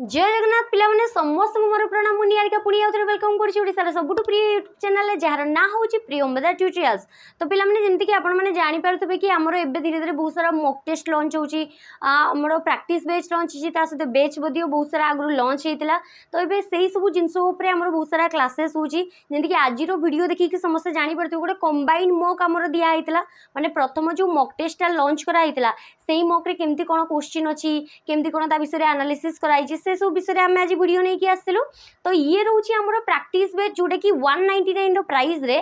जय जगन्नाथ पिलाने समस्त मोर प्रणाम मुनिका पुणी आउ थे वेलकम करशार सबुठ प्रिय यूट्यूब चैनल जार ना हूँ प्रियमदा ट्यूटोरियल्स तो पिलाने जमीक आपने जापारे कि आम धीरे धीरे बहुत सारा मक टेस्ट लंच हो प्राक्ट बेच लंच सहित बेच बद बहुत सारा आगु लंच होता तो ये से ही सब जिन बहुत सारा क्लासेस होती आज भिड देखिए समस्त जापारे गोटे कंबाइन मक आम दिया मैंने प्रथम जो मक टेस्टा लंच कराई সেই ମକ୍ରେ କେମିତି କ'ଣ କୋଶ୍ଚିନ୍ ଅଛି କେମିତି କ'ଣ ତା ବିଷୟରେ ଆନାଲିସିସ୍ କରାଯାଇଛି ସେସବୁ ବିଷୟରେ ଆମେ ଆଜି ଭିଡ଼ିଓ ନେଇକି ଆସିଲୁ ତ ଇଏ ରହୁଛି ଆମର ପ୍ରାକ୍ଟିସ୍ ବେଚ୍ ଯେଉଁଟାକି ୱାନ୍ ନାଇଣ୍ଟି ନାଇନ୍ର ପ୍ରାଇସ୍ରେ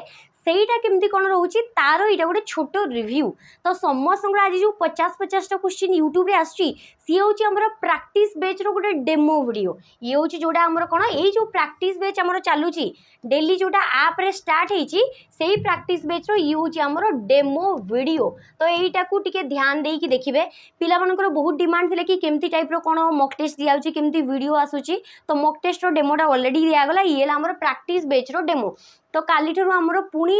ସେଇটা কেমতি কোণ রয়েছে তার এটা গোটে ছোট রিভিউ তো সমস্ত আজ যে পচাশ পচাশটা কোশ্চিন ইউট্যুবে আসছি ସିଏ ହେଉଛି ଆମର ପ୍ରାକ୍ଟିସ୍ ବ୍ୟାଚ୍ର ଗୋଟେ ଡେମୋ ଭିଡ଼ିଓ ଇଏ ହେଉଛି ଯେଉଁଟା ଆମର କ'ଣ ଏଇ ଯେଉଁ ପ୍ରାକ୍ଟିସ୍ ବ୍ୟାଚ୍ ଆମର ଚାଲୁଛି ଡେଲି ଯେଉଁଟା ଆପ୍ରେ ଷ୍ଟାର୍ଟ ହେଇଛି ସେଇ ପ୍ରାକ୍ଟିସ୍ ବ୍ୟାଚ୍ର ଇଏ ହେଉଛି ଆମର ଡେମୋ ଭିଡ଼ିଓ ତ ଏଇଟାକୁ ଟିକେ ଧ୍ୟାନ ଦେଇକି ଦେଖିବେ ପିଲାମାନଙ୍କର ବହୁତ ଡିମାଣ୍ଡ ଥିଲା କି କେମିତି ଟାଇପ୍ର କ'ଣ ମକ୍ ଟେଷ୍ଟ ଦିଆହେଉଛି କେମିତି ଭିଡ଼ିଓ ଆସୁଛି ତ ମକ୍ ଟେଷ୍ଟର ଡେମୋଟା ଅଲରେଡ଼ି ଦିଆଗଲା ଇଏ ହେଲା ଆମର ପ୍ରାକ୍ଟିସ୍ ବ୍ୟାଚ୍ର ଡେମୋ ତ କାଲିଠାରୁ ଆମର ପୁଣି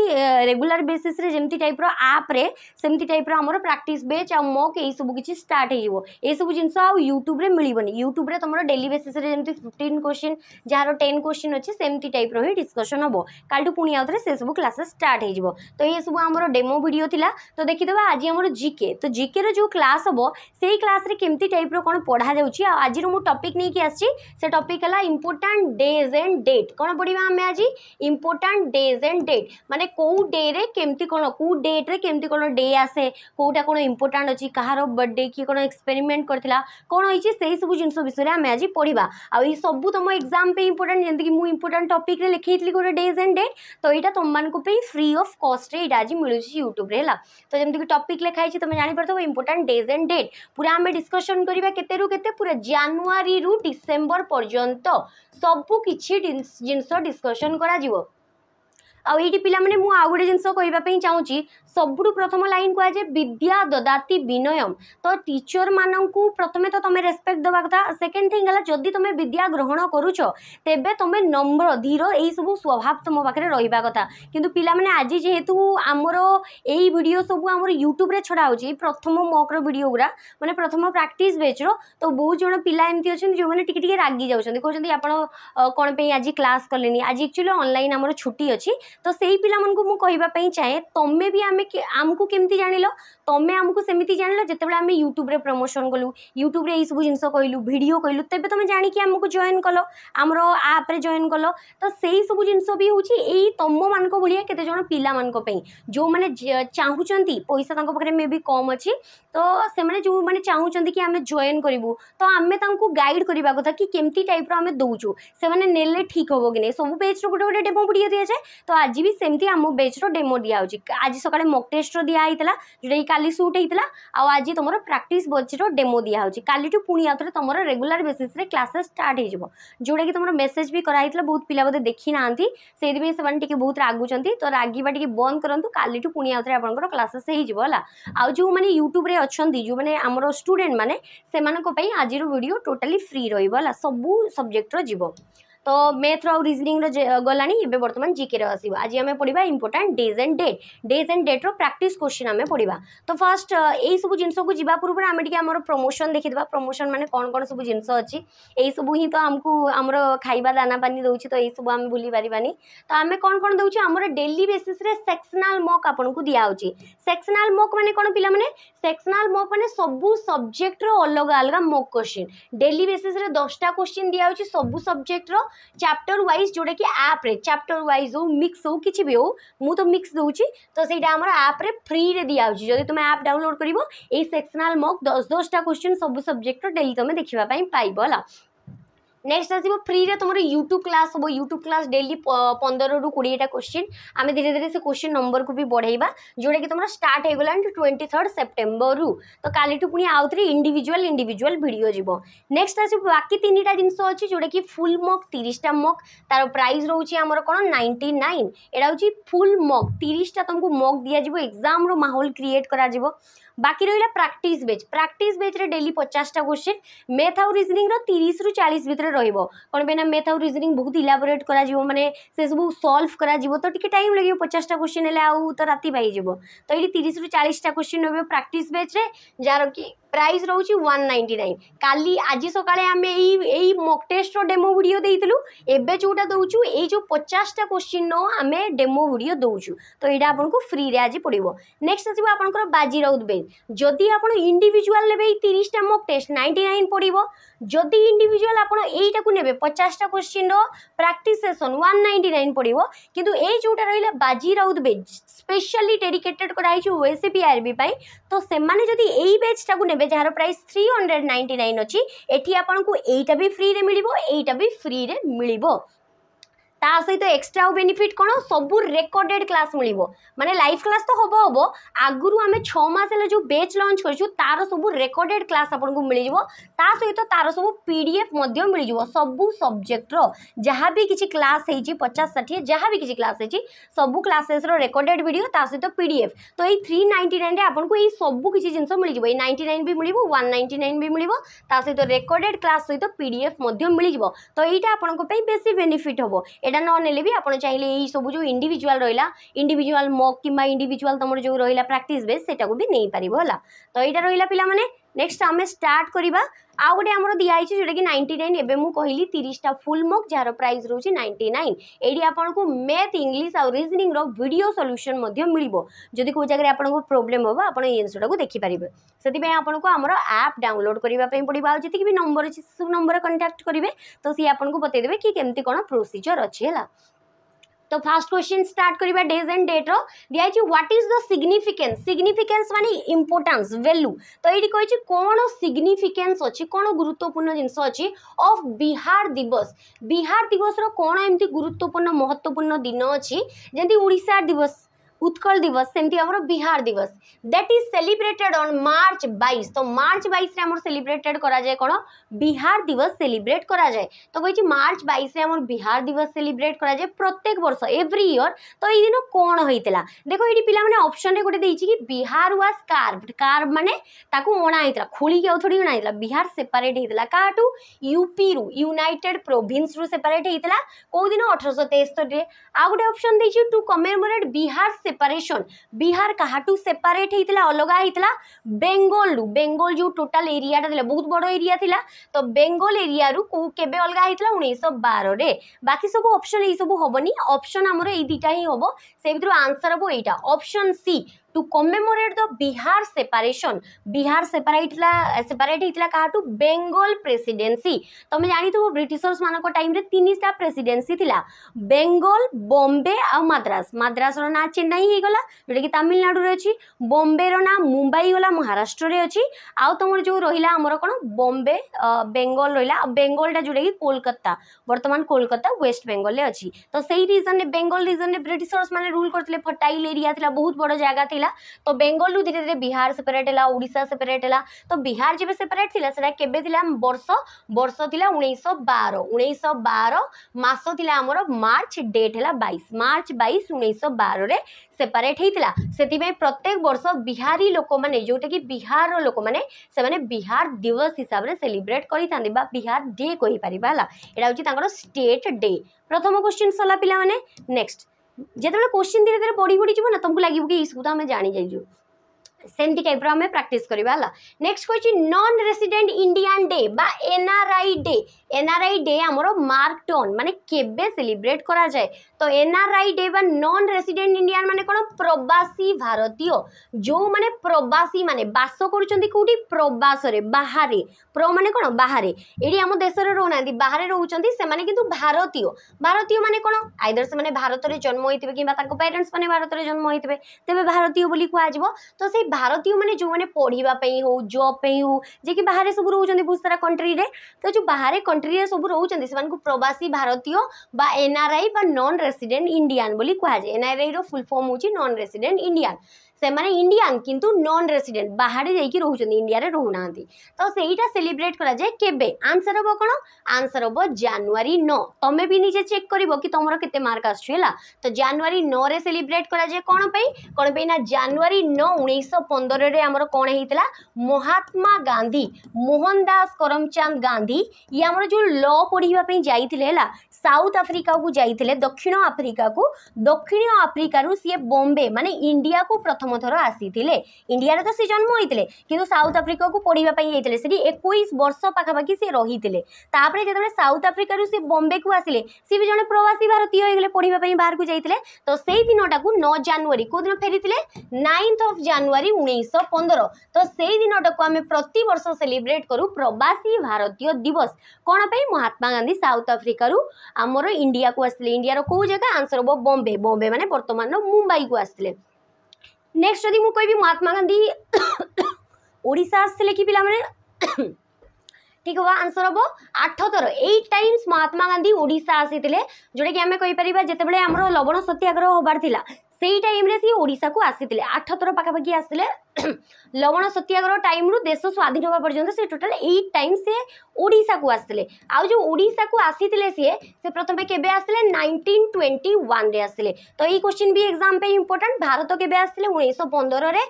ରେଗୁଲାର ବେସିସ୍ରେ ଯେମିତି ଟାଇପ୍ର ଆପ୍ରେ ସେମିତି ଟାଇପ୍ର ଆମର ପ୍ରାକ୍ଟିସ୍ ବ୍ୟାଚ୍ ଆଉ ମକ୍ ଏଇସବୁ କିଛି ଷ୍ଟାର୍ଟ ହେଇଯିବ ଏଇସବୁ जिन यूट्यूब मिलबनी यूट्यूब तुम डेली बेसीस फिफ्टन क्वेश्चन जार टेन क्वेश्चन अच्छे सेमती टाइप रही डिस्कसन हम कालू पुणी आउ थे से सब क्लास स्टार्ट हो तो ये सब आम डेमो भिड था तो देखीदे आज आम जिके तो जिके रो क्लास हम से क्लास केमती टाइप कौन पढ़ा जा आज मुझ टपिक नहीं आस टपिक है इम्पोर्टा डेज एंड डेट कौन पढ़ा आम आज इम्पोर्टा डेज एंड डेट मानते कौ डे केमती कौन कौ डेट्रे केमती कौन डे आसे कौटा कौन इम्पोर्टाट अच्छी कार बर्थडे किए कौन एक्सपेरिमेंट करते আসলা কোণ হয়েছে সেই সব জিনিস বিষয়ে আমি আজ পড়া আবু তুম এক্সাম ইম্পর্টাট যেমনি মু ইম্পর্টাট টপিক্রে লিখাইলি গোটে ডেজ এন্ড ডেট তো এইটা তোমাকে ফ্রি অফ কস্টরে এইটা আজ মিলুছি ইউট্যুব্রে হল তো যেমনি টপিক লেখা হয়েছে তুমি জাঁপার ইম্পর্টাট ডেজ এন্ড ডেট পুরা আমি ডিসকসন করা কেতে রু কেতে পুরা জানুয়ারি রু ডিসেম্বর পর্যন্ত সবু কিছু জিনিস ডিসকসন করা ଆଉ ଏଇଠି ପିଲାମାନେ ମୁଁ ଆଉ ଗୋଟେ ଜିନିଷ କହିବା ପାଇଁ ଚାହୁଁଛି ସବୁଠୁ ପ୍ରଥମ ଲାଇନ୍ କୁହାଯାଏ ବିଦ୍ୟା ଦଦାତି ବିନୟମ ତ ଟିଚରମାନଙ୍କୁ ପ୍ରଥମେ ତ ତୁମେ ରେସ୍ପେକ୍ଟ ଦେବା କଥା ସେକେଣ୍ଡ ଥିଙ୍ଗ ହେଲା ଯଦି ତୁମେ ବିଦ୍ୟା ଗ୍ରହଣ କରୁଛ ତେବେ ତୁମେ ନମ୍ର ଧୀର ଏଇସବୁ ସ୍ୱଭାବ ତୁମ ପାଖରେ ରହିବା କଥା କିନ୍ତୁ ପିଲାମାନେ ଆଜି ଯେହେତୁ ଆମର ଏଇ ଭିଡ଼ିଓ ସବୁ ଆମର ୟୁଟ୍ୟୁବରେ ଛଡ଼ା ହେଉଛି ପ୍ରଥମ ମକ୍ର ଭିଡ଼ିଓ ଗୁଡ଼ା ମାନେ ପ୍ରଥମ ପ୍ରାକ୍ଟିସ୍ ବ୍ୟାଚ୍ର ତ ବହୁତ ଜଣ ପିଲା ଏମିତି ଅଛନ୍ତି ଯେଉଁମାନେ ଟିକେ ଟିକେ ରାଗି ଯାଉଛନ୍ତି କହୁଛନ୍ତି ଆପଣ କ'ଣ ପାଇଁ ଆଜି କ୍ଲାସ୍ କଲେନି ଆଜି ଆକ୍ଚୁଆଲି ଅନଲାଇନ୍ ଆମର ଛୁଟି ଅଛି ତ ସେଇ ପିଲାମାନଙ୍କୁ ମୁଁ କହିବା ପାଇଁ ଚାହେଁ ତୁମେ ବି ଆମେ ଆମକୁ କେମିତି ଜାଣିଲ ତୁମେ ଆମକୁ ସେମିତି ଜାଣିଲ ଯେତେବେଳେ ଆମେ ୟୁଟ୍ୟୁବରେ ପ୍ରମୋସନ୍ କଲୁ ୟୁଟ୍ୟୁବରେ ଏଇସବୁ ଜିନିଷ କହିଲୁ ଭିଡ଼ିଓ କହିଲୁ ତେବେ ତୁମେ ଜାଣିକି ଆମକୁ ଜଏନ୍ କଲ ଆମର ଆପ୍ରେ ଜଏନ୍ କଲ ତ ସେଇସବୁ ଜିନିଷ ବି ହେଉଛି ଏଇ ତୁମମାନଙ୍କ ଭଳିଆ କେତେଜଣ ପିଲାମାନଙ୍କ ପାଇଁ ଯେଉଁମାନେ ଚାହୁଁଛନ୍ତି ପଇସା ତାଙ୍କ ପାଖରେ ମେ ବି କମ୍ ଅଛି तो ସେମାନେ ଯେଉଁମାନେ ଚାହୁଁଛନ୍ତି କି ଆମେ ଜଏନ୍ କରିବୁ ତ ଆମେ ତାଙ୍କୁ ଗାଇଡ଼ କରିବା କଥା କି କେମିତି ଟାଇପ୍ର ଆମେ ଦେଉଛୁ ସେମାନେ ନେଲେ ଠିକ୍ ହେବ କି ନାହିଁ ସବୁ ବେଚ୍ର ଗୋଟେ ଗୋଟେ ଡେମୋ ଗୁଡ଼ିଏ ଦିଆଯାଏ ତ ଆଜି ବି ସେମିତି ଆମ ବେଚ୍ର ଡେମୋ ଦିଆହେଉଛି ଆଜି ସକାଳେ ମକ୍ ଟେଷ୍ଟର ଦିଆ ହେଇଥିଲା ଯେଉଁଟାକି କାଲି ସୁଟ୍ ହେଇଥିଲା ଆଉ ଆଜି ତୁମର ପ୍ରାକ୍ଟିସ୍ ବେଚ୍ର ଡେମୋ ଦିଆହେଉଛି କାଲିଠୁ ପୁଣି ଆଉ ଥରେ ତୁମର ରେଗୁଲାର ବେସିସ୍ରେ କ୍ଲାସେସ୍ ଷ୍ଟାର୍ଟ ହେଇଯିବ ଯେଉଁଟାକି ତୁମର ମେସେଜ୍ ବି କରାହେଇଥିଲା ବହୁତ ପିଲା ବୋଧେ ଦେଖି ନାହାନ୍ତି ସେଇଥିପାଇଁ ସେମାନେ ଟିକେ ବହୁତ ରାଗୁଛନ୍ତି ତ ରାଗିବା ଟିକେ ବନ୍ଦ କରନ୍ତୁ କାଲିଠୁ ପୁଣି ଆଉ ଥରେ ଆପଣଙ୍କର କ୍ଲାସେସ୍ ହେଇଯିବ ହେଲା ଆଉ ଯେଉଁମାନେ ୟୁଟ୍ୟୁବ୍ରେ অনেক যে আমার স্টুডেন্ট মানে সে আজির ভিডিও টোটালি ফ্রি রহলা সবু সবজেক্টর যাব তো ম্যাথ্র আউ রিজনিংর গলানি এবে বর্তমান জিকের আসবা আজ আমি পড়া important days and date days and ডেট্র প্রাকটিস কোশ্চিন আমি পড়া তো ফার্স্ট এইসব জিনিসক যা পূর্বে আমি টিকি আমার প্রমোশন দেখিদেবা প্রমোশন মানে কম কম সব জিনিস অছি এইসব হি তো আমি আমার খাইবা দানা পানি দেছি তো এইসব আমি ভুলি পারিবানি তো আমি কম কম দেছি আমার ডেলি বেসিসে সেকশনাল মক আপনার দিয়া হচ্ছে সেকশনাল মক মানে কোণ পিলা মানে সেকশনাল মক মানে সবু সবজেক্টর অলগা অলগা মক কোশ্চিন ডেলি বেসিসরে দশটা কোশ্চিন দিয়া হচ্ছে সবু সবজেক্টর চ্যাপ্টর ওয়াইজ যেটা কি আপ্রে চ্যাপ্টর ওয়াইজ হোক মিক্স হোক কিছু বি হোক মু তো মিক্স দেছি তো সেইটা আমার আপ্রে ফ্রিরে দিয়া হচ্ছে যদি তুমি আপ ডাউনলোড করিব এই সেকশনাল মক দশ দশটা কোশ্চিন সবু সবজেক্টর ডেলি তুমি দেখিবা পাইব হল নেক্সট আসব ফ্রিরে তোমার ইউট্যুব ক্লাস হব ইউট্যুব ক্লাস ডেলি পনেরু কোড়িয়েটা কোশ্চিন আমি ধীরে ধীরে সে কোশ্চিন নম্বরক বি বড়াইবা যেটা কি তোমার স্টার্ট হয়ে গলান টোয়েন্টি থার্ড সেপ্টেম্বরু তো কালিঠু পুঁ আউথে ইন্ডিভিজুয়াল ইন্ডিভিজুয়াল ভিডিও যাব নেক্সট আসব বাকি তিনটা জিনিস অছি যেটা কি ফুল মক তিরিশটা মক তার প্রাইস রয়েছে আমার কোণ নাইনটি নাইন এটা হচ্ছে ফুল মক তিরিশটা তোমাকে মক দিয়ে যাব এক্সাম্র মাহোল ক্রিয়েট করা যাব বাকি রইলা প্রাকটিস বেচ প্রাকটিস বেচরে ডেলি পচাশটা কোশ্চেন মেথ আউ রিজনিং তিরিশ রু চাশ ভিতরে রহব কোণ পাই না ম্যাথ আউ রিজনিং বহু ইলাবোরেট করা যাব মানে সেসব সলভ করা যাব তো টিকি টাইম লাগবে পচাশটা কোশ্চেন হলে আউ তো রাতে পাই যাব তো এটি তিরিশ রু চাশটা কোশ্চেন রহব প্রাকটিস বেচরে যার কি প্রাইস রয়েছে ওয়ান নাইন্টি নাইন কালি আজি সকালে আমি এই এই মক টেস্টর ডেমো ভিডিও দিয়েছিলু এবে যেটা দেছু এই যে পচাশটা কোশ্চিন আমি ডেমো ভিডিও দেছু তো এইটা আপনার ফ্রিরে আজি পড়ব নেক্সট আসব আপনার বাজি রাউত বেঞ্চ যদি আপনার ইন্ডিভিজুয়াল নেবে এই তিরিশটা মক টেস্ট নাইন্টি নাইন পড়ব যদি ইন্ডিভিজুয়াল আপনার এইটা নেবে পচাশটা question practice session one ninety nine পড়ব কিন্তু এই যেটা রহলা বাজি রাউত বেঞ্চ স্পেশালি ডেডিকেটেড করা হয়েছে ওএসিপি আরবি তো সেমানে যদি এই বেচটা নেবে ନେବେ ଯାହାର price three hundred ninety nine ଅଛି ଏଠି ଆପଣଙ୍କୁ ଏଇଟା ବି ଫ୍ରିରେ ମିଳିବ ଏଇଟା ବି ଫ୍ରିରେ ମିଳିବ ता सहित एक्सट्रा आउ बेनिफिट कौन सब रेकर्डेड क्लास मिल मैंने लाइव क्लास तो हम हम आगु आम छस जो बेच लंच कर सब रेकर्डेड क्लास आपको मिल जा सहित तार सब पी डी एफ मिल सब सब्जेक्टर जहाँ भी किसी क्लास है पचास षाठी जहाँ भी किसी क्लास है सब क्लासेसर रेकर्डेड भिड सहित पी डी एफ तो ये थ्री नाइंटी नाइन आपको ये सब किसी जिन मिल जाए नाइंटी नाइन भी मिल वन नाइंटी नाइन भी मिल सहित रेकर्डेड क्लास सहित पी डी एफ मिल तो यही आप बेस बेनिफिट हे এটা ନ ନେଲେ ବି ଆପଣ ଚାହିଁଲେ ଏହିସବୁ ଯେଉଁ ଇଣ୍ଡିଭିଜୁଆଲ୍ ରହିଲା ଇଣ୍ଡିଭିଜୁଆଲ୍ ମକ୍ କିମ୍ବା ଇଣ୍ଡିଭିଜୁଆଲ୍ ତୁମର ଯେଉଁ ରହିଲା ପ୍ରାକ୍ଟିସ୍ ବେସ୍ ସେଇଟାକୁ ବି ନେଇପାରିବ ହେଲା ତ ଏଇଟା ରହିଲା ପିଲାମାନେ নেক্সট আমি স্টার্ট করা আউ গোটে আমার দিয়েছে যেটা কি নাইন্টি নাইন এবে মু কহিলি তিরিশটা ফুল মক যার প্রাইস রয়েছে নাইন্টি নাইন এইটি আপনার ম্যাথ ইংলিশ আউ রিজনিং ভিডিও সলুসন মিলব যদি কেউ জায়গায় আপনার প্রোবলেম হব আপনার এই জিনিসটা দেখিপারে সেপাই আপনার আমার আপ ডাউনলোড করা পড়ব আর যেত বি নম্বর আছে সে সব নম্বর কন্টাক্ট করবে তো সি আপনার বতাই দেবে কি কমিটি কোণ প্রোসিজর অছে হল তো ফার্স্ট কোশ্চিন স্টার্ট করা ডেজ এন্ড ডেট্র দিয়েছে what is the significance significance মানে ইম্পর্টান্স ভ্যালু তো এইটি কইছি কোণ সিগনিফিকেন্স অছি কোণ গুরুত্বপূর্ণ জিনিস অছি অফ বিহার দিবস বিহার দিবসর কোণ এমতি গুরুত্বপূর্ণ মহত্বপূর্ণ দিন অছি যেমন ওড়িশার দিবস ઉત્કળ દિવસ સેમતી ଆମର ବିହାର ଦିବସ that is celebrated on March ବାଇଶ ତ ମାର୍ଚ୍ଚ ବାଇଶରେ ଆମର ସେଲିବ୍ରେଟେଡ୍ କରାଯାଏ କ'ଣ ବିହାର ଦିବସ ସେଲିବ୍ରେଟ୍ କରାଯାଏ ତ କହିଛି ମାର୍ଚ୍ଚ ବାଇଶରେ ଆମର ବିହାର ଦିବସ ସେଲିବ୍ରେଟ୍ କରାଯାଏ ପ୍ରତ୍ୟେକ ବର୍ଷ ଏଭ୍ରି ଇୟର୍ ତ ଏଇ ଦିନ କ'ଣ ହୋଇଥିଲା ଦେଖ ଏଇଠି ପିଲାମାନେ ଅପସନ୍ରେ ଗୋଟେ ଦେଇଛି କି ବିହାର ୱାଜ୍ କାର୍ଭ କାର୍ଭ ମାନେ ତାକୁ ଅଣା ହେଇଥିଲା ଖୋଳିକି ଆଉ ଥୋଡ଼ି ଅଣା ହେଇଥିଲା ବିହାର ସେପାରେଟ୍ ହେଇଥିଲା କାହାଠୁ ୟୁପିରୁ ୟୁନାଇଟେଡ୍ ପ୍ରୋଭିନ୍ସରୁ ସେପାରେଟ୍ ହେଇଥିଲା କେଉଁ ଦିନ ଅଠରଶହ ତେସ୍ତରୀରେ ଆଉ ଗୋଟେ ଅପସନ୍ ଦେଇଛି to commemorate Bihar separation Bihar काहाठू सेपरेट होता अलग होता बेंगल रू बेंगल जो टोटाल एरिया बहुत बड़ एरिया था तो बेंगल एरिया रु अलग होता उन्नीस बारे बाकी सब अप्सन ये सब अप्सन आमर दुटा ही हम से भितर आंसर हम यहाँ option C to commemorate the Bihar separation Bihar separate la, separate ହେଇଥିଲା କାହାଠୁ ବେଙ୍ଗଲ ପ୍ରେସିଡେନ୍ସି ତମେ ଜାଣିଥିବ ବ୍ରିଟିଶର୍ସମାନଙ୍କ ଟାଇମ୍ରେ ତିନିଟା ପ୍ରେସିଡେନ୍ସି ଥିଲା ବେଙ୍ଗଲ ବମ୍ବେ ଆଉ ମାଦ୍ରାସ ମାଦ୍ରାସର ନାଁ ଚେନ୍ନାଇ ହେଇଗଲା ଯେଉଁଟାକି ତାମିଲନାଡ଼ୁରେ ଅଛି ବମ୍ବେର ନାଁ ମୁମ୍ବାଇ ଗଲା ମହାରାଷ୍ଟ୍ରରେ ଅଛି ଆଉ ତମର ଯେଉଁ ରହିଲା ଆମର କ'ଣ ବମ୍ବେ ବେଙ୍ଗଲ ରହିଲା ଆଉ ବେଙ୍ଗଲଟା ଯେଉଁଟାକି କୋଲକାତା ବର୍ତ୍ତମାନ କୋଲକାତା ୱେଷ୍ଟ ବେଙ୍ଗଲରେ ଅଛି ତ ସେଇ ରିଜନରେ ବେଙ୍ଗଲ ରିଜନରେ ବ୍ରିଟିଶର୍ସ ମାନେ ରୁଲ୍ କରିଥିଲେ ଫର୍ଟାଇଲ୍ ଏରିଆ ଥିଲା ବହୁତ ବଡ଼ ଜାଗା ଥିଲା है तो बेंगलू धीरे धीरे बिहार सेपरेट है ओडा सेपरेट है तो बिहार जब सेपरेट थी से वर्ष वर्ष थी उन्नीस बार उन्नीस बार मस थी आमर मार्च डेट है बैस मार्च बैस उन्नीस बार सेपरेट होता से प्रत्येक वर्ष बिहारी लोक मैंने जोटा कि बिहार लोक मैंने बिहार दिवस हिसाब से सेलिब्रेट कर बिहार डे कहीपर है यहाँ हूँ स्टेट डे प्रथम क्वेश्चन सरला पाने नेक्स्ट जिते क्वेश्चन धीरे धीरे पढ़ी पढ़ी जब ना तुमको लगे कि ये सब तो आम जाणी जाइ ସେମିତି ଟାଇପ୍ର ଆମେ ପ୍ରାକ୍ଟିସ୍ କରିବା ହେଲା ନେକ୍ସଟ କହିଛି ନନ୍ ରେସିଡେଣ୍ଟ ଇଣ୍ଡିଆନ୍ ଡେ ବା ଏନ୍ଆର୍ଆଇ ଡେ এনআরআই ডে আমার মার্ক টন মানে কেবে সেলিব্রেট করা যায় তো এনআরআই ডে বা নন রেসিডেন্ট ইন্ডিয়ান মানে কোণ প্রবাসী ভারতীয় যে মানে প্রবাসী মানে বাস করছেন কোটি প্রবাসরে বাহারে প্র মানে কোণ বাহারে এটি আমার দেশে রো না বাহারে রোচান সে কিন্তু ভারতীয় ভারতীয় মানে কোণ আইদর সে ভারতের জন্ম হয়ে কিংবা তাঁর প্যারেন্টস মানে ভারতের জন্ম হয়ে তবে ভারতীয় বলে কুহযোগ তো সেই ଭାରତୀୟ ମାନେ ଯେଉଁମାନେ ପଢ଼ିବା ପାଇଁ ହେଉ ଜବ୍ ପାଇଁ ହେଉ ଯିଏକି ବାହାରେ ସବୁ ରହୁଛନ୍ତି ବହୁତ ସାରା କଣ୍ଟ୍ରିରେ ତ ଯେଉଁ ବାହାରେ କଣ୍ଟ୍ରିରେ ସବୁ ରହୁଛନ୍ତି ସେମାନଙ୍କୁ ପ୍ରବାସୀ ଭାରତୀୟ ବା ଏନ୍ଆର୍ଆଇ ବା ନନ୍ ରେସିଡେଣ୍ଟ ଇଣ୍ଡିଆନ୍ ବୋଲି କୁହାଯାଏ ଏନ୍ଆର୍ଆଇର ଫୁଲ୍ ଫର୍ମ ହେଉଛି ନନ୍ ରେସିଡେଣ୍ଟ ଇଣ୍ଡିଆନ୍ ସେମାନେ ଇଣ୍ଡିଆନ୍ କିନ୍ତୁ ନନ୍ ରେସିଡେଣ୍ଟ ବାହାରେ ଯାଇକି ରହୁଛନ୍ତି ଇଣ୍ଡିଆରେ ରହୁନାହାନ୍ତି ତ ସେଇଟା ସେଲିବ୍ରେଟ୍ କରାଯାଏ କେବେ ଆନ୍ସର୍ ହେବ କ'ଣ ଆନ୍ସର୍ ହେବ ଜାନୁଆରୀ ନଅ ତମେ ବି ନିଜେ ଚେକ୍ କରିବ କି ତମର କେତେ ମାର୍କ ଆସୁଛି ହେଲା ତ ଜାନୁଆରୀ ନଅରେ ସେଲିବ୍ରେଟ୍ କରାଯାଏ କ'ଣ ପାଇଁ କ'ଣ ପାଇଁ ନା ଜାନୁଆରୀ ନଅ ଉଣେଇଶହ ପନ୍ଦରରେ ଆମର କ'ଣ ହେଇଥିଲା ମହାତ୍ମା ଗାନ୍ଧୀ ମୋହନ ଦାସ କରମଚାନ୍ଦ ଗାନ୍ଧୀ ଇଏ ଆମର ଯେଉଁ ଲ ପଢ଼ିବା ପାଇଁ ଯାଇଥିଲେ ହେଲା ସାଉଥ୍ ଆଫ୍ରିକାକୁ ଯାଇଥିଲେ ଦକ୍ଷିଣ ଆଫ୍ରିକାକୁ ଦକ୍ଷିଣ ଆଫ୍ରିକାରୁ ସିଏ ବମ୍ବେ ମାନେ ଇଣ୍ଡିଆକୁ ପ୍ରଥମ ଥର ଆସିଥିଲେ ଇଣ୍ଡିଆରେ ତ ସେ ଜନ୍ମ ହୋଇଥିଲେ କିନ୍ତୁ ସାଉଥ୍ ଆଫ୍ରିକାକୁ ପଢ଼ିବା ପାଇଁ ଯାଇଥିଲେ ସେଠି ଏକୋଇଶ ବର୍ଷ ପାଖାପାଖି ସେ ରହିଥିଲେ ତାପରେ ଯେତେବେଳେ ସାଉଥ୍ ଆଫ୍ରିକାରୁ ସେ ବମ୍ବେକୁ ଆସିଲେ ସେ ବି ଜଣେ ପ୍ରବାସୀ ଭାରତୀୟ ହୋଇଗଲେ ପଢ଼ିବା ପାଇଁ ବାହାରକୁ ଯାଇଥିଲେ ତ ସେଇ ଦିନଟାକୁ ନଅ ଜାନୁଆରୀ କେଉଁଦିନ ଫେରିଥିଲେ ନାଇନ୍ଥ ଅଫ୍ ଜାନୁଆରୀ ଉଣେଇଶହ ପନ୍ଦର ତ ସେଇ ଦିନଟାକୁ ଆମେ ପ୍ରତିବର୍ଷ ସେଲିବ୍ରେଟ୍ କରୁ ପ୍ରବାସୀ ଭାରତୀୟ ଦିବସ କ'ଣ ପାଇଁ ମହାତ୍ମା ଗାନ୍ଧୀ ସାଉଥ୍ ଆଫ୍ରିକାରୁ ଆମର ଇଣ୍ଡିଆକୁ ଆସିଥିଲେ ଇଣ୍ଡିଆର କେଉଁ ଜାଗା ଆନ୍ସର୍ ହେବ ବମ୍ବେ ବମ୍ବେ ମାନେ ବର୍ତ୍ତମାନର ମୁମ୍ବାଇକୁ ଆସିଥିଲେ ନେକ୍ସଟ ଯଦି ମୁଁ କହିବି ମହାତ୍ମା ଗାନ୍ଧୀ ଓଡ଼ିଶା ଆସିଥିଲେ କି ପିଲାମାନେ ଠିକ୍ হওয়া ଆନ୍ସର୍ ହେବ আঠথর এইট টাইমস মহাত্মা গান্ধী ওড়শা আসিলে যেটা কি আমি কইপার যেতবে আমার লবণ সত্যাগ্রহ হবার লা ସେଇ ଟାଇମ୍ରେ ସିଏ ଓଡ଼ିଶାକୁ ଆସିଥିଲେ ଆଠଥର ପାଖାପାଖି ଆସିଥିଲେ ଲବଣ ସତ୍ୟାଗ୍ରହ ଟାଇମ୍ରୁ ଦେଶ ସ୍ୱାଧୀନ ହେବା ପର୍ଯ୍ୟନ୍ତ ସେ ଟୋଟାଲ୍ ଏଇଟ୍ ଟାଇମ୍ ସେ ଓଡ଼ିଶାକୁ ଆସିଥିଲେ ଆଉ ଯେଉଁ ଓଡ଼ିଶାକୁ ଆସିଥିଲେ ସିଏ ସେ ପ୍ରଥମେ କେବେ ଆସିଲେ ନାଇଣ୍ଟିନ୍ ଟ୍ୱେଣ୍ଟି ୱାନ୍ରେ ଆସିଥିଲେ ତ ଏଇ କ୍ୱେଶ୍ଚିନ୍ ବି ଏକ୍ଜାମ୍ ପାଇଁ ଇମ୍ପୋର୍ଟାଣ୍ଟ ଭାରତ କେବେ ଆସିଥିଲେ ଉଣେଇଶହ ପନ୍ଦରରେ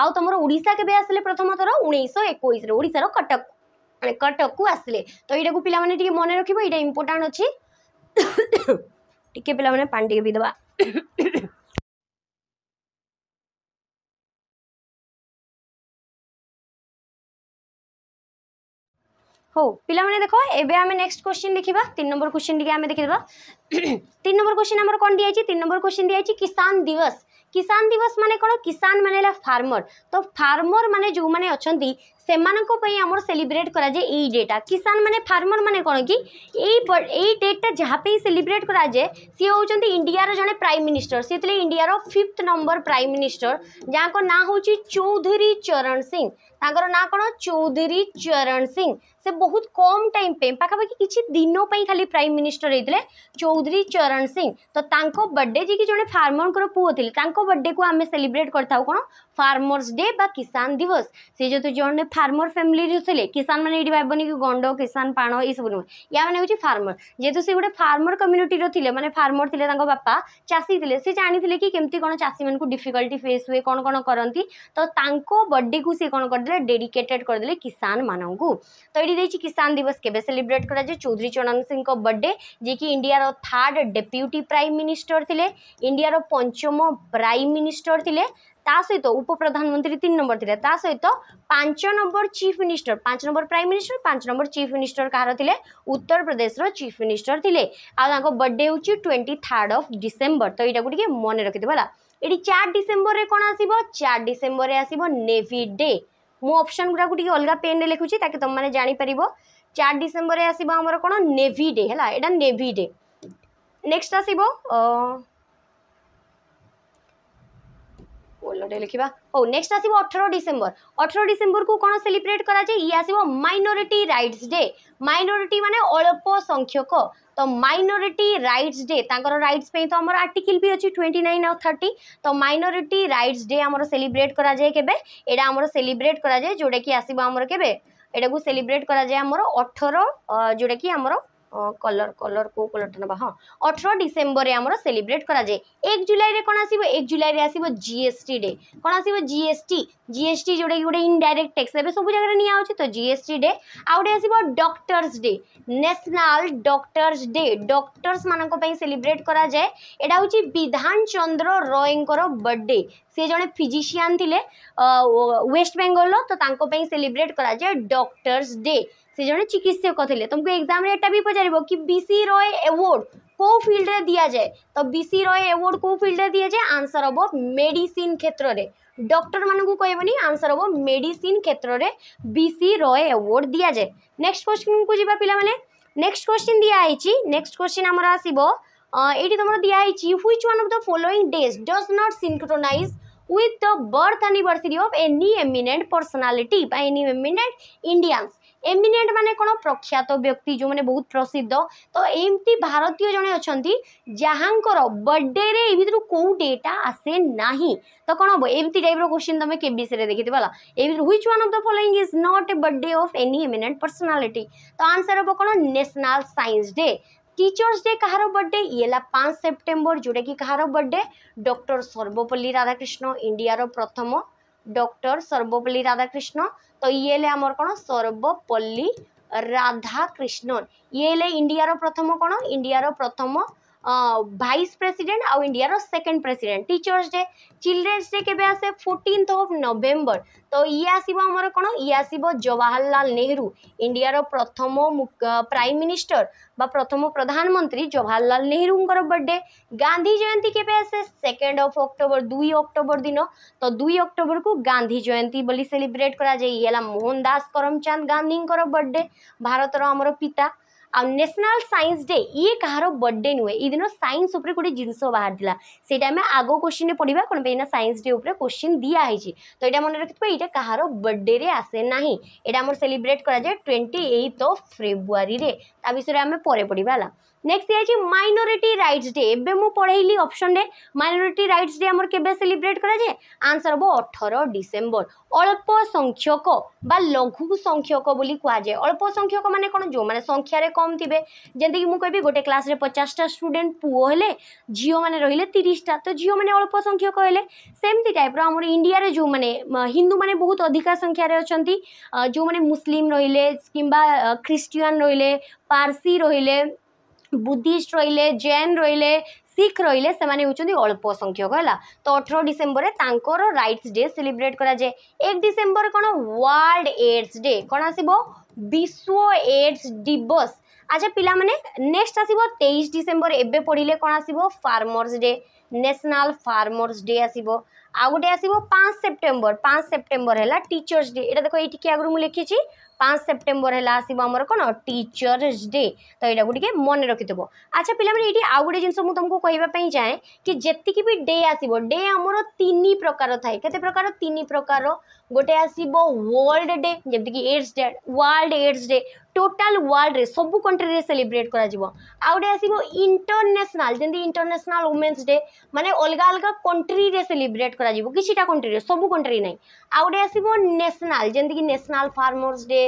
ଆଉ ତୁମର ଓଡ଼ିଶା କେବେ ଆସିଲେ ପ୍ରଥମ ଥର ଉଣେଇଶହ ଏକୋଇଶରେ ଓଡ଼ିଶାର କଟକ କଟକକୁ ଆସିଲେ ତ ଏଇଟାକୁ ପିଲାମାନେ ଟିକେ ମନେ ରଖିବ ଏଇଟା ଇମ୍ପୋର୍ଟାଣ୍ଟ ଅଛି ଟିକେ ପିଲାମାନେ ପାଣି ଟିକେ ପିଇଦେବା हाउ पाने देख एम नेक्स्ट क्वेश्चन देखा तीन नंबर क्वेश्चन टे देखे तीन नंबर क्वेश्चन आम कौन दिखाई तीन नंबर क्वेश्चन दिखाई किसान दिवस किसान दिवस माने कौन किसान माने ला फार्मर तो फार्मर माने जो माने अच्छा से मैं सेलिब्रेट करा कराए ये डेटा किसान माने फार्मर माने कौन कि डेटा जहाँपे सेलिब्रेट कराए सी हूँ इंडिया जन प्राइम मिनिस्टर सी थे India fifth number prime minister जहाँ ना हूँ चौधरी चरण सिंह ना कौन चौधरी चरण सिंह से बहुत कम टाइम पखापाखि किसी दिन खाली प्राइम मिनिस्टर होते चौधरी चरण सिंह तो बर्थडे जी कि जड़े फार्मर पुओ थे बर्थडे को आम सेलिब्रेट कर कौन ফার্মর্স ডে বা কিষান দিবস সে যেহেতু জন ফার্মর ফ্যামিলি থিলে কিষান মানে এটি ভাববনি কি গণ্ড কিষান পাণ এইসব নুহে ইয়া মানে হচ্ছে ফার্মর যেহেতু সে গোটে ফার্মর কম্যুনিটির থিলে মানে ফার্মর থিলে তাঙ্ক বাপা চাষী থিলে সে জাঁথিলে কি কেমতি কোণ চাষী মানুষ ডিফিকল্টি ফেস হুয়ে কোণ কোণ করতে তো তাঙ্ক বর্থডে কু সে কোণ করেদেলে ডেডিকেটেড করেদেলে কিষান মানুষ তো এটি দিয়েছি কিষান দিবস কেবে সেলিব্রেট করা যায় চৌধুরী চরণ সিং बर्थडे जे कि इंडियार थार्ड डेप्यूटी प्राइम मिनिस्टर थे इंडियार पंचम प्राइम मिनिस्टर थे ତା ସହିତ ଉପପ୍ରଧାନମନ୍ତ୍ରୀ ତିନି ନମ୍ବର ଥିଲେ ତା ସହିତ ପାଞ୍ଚ ନମ୍ବର ଚିଫ୍ ମିନିଷ୍ଟର ପାଞ୍ଚ ନମ୍ବର ପ୍ରାଇମ୍ ମିନିଷ୍ଟର ପାଞ୍ଚ ନମ୍ବର ଚିଫ୍ ମିନିଷ୍ଟର କାହାର ଥିଲେ ଉତ୍ତରପ୍ରଦେଶର ଚିଫ୍ ମିନିଷ୍ଟର ଥିଲେ ଆଉ ତାଙ୍କ ବର୍ଥଡେ ହେଉଛି ଟ୍ୱେଣ୍ଟି ଥାର୍ଡ଼ ଅଫ୍ ଡିସେମ୍ବର ତ ଏଇଟାକୁ ଟିକେ ମନେ ରଖିଦେବ ହେଲା ଏଠି ଚାରି ଡିସେମ୍ବରରେ କ'ଣ ଆସିବ ଚାରି ଡିସେମ୍ବରରେ ଆସିବ ନେଭି ଡେ ମୁଁ ଅପସନ୍ ଗୁଡ଼ାକୁ ଟିକେ ଅଲଗା ପେନ୍ରେ ଲେଖୁଛି ତାକି ତୁମମାନେ ଜାଣିପାରିବ ଚାରି ଡିସେମ୍ବରରେ ଆସିବ ଆମର କ'ଣ ନେଭି ଡେ ହେଲା ଏଇଟା ନେଭି ଡେ ନେକ୍ସଟ ଆସିବ ଓଲଟେ ଲେଖିବା ହଉ ନେକ୍ସଟ ଆସିବ ଅଠର ଡିସେମ୍ବର ଅଠର ଡିସେମ୍ବରକୁ କ'ଣ ସେଲିବ୍ରେଟ୍ କରାଯାଏ ଇଏ ଆସିବ ମାଇନୋରିଟି ରାଇଟ୍ସ ଡେ ମାଇନୋରିଟି ମାନେ ଅଳ୍ପ ସଂଖ୍ୟକ ତ ମାଇନୋରିଟି ରାଇଟ୍ସ ଡେ ତାଙ୍କର ରାଇଟ୍ସ ପାଇଁ ତ ଆମର ଆର୍ଟିକିଲ୍ ବି ଅଛି ଟ୍ୱେଣ୍ଟି ନାଇନ୍ ଆଉ ଥାର୍ଟି ତ ମାଇନୋରିଟି ରାଇଟ୍ସ ଡେ ଆମର ସେଲିବ୍ରେଟ୍ କରାଯାଏ କେବେ ଏଇଟା ଆମର ସେଲିବ୍ରେଟ୍ କରାଯାଏ ଯେଉଁଟାକି ଆସିବ ଆମର କେବେ ଏଇଟାକୁ ସେଲିବ୍ରେଟ୍ କରାଯାଏ ଆମର ଅଠର ଯେଉଁଟାକି ଆମର କଲର୍ କଲର୍ କେଉଁ କଲର୍ଟା ନେବା ହଁ ଅଠର ଡିସେମ୍ବରରେ ଆମର ସେଲିବ୍ରେଟ୍ କରାଯାଏ ଏକ ଜୁଲାଇରେ କ'ଣ ଆସିବ ଏକ ଜୁଲାଇରେ ଆସିବ ଜିଏସ୍ଟି ଡେ କ'ଣ ଆସିବ ଜିଏସ୍ଟି ଜିଏସ୍ଟି ଯେଉଁଟାକି ଗୋଟେ ଇନଡାଇରେକ୍ଟ ଟ୍ୟାକ୍ସ ଏବେ ସବୁ ଜାଗାରେ ନିଆହେଉଛି ତ ଜିଏସ୍ଟି ଡେ ଆଉ ଗୋଟେ ଆସିବ doctors day national doctors day ଡକ୍ଟର୍ସମାନଙ୍କ ପାଇଁ ସେଲିବ୍ରେଟ୍ କରାଯାଏ ଏଇଟା ହେଉଛି ବିଧାନ ଚନ୍ଦ୍ର ରୟଙ୍କର ବର୍ଥଡେ ସେ ଜଣେ ଫିଜିସିଆନ୍ ଥିଲେ ୱେଷ୍ଟ ବେଙ୍ଗଲର ତ ତାଙ୍କ ପାଇଁ ସେଲିବ୍ରେଟ୍ କରାଯାଏ ଡକ୍ଟର୍ସ ଡେ সেজন্য চিকিৎসক କହିଥିଲେ ତୁମକୁ ଏକ୍ଜାମ୍ରେ ଏଇଟା ବି ପଚାରିବ କି ବି ସି ରଏ ଆୱାର୍ଡ଼ କେଉଁ ଫିଲ୍ଡରେ ଦିଆଯାଏ ତ ବି ସି ରଏ ଆୱାର୍ଡ଼ କେଉଁ ଫିଲ୍ଡରେ ଦିଆଯାଏ ଆନ୍ସର୍ ହେବ ମେଡ଼ିସିନ୍ କ୍ଷେତ୍ରରେ ଡକ୍ଟରମାନଙ୍କୁ କହିବନି ଆନ୍ସର୍ ହେବ ମେଡ଼ିସିନ୍ କ୍ଷେତ୍ରରେ ବି ସି ରଏ ଆୱାର୍ଡ଼ ଦିଆଯାଏ ନେକ୍ସଟ କ୍ୱେଶ୍ଚିନ୍କୁ ଯିବା ପିଲାମାନେ ନେକ୍ସଟ କ୍ୱେଶ୍ଚିନ୍ ଦିଆହେଇଛି ନେକ୍ସଟ କ୍ୱେଶ୍ଚିନ୍ ଆମର ଆସିବ ଏଇଠି ତୁମର ଦିଆହେଇଛି which one of the following days does not synchronize with the birth anniversary of any eminent personality by any eminent Indians eminent ମାନେ କ'ଣ ପ୍ରଖ୍ୟାତ ବ୍ୟକ୍ତି ଯେଉଁମାନେ ବହୁତ ପ୍ରସିଦ୍ଧ ତ ଏମିତି ଭାରତୀୟ ଜଣେ ଅଛନ୍ତି ଯାହାଙ୍କର ବର୍ଥଡ଼େରେ ଏ ଭିତରୁ କେଉଁ ଡେଟା ଆସେ ନାହିଁ ତ କ'ଣ ହେବ ଏମିତି ଟାଇପ୍ର କୋଶ୍ଚିନ୍ ତୁମେ କେବିସିରେ ଦେଖିଥିବ ହେଲା ଏ ଭିତରୁ which one of the following is not a birthday of any eminent personality ତ ଆନ୍ସର୍ ହେବ କ'ଣ national science day teachers day कहार बर्थडे ये है पाँच सेप्टेम्बर जोटा कि कहार birthday doctor Sarvepalli Radhakrishna India प्रथम डॉक्टर सर्वपल्ली राधाकृष्ण ତ ଇଏ ହେଲେ ଆମର କ'ଣ ସର୍ବପଲ୍ଲୀ ରାଧାକ୍ରିଷ୍ଣନ ଇଏ ହେଲେ ଇଣ୍ଡିଆର ପ୍ରଥମ କ'ଣ ଇଣ୍ଡିଆର ପ୍ରଥମ ভাইস প্রেসিডেন্ট আউ ইন্ডিয়ার second president teachers day children's day କେବେ ଆସେ ଫୋର୍ଟିନ୍ଥ ଅଫ୍ ନଭେମ୍ବର ତ ଇଏ ଆସିବ ଆମର କ'ଣ ଇଏ ଆସିବ ଜବାହରଲାଲ ନେହେରୁ ଇଣ୍ଡିଆର ପ୍ରଥମ ପ୍ରାଇମ୍ ମିନିଷ୍ଟର ବା ପ୍ରଥମ ପ୍ରଧାନମନ୍ତ୍ରୀ ଜବାହରଲାଲ ନେହେରୁଙ୍କର ବର୍ଥଡେ ଗାନ୍ଧୀ ଜୟନ୍ତୀ କେବେ ଆସେ ସେକେଣ୍ଡ ଅଫ୍ ଅକ୍ଟୋବର ଦୁଇ ଅକ୍ଟୋବର ଦିନ ତ ଦୁଇ ଅକ୍ଟୋବରକୁ ଗାନ୍ଧୀ ଜୟନ୍ତୀ ବୋଲି ସେଲିବ୍ରେଟ୍ କରାଯାଏ ଇଏ ହେଲା ମୋହନ ଦାସ କରମଚାନ୍ଦ ଗାନ୍ଧୀଙ୍କର ବର୍ଥଡେ ଭାରତର ଆମର ପିତା ন্যাশনাল সাইন্স ডে ইয়ে কাহার বর্থডে নুহে এই দিন সাইন্স উপরে গোটে জিনিস বাহার সেইটা আমি আগ কোশ্চিনে পড়া কোণ পাই না সাইন্স ডে উপরে কোশ্চিন দিয়া হয়েছে তো এটা মনে রাখবে এইটা কাহার বর্থডে আসে না এটা আমার সেলিব্রেট করা যায় টোয়েন্টি এইথ অফ ফেব্রুয়ারি তা বিষয়ে আমি পরে পড়া নেক্সট দিয়েছি মাইনোরিটি রাইটস ডে এবে মু পড়াইলি অপশনরে মাইনোরিটি রাইটস ডে আমার কেবে সেলিব্রেট করা যায় আনসার হব অঠর ডিসেম্বর অল্প সংখ্যক বা লঘু সংখ্যক বলে কুযায় অল্প সংখ্যক মানে কোণ যে সংখ্যার কম থাকবে যেমন কি কবি গোটে ক্লাসে পচাশটা স্টুডেন্ট পুয় হলে ঝিও মানে রহলে তিরিশটা তো ঝিও মানে অল্প সংখ্যক হলে সেমতি টাইপর আমার ইন্ডিয়ার যে হিন্দু মানে বহুত অধিকা সংখ্যার অনেক যে মুসলিম রহলে কিংবা খ্রিস্টিয়ান রহলে পার্সি রহলে বুদ্ধিষ্ট রহলে জেন রহলে ଶିଖ୍ ରହିଲେ ସେମାନେ ହେଉଛନ୍ତି ଅଳ୍ପ ସଂଖ୍ୟକ ହେଲା ତ ଅଠର ଡିସେମ୍ବରରେ ତାଙ୍କର ରାଇଟ୍ସ ଡେ ସେଲିବ୍ରେଟ୍ କରାଯାଏ ଏକ ଡିସେମ୍ବର କ'ଣ ୱାର୍ଲଡ ଏଡ୍ସ ଡେ କ'ଣ ଆସିବ ବିଶ୍ୱ ଏଡ୍ସ ଦିବସ ଆଚ୍ଛା ପିଲାମାନେ ନେକ୍ସଟ ଆସିବ ତେଇଶ ଡିସେମ୍ବର ଏବେ ପଢ଼ିଲେ କ'ଣ ଆସିବ farmers day national farmers day ଆସିବ ଆଉ ଗୋଟେ ଆସିବ ପାଞ୍ଚ ସେପ୍ଟେମ୍ବର ପାଞ୍ଚ ସେପ୍ଟେମ୍ବର ହେଲା ଟିଚର୍ସ ଡେ ଏଇଟା ଦେଖ ଏଇଠି କି ଆଗରୁ ମୁଁ ଲେଖିଛି পাঁচ সেপ্টেম্বর হল আসব আমার কোণ ଟିଚର୍ସ ଡେ ତ ଏଇଟାକୁ ଟିକେ ମନେ ରଖିଥିବ ଆଚ୍ଛା ପିଲାମାନେ ଏଇଠି ଆଉ ଗୋଟେ ଜିନିଷ ମୁଁ ତୁମକୁ କହିବା ପାଇଁ ଚାହେଁ କି ଯେତିକି ବି ଡେ ଆସିବ ଡେ ଆମର ତିନି ପ୍ରକାର ଥାଏ କେତେ ପ୍ରକାର ତିନି ପ୍ରକାର ଗୋଟେ ଆସିବ ୱାର୍ଲଡ ଡେ ଯେମିତିକି AIDS day world AIDS day total ୱାର୍ଲଡରେ ସବୁ କଣ୍ଟ୍ରିରେ ସେଲିବ୍ରେଟ୍ କରାଯିବ ଆଉ ଗୋଟେ ଆସିବ ଇଣ୍ଟରନ୍ୟାସନାଲ ଯେମିତି ଇଣ୍ଟରନ୍ୟାସନାଲ ଓମେନ୍ସ ଡେ ମାନେ ଅଲଗା ଅଲଗା କଣ୍ଟ୍ରିରେ ସେଲିବ୍ରେଟ୍ କରାଯିବ କିଛିଟା କଣ୍ଟ୍ରିରେ ସବୁ କଣ୍ଟ୍ରି ନାହିଁ ଆଉ ଗୋଟେ ଆସିବ ନ୍ୟାସନାଲ ଯେମିତିକି national farmers day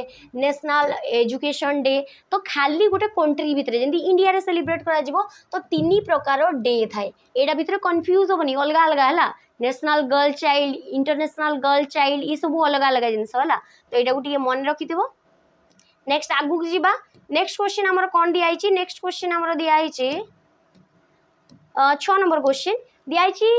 national education day ତ ଖାଲି ଗୋଟେ କଣ୍ଟ୍ରି ଭିତରେ ଯେମିତି ଇଣ୍ଡିଆରେ ସେଲିବ୍ରେଟ୍ କରାଯିବ ତ ତିନି ପ୍ରକାର ଡେ ଥାଏ ଏଇଟା ଭିତରେ କନଫ୍ୟୁଜ୍ ହେବନି ଅଲଗା ଅଲଗା ହେଲା national girl child international girl child এসবু অলগা অলগা জিনিস হল তো এটাকে টিকিয়ে মনে রখিদেব ନେକ୍ସଟ ଆଗକୁ ଯିବା ନେକ୍ସଟ କ୍ୱେଶ୍ଚିନ୍ ଆମର କ'ଣ ଦିଆହେଇଛି ନେକ୍ସଟ କ୍ୱେଶ୍ଚିନ୍ ଆମର ଦିଆହେଇଛି ଛଅ ନମ୍ବର କ୍ୱେଶ୍ଚିନ୍ ଦିଆହେଇଛି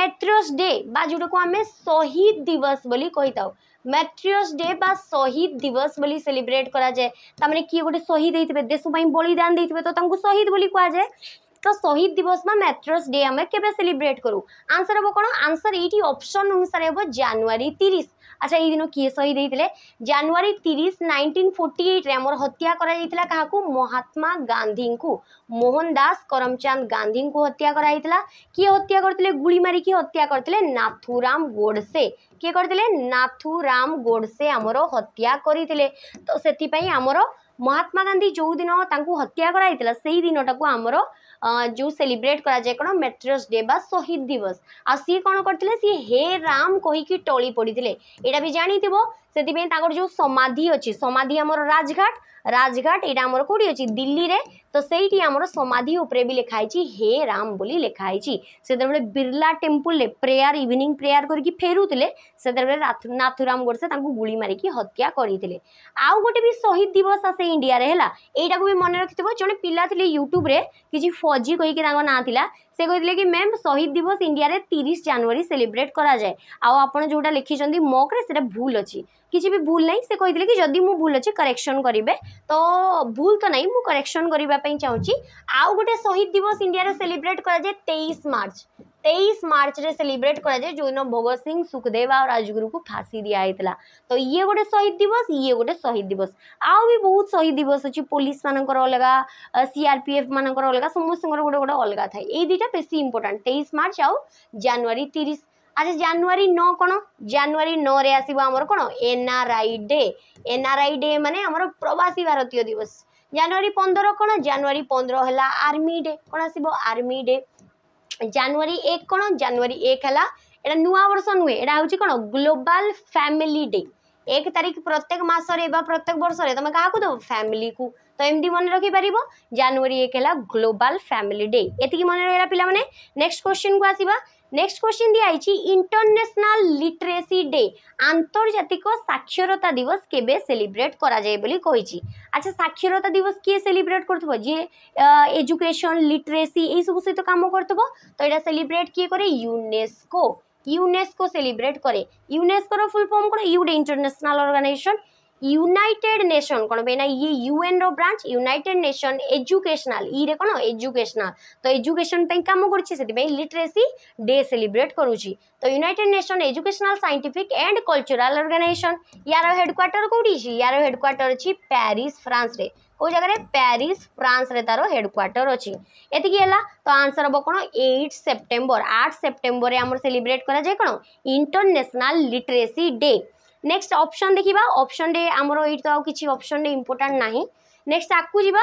ମେଟ୍ରିୟସ୍ ଡେ ବା ଯେଉଁଟାକୁ ଆମେ ଶହୀଦ ଦିବସ ବୋଲି କହିଥାଉ ম্যাট্রিয়স ডে বা শহীদ দিবস বলে সেলিব্রেট করা যায় তার মানে কি গোটে শহীদ হয়েছে দেশ বলিদান দিয়ে তো তাঁকু শহীদ বলে কুযায় তো শহীদ দিবস বা ম্যাট্রিয়স ডে আমি কেবে সেলিব্রেট করু আনসর হব কোণ আনসর এইটি অপশন অনুসারে হব জানুয়ারি তিরিশ আচ্ছা এই দিন কিয়ে শহীদ হয়েছিল জানুয়ারি তিরিশ নাইনটিন ফোর্টি এইট্রে আমার হত্যা করা যাইছিল কাহকু মহাত্মা গান্ধী মোহন দাস করমচাঁদ গান্ধী হত্যা করা হয়েছিল কি হত্যা করলে গুড়ি মারিকি হত্যা করলে নাথুরাম গোডসে কি করলে নাথুরাম গোডসে আমার হত্যা করে তো সেপাই আমার মহাত্মা গান্ধী যেদিন তাঁকু হত্যা করা হয়েছিল সেই দিনটা আমার ଯେଉଁ ସେଲିବ୍ରେଟ୍ କରାଯାଏ କ'ଣ ମେଟ୍ରସ୍ ଡେ ବା ଶହୀଦ ଦିବସ ଆଉ ସିଏ କ'ଣ କରିଥିଲେ ସିଏ ହେ ରାମ କହିକି ଟଳି ପଡ଼ିଥିଲେ ଏଇଟା ବି ଜାଣିଥିବ ସେଥିପାଇଁ ତାଙ୍କର ଯେଉଁ ସମାଧି ଅଛି ସମାଧି ଆମର ରାଜଘାଟ ରାଜଘାଟ ଏଇଟା ଆମର କେଉଁଠି ଅଛି ଦିଲ୍ଲୀରେ ତ ସେଇଠି ଆମର ସମାଧି ଉପରେ ବି ଲେଖା ହେଇଛି ହେ ରାମ ବୋଲି ଲେଖା ହେଇଛି ସେତେବେଳେ ବିର୍ଲା ଟେମ୍ପୁଲରେ ପ୍ରେୟାର ଇଭିନିଂ ପ୍ରେୟାର କରିକି ଫେରୁଥିଲେ ସେତେବେଳେ ନାଥୁରାମ ଗୋଡ଼ସେ ତାଙ୍କୁ ଗୁଳି ମାରିକି ହତ୍ୟା କରିଥିଲେ ଆଉ ଗୋଟେ ବି ଶହୀଦ ଦିବସ ଆସେ ଇଣ୍ଡିଆରେ ହେଲା ଏଇଟାକୁ ବି ମନେ ରଖିଥିବ ଜଣେ ପିଲା ଥିଲେ ୟୁଟ୍ୟୁବରେ କିଛି ଫୌଜି କହିକି ତାଙ୍କ ନାଁ ଥିଲା সে কে ম্যাম শহীদ দিবস ইন্ডিয়ার তিরিশ জানুয়ারি সেলিব্রেট করা যায় আপন যেটা লিখিছেন মক্রে সেটা ভুল অছি কিছু বি ভুল নাই সে কে যদি মু ভুল অছি করেকশন করবে তো ভুল তো নাই মু করেকশন করা চাহুছি আউ গোটে শহীদ দিবস ইন্ডিয়ার সেলিব্রেট করা যায় তেইশ মার্চ तेईस मार्चରେ ସେଲିବ୍ରେଟ୍ କରାଯାଏ ଯେଉଁଦିନ ଭଗତ ସିଂ ସୁଖଦେବ ଆଉ ରାଜଗୁରୁକୁ ଫାଶୀ ଦିଆହେଇଥିଲା ତ ଇଏ ଗୋଟେ ଶହୀଦ ଦିବସ ଇଏ ଗୋଟେ ଶହୀଦ ଦିବସ ଆଉ ବି ବହୁତ ଶହୀଦ ଦିବସ ଅଛି ପୋଲିସ ମାନଙ୍କର ଅଲଗା ସିଆର୍ପିଏଫ୍ ମାନଙ୍କର ଅଲଗା ସମସ୍ତଙ୍କର ଗୋଟେ ଗୋଟେ ଅଲଗା ଥାଏ ଏଇ ଦୁଇଟା ବେଶୀ ଇମ୍ପୋର୍ଟାଣ୍ଟ ତେଇଶ ମାର୍ଚ୍ଚ ଆଉ ଜାନୁଆରୀ ତିରିଶ ଆଚ୍ଛା ଜାନୁଆରୀ ନଅ କ'ଣ ଜାନୁଆରୀ ନଅରେ ଆସିବ ଆମର କ'ଣ ଏନ୍ଆର୍ଆଇ ଡେ ଏନ୍ଆର୍ଆଇ ଡେ ମାନେ ଆମର ପ୍ରବାସୀ ଭାରତୀୟ ଦିବସ ଜାନୁଆରୀ ପନ୍ଦର କ'ଣ ଜାନୁଆରୀ ପନ୍ଦର ହେଲା ଆର୍ମି ଡେ କ'ଣ ଆସିବ ଆର୍ମି ଡେ ଜାନୁଆରୀ ଏକ କ'ଣ ଜାନୁଆରୀ ଏକ ହେଲା ଏଇଟା ନୂଆ ବର୍ଷ ନୁହେଁ ଏଇଟା ହେଉଛି କ'ଣ ଗ୍ଲୋବାଲ୍ ଫ୍ୟାମିଲି ଡେ ଏକ ତାରିଖ ପ୍ରତ୍ୟେକ ମାସରେ ବା ପ୍ରତ୍ୟେକ ବର୍ଷରେ ତୁମେ କାହାକୁ ଦେବ ଫ୍ୟାମିଲିକୁ ତ ଏମିତି ମନେ ରଖିପାରିବ ଜାନୁଆରୀ ଏକ ହେଲା ଗ୍ଲୋବାଲ୍ ଫ୍ୟାମିଲି ଡେ ଏତିକି ମନେ ରହିଲା ପିଲାମାନେ ନେକ୍ସଟ କ୍ୱେଶ୍ଚିନ୍କୁ ଆସିବା নেক্সট কোশ্চিন দিয়েছি ইন্টারন্যাশনাল লিটারেসি ডে আন্তর্জাতিক সাক্ষরতা দিবস কেবে সেলিব্রেট করা যায় বলে কইছি আচ্ছা সাক্ষরতা দিবস কি সেলিব্রেট করুব যে এজুকেশন লিটারেসি এইসব সহ কাম করুব তো এটা সেলিব্রেট কি করে ইউনেস্কো ইউনেস্কো সেলিব্রেট করে ইউনেস্কোর ফুল ফর্ম করে ইউডে ইন্টারন্যাশনাল অর্গানাইজেশন યુનાઇટેડ નેશન કોણ ભાઈ એના એ યુએનର ବ୍ରାଞ୍ଚ ୟୁନାଇଟେଡ଼ ନେସନ୍ ଏଜୁକେସନାଲ୍ ଇରେ କ'ଣ ଏଜୁକେସନାଲ୍ ତ ଏଜୁକେସନ୍ ପାଇଁ କାମ କରୁଛି ସେଥିପାଇଁ ଲିଟରେସି ଡେ ସେଲିବ୍ରେଟ୍ କରୁଛି ତ united nation educational scientific and cultural organization ୟାର ହେଡ଼କ୍ୱାର୍ଟର କେଉଁଠି ଅଛି ୟାର ହେଡ଼କ୍ୱାର୍ଟର ଅଛି ପ୍ୟାରିସ୍ ଫ୍ରାନ୍ସରେ କେଉଁ ଜାଗାରେ ପ୍ୟାରିସ୍ ଫ୍ରାନ୍ସରେ ତାର ହେଡ଼କ୍ୱାର୍ଟର ଅଛି ଏତିକି ହେଲା ତ ଆନ୍ସର୍ ହେବ କ'ଣ ଏଇଟ୍ ସେପ୍ଟେମ୍ବର ଆଠ ସେପ୍ଟେମ୍ବରରେ ଆମର ସେଲିବ୍ରେଟ୍ କରାଯାଏ କ'ଣ international literacy day next option দেখিবা অপশনরে আমার এইটি তো আউ কিছু অপশনরে ইম্পর্টাট না নেক্সট আকু যা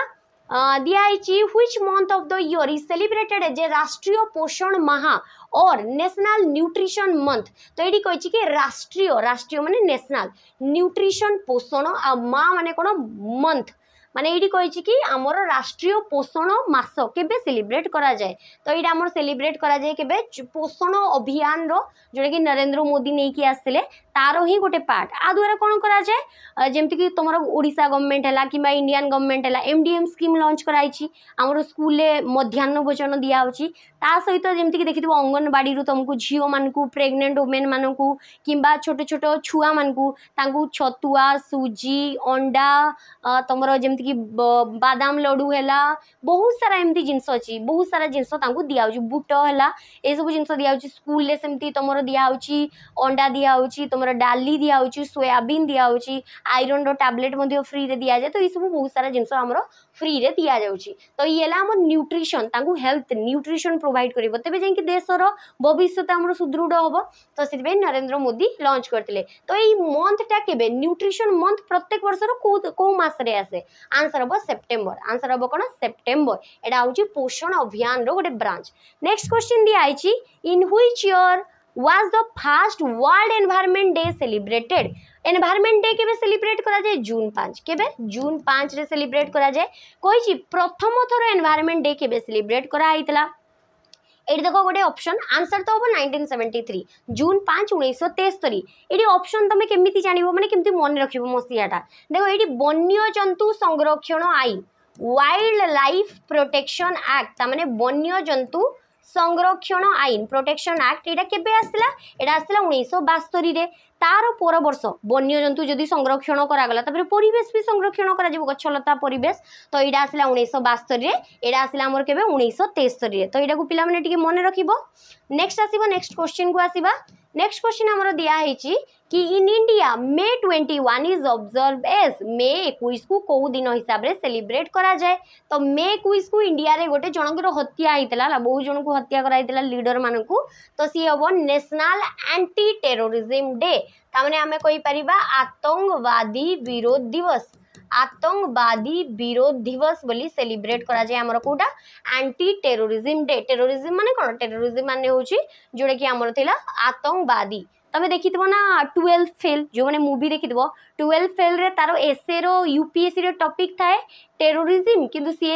দিয়া হয়েছি which month of the year is celebrated যে রাষ্ট্রীয় পোষণ মাহা অর ন্যাশনাল নিউট্রিশন মন্থ তো এটি কইছি কি রাষ্ট্রীয় রাষ্ট্রীয় মানে ন্যাশনাল নিউট্রিশন পোষণ আর মা মানে কোন মন্থ মানে এইটি কইছি কি আমার রাষ্ট্রীয় পোষণ মাস কেবে সেলিব্রেট করা যায় তো এইটা আমার সেলিব্রেট করা যায় কেবে পোষণ অভিযানর যেটা কি নরেন্দ্র মোদি নেইকি আসলে ତାର ହିଁ ଗୋଟେ ପାର୍ଟ ଆ ଦ୍ୱାରା କ'ଣ କରାଯାଏ ଯେମିତିକି ତୁମର ଓଡ଼ିଶା ଗଭର୍ଣ୍ଣମେଣ୍ଟ ହେଲା କିମ୍ବା ଇଣ୍ଡିଆନ୍ ଗଭର୍ଣ୍ଣମେଣ୍ଟ ହେଲା M D M scheme launch କରାହେଇଛି ଆମର ସ୍କୁଲରେ ମଧ୍ୟାହ୍ନ ଭୋଜନ ଦିଆହେଉଛି ତା ସହିତ ଯେମିତିକି ଦେଖିଥିବ ଅଙ୍ଗନବାଡ଼ିରୁ ତୁମକୁ ଝିଅମାନଙ୍କୁ ପ୍ରେଗନେଣ୍ଟ ଓମେନ୍ମାନଙ୍କୁ କିମ୍ବା ଛୋଟ ଛୋଟ ଛୁଆମାନଙ୍କୁ ତାଙ୍କୁ ଛତୁଆ ସୁଜି ଅଣ୍ଡା ତୁମର ଯେମିତିକି ବାଦାମ ଲଡ଼ୁ ହେଲା ବହୁତ ସାରା ଏମିତି ଜିନିଷ ଅଛି ବହୁତ ସାରା ଜିନିଷ ତାଙ୍କୁ ଦିଆହେଉଛି ବୁଟ ହେଲା ଏସବୁ ଜିନିଷ ଦିଆହେଉଛି ସ୍କୁଲରେ ସେମିତି ତୁମର ଦିଆହେଉଛି ଅଣ୍ଡା ଦିଆହେଉଛି ତୁମ ଆମର ଡାଲି ଦିଆହେଉଛି ସୋୟାବିନ୍ ଦିଆହେଉଛି ଆଇରନ୍ର ଟ୍ୟାବଲେଟ୍ ମଧ୍ୟ ଫ୍ରିରେ ଦିଆଯାଏ ତ ଏଇସବୁ ବହୁତ ସାରା ଜିନିଷ ଆମର ଫ୍ରିରେ ଦିଆଯାଉଛି ତ ଇଏ ହେଲା ଆମ ନ୍ୟୁଟ୍ରିସନ୍ ତାଙ୍କୁ ହେଲ୍ଥ ନ୍ୟୁଟ୍ରିସନ୍ ପ୍ରୋଭାଇଡ଼ କରିବ ତେବେ ଯାଇକି ଦେଶର ଭବିଷ୍ୟତ ଆମର ସୁଦୃଢ଼ ହେବ ତ ସେଥିପାଇଁ ନରେନ୍ଦ୍ର ମୋଦି ଲଞ୍ଚ କରିଥିଲେ ତ ଏଇ ମନ୍ଥଟା କେବେ ନ୍ୟୁଟ୍ରିସନ୍ ମନ୍ଥ ପ୍ରତ୍ୟେକ ବର୍ଷର କେଉଁ କେଉଁ ମାସରେ ଆସେ ଆନ୍ସର୍ ହେବ ସେପ୍ଟେମ୍ବର ଆନ୍ସର୍ ହେବ କ'ଣ ସେପ୍ଟେମ୍ବର ଏଇଟା ହେଉଛି ପୋଷଣ ଅଭିଯାନର ଗୋଟେ ବ୍ରାଞ୍ଚ ନେକ୍ସଟ କ୍ୱେଶ୍ଚିନ୍ ଦିଆହେଇଛି in which year was the first world environment day celebrated environment day কেবে সেলিব্রেট করা যায় জুন পাঁচ কেবে জুন পাঁচরে সেলিব্রেট করা যায় কইছি প্রথম থর এনভায়রনমেন্ট ডে কেবে সেলিব্রেট করা হয়েছিলা এটি দেখো গোটে অপশন আনসার তো হব নাইনটিন সেভেন্টি থ্রি জুন পাঁচ উনিশশো তেস্তরি এটি অপশন তুমি কেমিতি জাণব মানে কেমি মনে রাখব মশিয়াটা দেখো এটি বন্যজন্তু সংরক্ষণ আইন ওয়াইল্ড লাইফ প্রোটেকশন আক্ট তার মানে বন্যজন্তু সংরক্ষণ আইন প্রোটেকশন আক্ট এটা কেবে আসলে এটা আসলে উনিশশো বাস্তরিরে তার পরবর্ষ বন্যজন্তু যদি সংরক্ষণ করাগলা তাপরে পরিবেশ বি সংরক্ষণ করা গছলতা পরিবেশ তো এটা আসলে উনিশশো বাস্তরিরে এটা আসলে আমার কেবে উনিশশো তেস্তরিরে তো এটা পিলা মানে টিকি মনে রাখব নেক্সট আসব নেক্সট কোশ্চিন কু আসবা নেক্সট কোশ্চিন আমার দিয়া হয়েছি कि in India May twenty one is observe as मे एक कौ दिन हिसाब से सेलिब्रेट कराए तो मे एक को इंडिया रे गोटे जनकर हत्या होता है बहुत जन को हत्या कराई लिडर मानक तो सी हम नेशनल आंटी टेरोरीजम डे तामने आम कहीपर आतंकवादी विरोध दिवस आतंकवादी विरोध दिवस बोली सेलिब्रेट कराए आमर कौटा आंटी टेरोरीजम डे टेरोरीजम मान कौन टेरोरीजम मान हूँ जोटा कि आमर थी आतंकवादी ତମେ ଦେଖିଥିବ ନା ଟୁଏଲ୍ଭ ଫେଲ୍ ଯେଉଁମାନେ ମୁଭି ଦେଖିଥିବ ટ્વેલ્થ ફેલ રે તારો એસેરો યુપીએસસીનો ટપિક થાય ટેરોરિઝમ କିନ୍ତୁ ସିଏ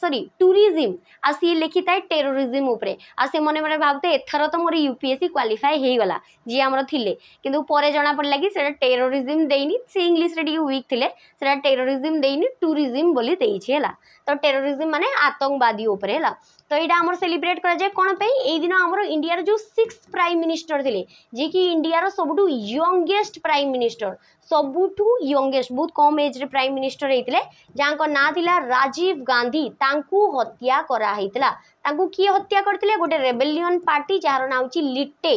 ସରି ଟୁରିଜିମ୍ ଆଉ ସିଏ ଲେଖିଥାଏ ଟେରୋରିଜିମ୍ ଉପରେ ଆଉ ସେ ମନେ ମନେ ଭାବୁଥାଏ ଏଥର ତ ମୋର U P S C qualify ହେଇଗଲା ଯିଏ ଆମର ଥିଲେ କିନ୍ତୁ ପରେ ଜଣାପଡ଼ିଲା କି ସେଇଟା ଟେରୋରିଜିମ୍ ଦେଇନି ସେ ଇଂଲିଶରେ ଟିକେ ୱିକ୍ ଥିଲେ ସେଇଟା ଟେରୋରିଜିମ୍ ଦେଇନି ଟୁରିଜିମ୍ ବୋଲି ଦେଇଛି ହେଲା ତ ଟେରୋରିଜିମ୍ ମାନେ ଆତଙ୍କବାଦୀ ଉପରେ ହେଲା ତ ଏଇଟା ଆମର ସେଲିବ୍ରେଟ୍ କରାଯାଏ କ'ଣ ପାଇଁ ଏଇଦିନ ଆମର ଇଣ୍ଡିଆର ଯେଉଁ ସିକ୍ସ ପ୍ରାଇମ୍ ମିନିଷ୍ଟର ଥିଲେ ଯିଏକି ଇଣ୍ଡିଆର ସବୁଠୁ ୟଙ୍ଗେଷ୍ଟ ପ୍ରାଇମ୍ ମିନିଷ୍ଟର ସବୁଠୁ ୟଙ୍ଗେଷ୍ଟ ବହୁତ କମ୍ ଏଜ୍ରେ ପ୍ରାଇମ୍ ମିନିଷ୍ଟର ହେଇଥିଲେ ଯାହାଙ୍କ ନାଁ ଥିଲା ରାଜୀବ ଗାନ୍ଧୀ ତାଙ୍କୁ ହତ୍ୟା କରାହେଇଥିଲା ତାଙ୍କୁ କିଏ ହତ୍ୟା କରିଥିଲେ ଗୋଟେ ରେବେଲିଅନ୍ ପାର୍ଟି ଯାହାର ନାଁ ହେଉଛି ଲିଟେ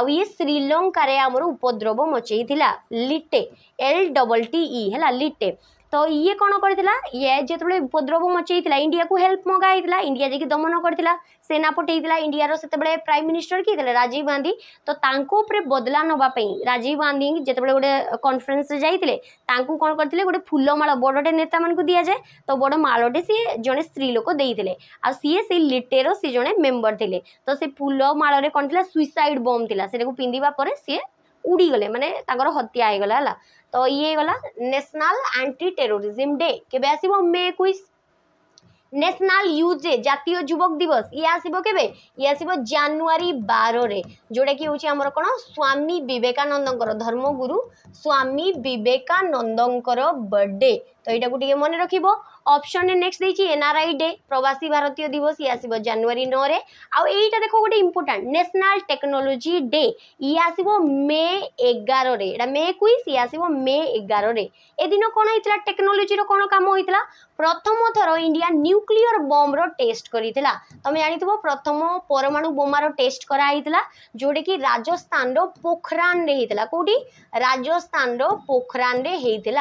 ଆଉ ଇଏ ଶ୍ରୀଲଙ୍କାରେ ଆମର ଉପଦ୍ରବ ମଚେଇଥିଲା ଲିଟେ ଏଲ୍ ଡବଲ୍ ଟି ଇ ହେଲା ଲିଟେ ତ ଇଏ କ'ଣ କରିଥିଲା ଇଏ ଯେତେବେଳେ ଉପଦ୍ରବ ମଚାଇଥିଲା ଇଣ୍ଡିଆକୁ ହେଲ୍ପ ମଗା ହେଇଥିଲା ଇଣ୍ଡିଆ ଯାଇକି ଦମନ କରିଥିଲା ସେନା ପଠାଇଥିଲା ଇଣ୍ଡିଆର ସେତେବେଳେ ପ୍ରାଇମ୍ ମିନିଷ୍ଟର କିଏ ଥିଲେ ରାଜୀବ ଗାନ୍ଧୀ ତ ତାଙ୍କ ଉପରେ ବଦଲା ନେବା ପାଇଁ ରାଜୀବ ଗାନ୍ଧୀ ଯେତେବେଳେ ଗୋଟେ କନଫରେନ୍ସରେ ଯାଇଥିଲେ ତାଙ୍କୁ କ'ଣ କରିଥିଲେ ଗୋଟେ ଫୁଲମାଳ ବଡ଼ଟେ ନେତାମାନଙ୍କୁ ଦିଆଯାଏ ତ ବଡ଼ ମାଳଟେ ସିଏ ଜଣେ ସ୍ତ୍ରୀ ଲୋକ ଦେଇଥିଲେ ଆଉ ସିଏ ସେଇ ଲିଟେର ସିଏ ଜଣେ ମେମ୍ବର ଥିଲେ ତ ସେ ଫୁଲମାଳରେ କ'ଣ ଥିଲା ସୁଇସାଇଡ଼ ବମ୍ ଥିଲା ସେଟାକୁ ପିନ୍ଧିବା ପରେ ସିଏ ଉଡ଼ିଗଲେ ମାନେ ତାଙ୍କର ହତ୍ୟା ହେଇଗଲା ହେଲା ତ ଇଏ ହେଇଗଲା ନ୍ୟାସନାଲ୍ ଆଣ୍ଟି ଟେରୋରିଜିମ୍ ଡେ କେବେ ଆସିବ ମେ ଏକୋଇଶ ନ୍ୟାସନାଲ୍ ୟୁଥ୍ ଡେ ଜାତୀୟ ଯୁବକ ଦିବସ ଇଏ ଆସିବ କେବେ ଇଏ ଆସିବ ଜାନୁଆରୀ ବାରରେ ଯେଉଁଟାକି ହେଉଛି ଆମର କ'ଣ ସ୍ୱାମୀ ବିବେକାନନ୍ଦଙ୍କର ଧର୍ମଗୁରୁ ସ୍ୱାମୀ ବିବେକାନନ୍ଦଙ୍କର ବର୍ଥଡେ ତ ଏଇଟାକୁ ଟିକେ ମନେ ରଖିବ অপশনে নেক্সট দিয়েছি এনআরআই ডে প্রবাসী ভারতীয় দিবস ইয়ে আসব জানুয়ারি নরে আইটা দেখো গোটে ইম্পর্টাট ন্যাশনাল টেকনোলোজি ডে ইয়ে আসব মে এগারে এটা মে কুইশ ইয়ে আসব মে এগারে এদিন কোণ হয়েছিল টেকনোলোজির কোণ কাম হয়েছিল প্রথম থর ইন্ডিয়া নিউক্লিয়র বম্বর টেস্ট করেছিল তুমি জাঁথিব প্রথম পরমাণু বোমার টেস্ট করা হয়েছিল যেটা কি রাজস্থানর পোখরানরে হয়েছিল কোটি রাজস্থানর পোখরানরে হয়েছিল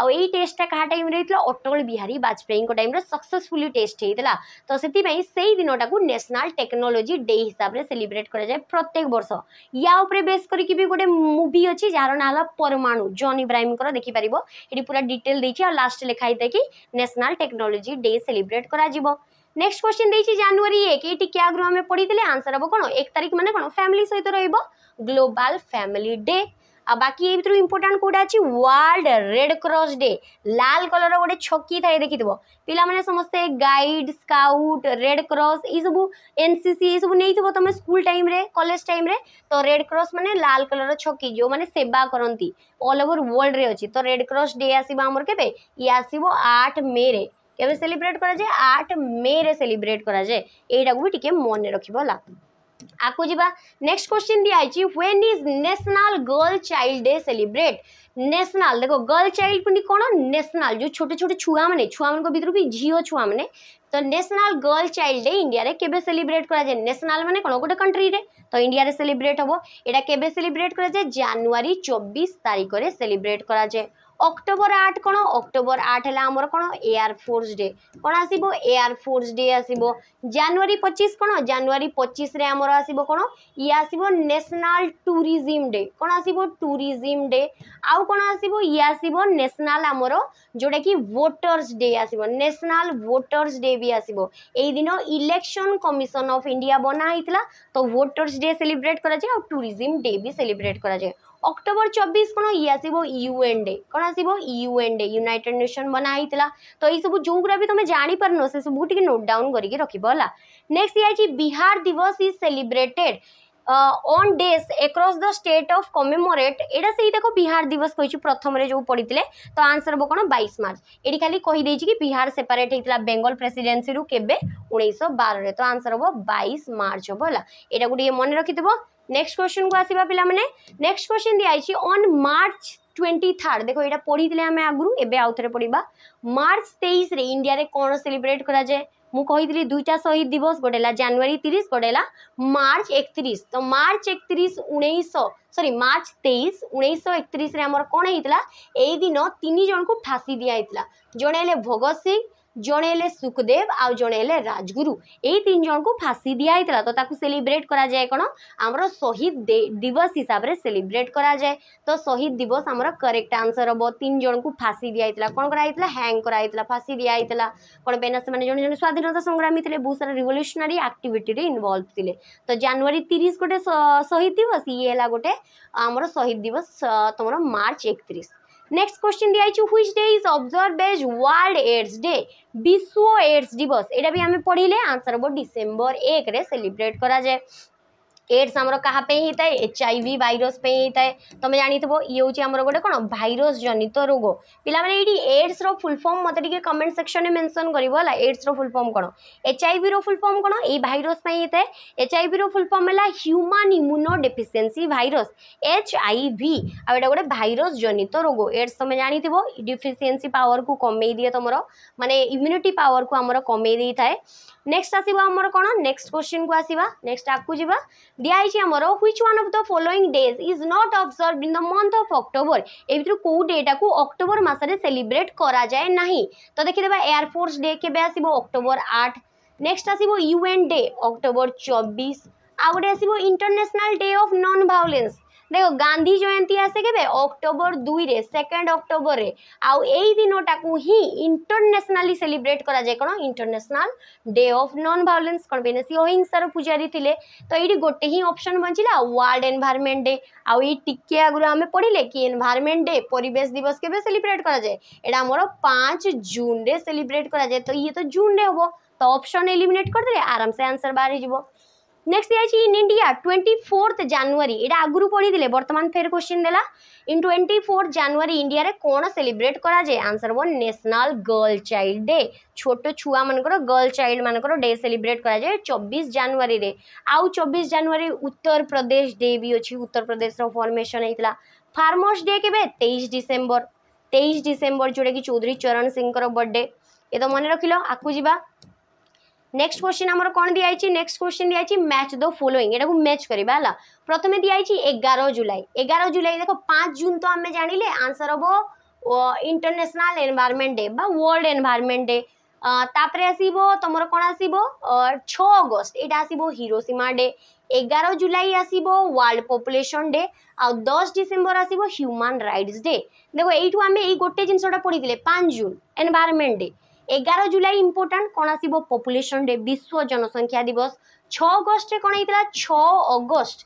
আই টেস্টটা কাহা টাইমে হয়েছিল অটল বিহারী ବାଜପେୟୀଙ୍କ ଟାଇମ୍ରେ ସକ୍ସେସଫୁଲି ଟେଷ୍ଟ ହେଇଥିଲା ତ ସେଥିପାଇଁ ସେଇ ଦିନଟାକୁ ନ୍ୟାସନାଲ୍ ଟେକ୍ନୋଲୋଜି ଡେ ହିସାବରେ ସେଲିବ୍ରେଟ୍ କରାଯାଏ ପ୍ରତ୍ୟେକ ବର୍ଷ ୟା ଉପରେ ବେସ୍ କରିକି ବି ଗୋଟେ ମୁଭି ଅଛି ଯାହାର ନାଁ ହେଲା ପରମାଣୁ ଜନ୍ ଇବ୍ରାହିମଙ୍କର ଦେଖିପାରିବ ଏଠି ପୁରା ଡିଟେଲ୍ ଦେଇଛି ଆଉ ଲାଷ୍ଟ ଲେଖା ହେଇଥାଏ କି ନ୍ୟାସନାଲ୍ ଟେକ୍ନୋଲୋଜି ଡେ ସେଲିବ୍ରେଟ୍ କରାଯିବ ନେକ୍ସଟ କ୍ୱେଶ୍ଚିନ୍ ଦେଇଛି ଜାନୁଆରୀ ଏକ ଏଇଠି କି ଆଗରୁ ଆମେ ପଢ଼ିଥିଲେ ଆନ୍ସର ହେବ କ'ଣ ଏକ ତାରିଖ ମାନେ କ'ଣ ଫ୍ୟାମିଲି ସହିତ ରହିବ ଗ୍ଲୋବାଲ୍ ଫ୍ୟାମିଲି ଡେ ଆଉ ବାକି ଏ ଭିତରୁ ଇମ୍ପୋର୍ଟାଣ୍ଟ କେଉଁଟା ଅଛି ୱାର୍ଲଡ ରେଡ୍ କ୍ରସ୍ ଡେ ଲାଲ କଲର୍ର ଗୋଟେ ଛକି ଥାଏ ଦେଖିଥିବ ପିଲାମାନେ ସମସ୍ତେ ଗାଇଡ୍ ସ୍କାଉଟ୍ ରେଡ୍ କ୍ରସ୍ ଏଇସବୁ ଏନ୍ ସି ସି ଏଇସବୁ ନେଇଥିବ ତୁମେ ସ୍କୁଲ ଟାଇମ୍ରେ କଲେଜ ଟାଇମ୍ରେ ତ ରେଡ୍ କ୍ରସ୍ ମାନେ ଲାଲ କଲର୍ର ଛକି ଯେଉଁମାନେ ସେବା କରନ୍ତି ଅଲ୍ ଓଭର ୱାର୍ଲଡରେ ଅଛି ତ ରେଡ୍ କ୍ରସ୍ ଡେ ଆସିବ ଆମର କେବେ ଇଏ ଆସିବ ଆଠ ମେରେ କେବେ ସେଲିବ୍ରେଟ୍ କରାଯାଏ ଆଠ ମେରେ ସେଲିବ୍ରେଟ୍ କରାଯାଏ ଏଇଟାକୁ ବି ଟିକେ ମନେ ରଖିବ ହେଲା આગળ જવા નેક્સ્ટ ક્વેશ્ચन દિયા છે when is national girl child day celebrate national দেখো গার্ল চাইল্ড পুনি কোণ ন্যাশনাল যে ছোট ছোট ছুয়া মানে ছুয়া মানক ভিতর বি ঝিও ছুয়া মানে তো ন্যাশনাল গার্ল চাইল্ড ডে ইন্ডিয়ারে কেবে সেলিব্রেট করা যায় ন্যাশনাল মানে কোণ গোটে কন্ট্রিরে তো ইন্ডিয়ারে সেলিব্রেট হব এটা কেবে সেলিব্রেট করা যায় জানুয়ারি চব্বিশ তারিখরে সেলিব্রেট করা যায় অক্টোবর আট কোণ অক্টোবর আট হল আমার কোণ এয়ার ফোর্স ডে কোণ আসব এয়ার ফোর্স ডে আসব জানুয়ারি পঁচিশ কোণ জানুয়ারি পঁচিশে আমার আসব কোণ ইয়ে আসব ন্যাশনাল ট্যুরিজম ডে কোণ আসব ট্যুরিজম ডে আউ কোণ আসব ইয়ে আসব ন্যাশনাল আমার যেটা কি ভোটর্স ডে আসব ন্যাশনাল ভোটর্স ডে বি আসব এই দিন ইলেকশন কমিশন অফ ইন্ডিয়া বনা হয়েছিল তো ভোটর্স ডে সেলিব্রেট করা যায় আর ট্যুরিজম ডে বি সেলিব্রেট করা যায় অক্টোবর চব্বিশ কোণ ইয়ে আসব ইউএন ডে কোণ ଆସିବ ୟୁଏନ୍ଡେ ୟୁନାଇଟେଡ୍ ନେସନ୍ ବନାହେଇଥିଲା ତ ଏଇସବୁ ଯେଉଁଗୁଡ଼ା ବି ତୁମେ ଜାଣିପାରୁନ ସେସବୁକୁ ଟିକେ ନୋଟ୍ ଡାଉନ୍ କରିକି ରଖିବ ହେଲା ନେକ୍ସଟ ଇଏ ଅଛି ବିହାର ଦିବସ is celebrated on days across the state of commemorate এটা সেই দেখো বিহার দিবস কইছি প্রথমে যে পড়িলে তো আনসর হব কোণ বাইশ মার্চ এটি খালি কহিদেছি কি বিহার সেপারেট হয়েছিল বেঙ্গল প্রেসিডেন্সি রু কেবে উনিশশো বারে তো আনসর হব বাইশ মার্চ হব হল এটা টিকে মনে রখিদেব নেক্সট কোশ্চিন কু আসবা পিলা মানে নেক্সট কোশ্চিন দিয়েছি অন মার্চ ଟ୍ୱେଣ୍ଟି ଥାର୍ଡ଼ ଦେଖ ଏଇଟା ପଢ଼ିଥିଲେ ଆମେ ଆଗରୁ ଏବେ ଆଉ ଥରେ ପଢ଼ିବା ମାର୍ଚ୍ଚ ତେଇଶରେ ଇଣ୍ଡିଆରେ କ'ଣ ସେଲିବ୍ରେଟ୍ କରାଯାଏ ମୁଁ କହିଥିଲି ଦୁଇଟା ଶହୀଦ ଦିବସ ଗୋଟେ ହେଲା ଜାନୁଆରୀ ତିରିଶ ଗୋଟେ ହେଲା ମାର୍ଚ୍ଚ ଏକତିରିଶ ତ ମାର୍ଚ୍ଚ ଏକତିରିଶ ଉଣେଇଶହ ସରି ମାର୍ଚ୍ଚ ତେଇଶ ଉଣେଇଶହ ଏକତିରିଶରେ ଆମର କ'ଣ ହେଇଥିଲା ଏଇ ଦିନ ତିନି ଜଣଙ୍କୁ ଫାଶୀ ଦିଆହେଇଥିଲା ଜଣେ ହେଲେ ଭଗତ ସିଂ ଜଣେ ହେଲେ ସୁଖଦେବ ଆଉ ଜଣେ ହେଲେ ରାଜଗୁରୁ ଏଇ ତିନି ଜଣଙ୍କୁ ଫାଶୀ ଦିଆହେଇଥିଲା ତ ତାକୁ ସେଲିବ୍ରେଟ୍ କରାଯାଏ କ'ଣ ଆମର ଶହୀଦ ଦିବସ ହିସାବରେ ସେଲିବ୍ରେଟ୍ କରାଯାଏ ତ ଶହୀଦ ଦିବସ ଆମର କରେକ୍ଟ ଆନ୍ସର୍ ହେବ ତିନି ଜଣଙ୍କୁ ଫାଶୀ ଦିଆହେଇଥିଲା କ'ଣ କରାହେଇଥିଲା ହ୍ୟାଙ୍ଗ୍ କରାହେଇଥିଲା ଫାଶୀ ଦିଆହେଇଥିଲା କ'ଣ ପାଇଁନା ସେମାନେ ଜଣେ ଜଣେ ସ୍ୱାଧୀନତା ସଂଗ୍ରାମୀ ଥିଲେ ବହୁତ ସାରା ରିଭଲ୍ୟୁସନାରୀ ଆକ୍ଟିଭିଟିରେ ଇନଭଲ୍ଭ ଥିଲେ ତ ଜାନୁଆରୀ ତିରିଶ ଗୋଟେ ଶହୀଦ ଦିବସ ଇଏ ହେଲା ଗୋଟେ ଆମର ଶହୀଦ ଦିବସ ତୁମର ମାର୍ଚ୍ଚ ଏକତିରିଶ નેક્સ્ટ ક્વેશ્ચન દિયા which day is observe as world AIDS day વિશ્વ એડ્સ દિવસ এটা বি আমি পড়িলে আনসার হব ডিসেম্বর একরে সেলিব্রেট করা যায় एड्स आम कहीं था एच आई भी भाईरस तुम जानव ये आम गोटे कौन भाईर जनित रोग पे ये एड्स रुलफर्म मत कमेंट सेक्शन में मेनसन कर एड्स रुलफर्म कौन एच आई भी रुलफर्म कौन ये virus H I V full form है human immuno deficiency virus H I V आईटा गोटे भाइरस जनित रोग एड्स तुम जानव डिफिसीयसी पावर को कमे दिए तुम मानने इम्यूनिटी पावर को आम कमे नेक्स्ट आसमर कौन नेक्स्ट क्वेश्चन को आसवा नेक्स्ट आपको जी দিয়া ହେଇଛି ଆମର which one of the following days is not observe in the month of October ଏ ଭିତରୁ କେଉଁ ଡେଟାକୁ ଅକ୍ଟୋବର ମାସରେ ସେଲିବ୍ରେଟ୍ କରାଯାଏ ନାହିଁ ତ ଦେଖିଦେବା ଏୟାରଫୋର୍ସ ଡେ କେବେ ଆସିବ ଅକ୍ଟୋବର ଆଠ ନେକ୍ସଟ ଆସିବ ୟୁଏନ୍ ଡେ ଅକ୍ଟୋବର ଚବିଶ ଆଉ ଗୋଟେ ଆସିବ international day of non violence দেখো গান্ধী জয়ন্তী আসিকেবে অক্টোবর দুইরে সেকেন্ড অক্টোবরে আউ এই দিনটাকু হি ইন্টরন্যাশনালি সেলিব্রেট করা যায় কোন international day of non violence কোন বেনে সি অহিংসার পূজারী থিলে তো এইটি গোটে হি অপশন বঞ্চিলা ওয়ার্ল্ড এনভায়রনমেন্ট ডে আউ এই টিকে আগুর আমি পড়িলে কি এনভায়রনমেন্ট ডে পরিবেশ দিবস কেবে সেলিব্রেট করা যায় এটা আমার পাঁচ জুন রে সেলিব্রেট করা যায় তো ইয়ে তো জুন রে হব तो ऑप्शन एलिमिनेट करदे आराम से आंसर बाहर हो নেক্সট দিয়েছি in India twenty fourth January এটা আগুরু পড়িলে বর্তমান ফের কোশ্চিন দেলা ইন টোয়েন্টি ফোর্থ জানুয়ারি ইন্ডিয়ার কোণ সেলিব্রেট করা যায় আনসর হব ন্যাশনাল গার্ল চাইল্ড ডে ছোট ছুয়া মানকর গার্ল চাইল্ড মানকর ডে সেলিব্রেট করা যায় চব্বিশ জানুয়ারি আউ চব্বিশ জানুয়ারি উত্তরপ্রদেশ ডে বি অছি উত্তরপ্রদেশর ফর্মেসন হয়েছিল ফার্মর্স ডে কেবে তেইশ ডিসেম্বর তেইশ ডিসেম্বর যেটা কি চৌধুরী চরণ সিংকর বার্থডে এ তো মনে রাখিল আকু যা নেক্সট কোশ্চিন আমার কোণ দিয়েছি নেক্সট কোশ্চিন দিয়েছি ম্যাচ দ ফলোইং এটা ম্যাচ করা হল প্রথমে দিয়েছি এগারো জুলাই এগারো জুলাই দেখো পাঁচ জুন তো আমি জাঁলে আনসর হব ইন্টরন্যাশনাল এনভায়রনমেন্ট ডে বা ওয়ার্ল্ড এনভায়রনমেন্ট ডে তাপরে আসব তোমার কোণ আসব ছ অগস্ট এটা আসব হিরোসীমা ডে এগার জুলাই আসব ওয়ার্ল্ড পপুলেশন ডে আউ দশ ডিসেম্বর আসব হ্যুমান রাইটস ডে দেখো এইটু আমি এই গোটে জিনিসটা পড়িলে পাঁচ জুন এনভায়রনমেন্ট ডে এগারো জুলাই ইম্পর্টান্ট କ'ଣ ଆସିବ ପପୁଲେସନ୍ ଡେ ବିଶ୍ୱ ଜନସଂଖ୍ୟା ଦିବସ છ ଅଗଷ୍ଟରେ କ'ଣ ହେଇଥିଲା ଛଅ ଅଗଷ୍ଟ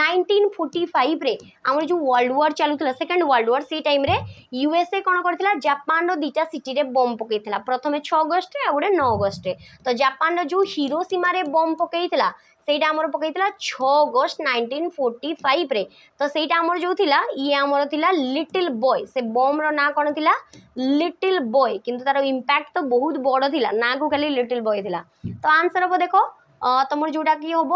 ନାଇଣ୍ଟିନ୍ ଫୋର୍ଟି ଫାଇଭ୍ରେ ଆମର ଯେଉଁ ୱାର୍ଲଡ ୱାର୍ ଚାଲୁଥିଲା ସେକେଣ୍ଡ ୱାର୍ଲଡ ୱାର୍ ସେଇ ଟାଇମ୍ରେ ୟୁଏସ୍ଏ କ'ଣ କରିଥିଲା ଜାପାନର ଦୁଇଟା ସିଟିରେ ବମ୍ ପକାଇଥିଲା ପ୍ରଥମେ ଛଅ ଅଗଷ୍ଟରେ ଆଉ ଗୋଟେ ନଅ ଅଗଷ୍ଟରେ ତ ଜାପାନର ଯେଉଁ ହିରୋସୀମାରେ ବମ୍ ପକାଇଥିଲା ସେଇଟା ଆମର ପକାଇଥିଲା ଛଅ ଅଗଷ୍ଟ ନାଇଣ୍ଟିନ୍ ଫୋର୍ଟି ଫାଇଭ୍ରେ ତ ସେଇଟା ଆମର ଯେଉଁ ଥିଲା ଇଏ ଆମର ଥିଲା ଲିଟିଲ୍ ବୟ ସେ ବମ୍ର ନାଁ କ'ଣ ଥିଲା ଲିଟିଲ୍ ବୟ କିନ୍ତୁ ତାର ଇମ୍ପ୍ୟାକ୍ଟ ତ ବହୁତ ବଡ଼ ଥିଲା ନାଁକୁ ଖାଲି ଲିଟିଲ୍ ବୟ ଥିଲା ତ ଆନ୍ସର୍ ହେବ ଦେଖ ତୁମର ଯେଉଁଟା କି ହେବ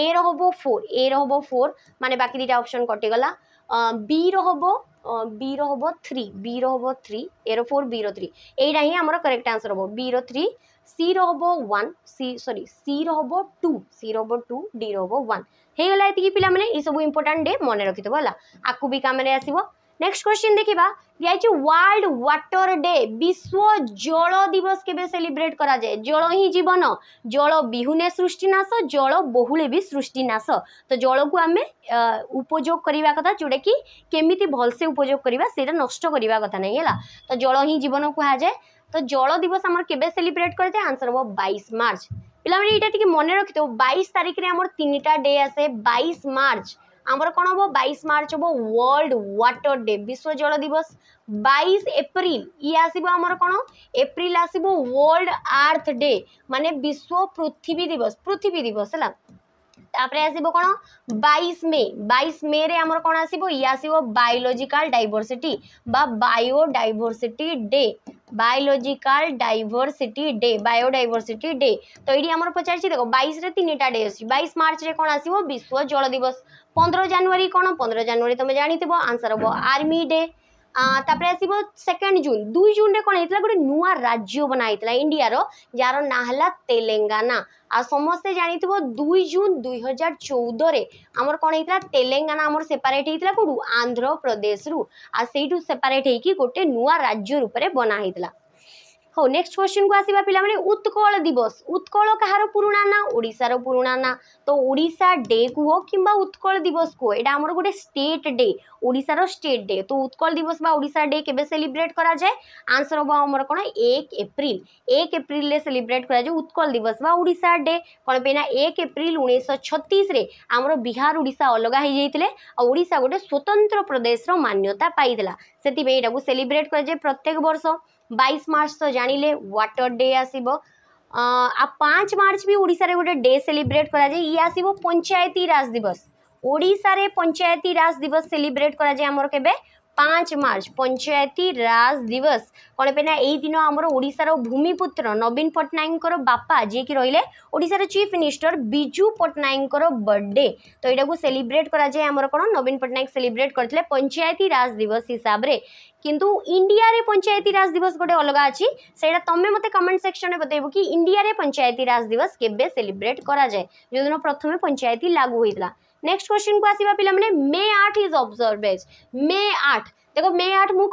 ଏର ହେବ ଫୋର୍ ଏର ହେବ ଫୋର୍ ମାନେ ବାକି ଦୁଇଟା ଅପସନ୍ କଟିଗଲା ବିର ହେବ ବିର ହେବ ଥ୍ରୀ ବିର ହେବ ଥ୍ରୀ ଏର ଫୋର୍ ବିର ଥ୍ରୀ ଏଇଟା ହିଁ ଆମର କରେକ୍ଟ ଆନ୍ସର୍ ହେବ ବିର ଥ୍ରୀ ସିର ହେବ ୱାନ୍ ସି ସରି ସିର ହେବ ଟୁ ସିର ହେବ ଟୁ ଡିର ହେବ ୱାନ୍ ହେଇଗଲା ଏତିକି ପିଲାମାନେ ଏସବୁ ଇମ୍ପୋର୍ଟାଣ୍ଟ ଡେ ମନେ ରଖିଦେବ ହେଲା ଆକୁ ବି କାମରେ ଆସିବ নেক্সট কোশ্চিন দেখিবা দিয়াইছে ওয়ার্ল্ড ওয়াটর ডে বিশ্ব জল দিবস কেবে সেলিব্রেট করা যায় জল হি জীবন জল বিহুনে সৃষ্টিনাশ জল বহুলে বি সৃষ্টিনাশ তো জলকু আমি উপযোগ করা কথা যেটা কি কেমিতি ভালসে উপযোগ করা সেটা নষ্ট করা কথা নাই হল তো জল হি জীবন কুহযায় তো জল দিবস আমার কেবে সেলিব্রেট করা যায় আনসর হব বাইশ মার্চ পিলামানে এটা টিকে মনে রাখিদেব বাইশ তারিখে আমার তিনটা ডে আসে বাইশ মার্চ ଆମର କ'ଣ ହେବ ବାଇଶ ମାର୍ଚ୍ଚ ହେବ ୱାର୍ଲଡ ୱାଟର ଡେ ବିଶ୍ୱ ଜଳ ଦିବସ ବାଇଶ ଏପ୍ରିଲ ଇଏ ଆସିବ ଆମର କ'ଣ ଏପ୍ରିଲ ଆସିବ ୱାର୍ଲଡ ଆର୍ଥ ଡେ ମାନେ ବିଶ୍ୱ ପୃଥିବୀ ଦିବସ ପୃଥିବୀ ଦିବସ ହେଲା তাপরে আসব কোণ বাইশ মে বাইশ মে রে আমার কোণ আসব ইয়ে আসব বায়োলোজিকাল ডাইভরসিটি বা bio diversity day biological diversity day bio diversity day তো এইটি আমার পচারছি দেখো বাইশে তিনটা ডে অছি বাইশ মার্চরে কোণ আসব বিশ্ব জল দিবস পনেরো জানুয়ারি কোণ পনেরো জানুয়ারি তুমি জাঁথিব আনসর হব আর্মি ডে ତାପରେ ଆସିବ ସେକେଣ୍ଡ ଜୁନ୍ ଦୁଇ ଜୁନ୍ରେ କ'ଣ ହେଇଥିଲା ଗୋଟେ ନୂଆ ରାଜ୍ୟ ବନା ହେଇଥିଲା ଇଣ୍ଡିଆର ଯାହାର ନାଁ ହେଲା ତେଲେଙ୍ଗାନା ଆଉ ସମସ୍ତେ ଜାଣିଥିବ ଦୁଇ ଜୁନ୍ ଦୁଇ ହଜାର ଚଉଦରେ ଆମର କ'ଣ ହେଇଥିଲା ତେଲେଙ୍ଗାନା ଆମର ସେପାରେଟ୍ ହେଇଥିଲା କେଉଁଠୁ ଆନ୍ଧ୍ରପ୍ରଦେଶରୁ ଆଉ ସେଇଠୁ ସେପାରେଟ୍ ହେଇକି ଗୋଟେ ନୂଆ ରାଜ୍ୟ ରୂପରେ ବନା ହେଇଥିଲା ହଉ ନେକ୍ସଟ କ୍ୱେଶ୍ଚିନ୍କୁ ଆସିବା ପିଲାମାନେ ଉତ୍କଳ ଦିବସ ଉତ୍କଳ କାହାର ପୁରୁଣା ନା ଓଡ଼ିଶାର ପୁରୁଣା ନା ତ ଓଡ଼ିଶା ଡେ କୁହ କିମ୍ବା ଉତ୍କଳ ଦିବସ କୁହ ଏଇଟା ଆମର ଗୋଟେ ଷ୍ଟେଟ୍ ଡେ ଓଡ଼ିଶାର ଷ୍ଟେଟ୍ ଡେ ତ ଉତ୍କଳ ଦିବସ বা ଓଡ଼ିଶା ଡେ କେବେ ସେଲିବ୍ରେଟ୍ କରାଯାଏ ଆନ୍ସର ହେବ ଆମର କ'ଣ ଏକ ଏପ୍ରିଲ ଏକ ଏପ୍ରିଲରେ ସେଲିବ୍ରେଟ୍ କରାଯାଏ ଉତ୍କଳ ଦିବସ বা ଓଡ଼ିଶା ଡେ କ'ଣ ପାଇଁନା ଏକ ଏପ୍ରିଲ ଉଣେଇଶହ ଛତିଶରେ ଆମର ବିହାର ଓଡ଼ିଶା ଅଲଗା ହୋଇଯାଇଥିଲେ ଆଉ ଓଡ଼ିଶା ଗୋଟେ ସ୍ୱତନ୍ତ୍ର ପ୍ରଦେଶର ମାନ୍ୟତା ପାଇଥିଲା ସେଥିପାଇଁ ଏଇଟାକୁ ସେଲିବ୍ରେଟ୍ କରାଯାଏ ପ୍ରତ୍ୟେକ ବର୍ଷ ବାଇଶ ମାର୍ଚ୍ଚ ତ ଜାଣିଲେ ୱାଟର ଡେ ଆସିବ ଆଉ ପାଞ୍ଚ ମାର୍ଚ୍ଚ ବି ଓଡ଼ିଶାରେ ଗୋଟେ ଡେ ସେଲିବ୍ରେଟ୍ କରାଯାଏ ଇଏ ଆସିବ ପଞ୍ଚାୟତି ରାଜ ଦିବସ ଓଡ଼ିଶାରେ ପଞ୍ଚାୟତି ରାଜ ଦିବସ ସେଲିବ୍ରେଟ୍ କରାଯାଏ ଆମର କେବେ પાંચ માર્ચ પંચાયતી રાજ દિવસ କ'ଣ ପାଇଁ ନା ଏଇ ଦିନ ଆମର ଓଡ଼ିଶାର ଭୂମିପୁତ୍ର ନବୀନ ପଟ୍ଟନାୟକଙ୍କର ବାପା ଯିଏକି ରହିଲେ ଓଡ଼ିଶାର ଚିଫ୍ ମିନିଷ୍ଟର ବିଜୁ ପଟ୍ଟନାୟକଙ୍କର ବର୍ଥଡେ ତ ଏଇଟାକୁ ସେଲିବ୍ରେଟ୍ କରାଯାଏ ଆମର କ'ଣ ନବୀନ ପଟ୍ଟନାୟକ ସେଲିବ୍ରେଟ୍ କରିଥିଲେ ପଞ୍ଚାୟତୀ ରାଜ ଦିବସ ହିସାବରେ কিন্তু ইন্ডিয়ারে পঞ্চায়েতি রাজ দিবস গোটে অলগা আছে সেটা তুমি মতো কমেন্ট সেকশনে বতাইব কি ইন্ডিয়ারে পঞ্চায়েতি রাজ দিবস কেবে সেলিব্রেট করা যায় যেদিন প্রথমে পঞ্চায়েতি লাগু হয়েছিল नेक्स्ट क्वेश्चन को आसवा पे मे आठ इज अब्जर्भेज मे आठ देख मे आठ मु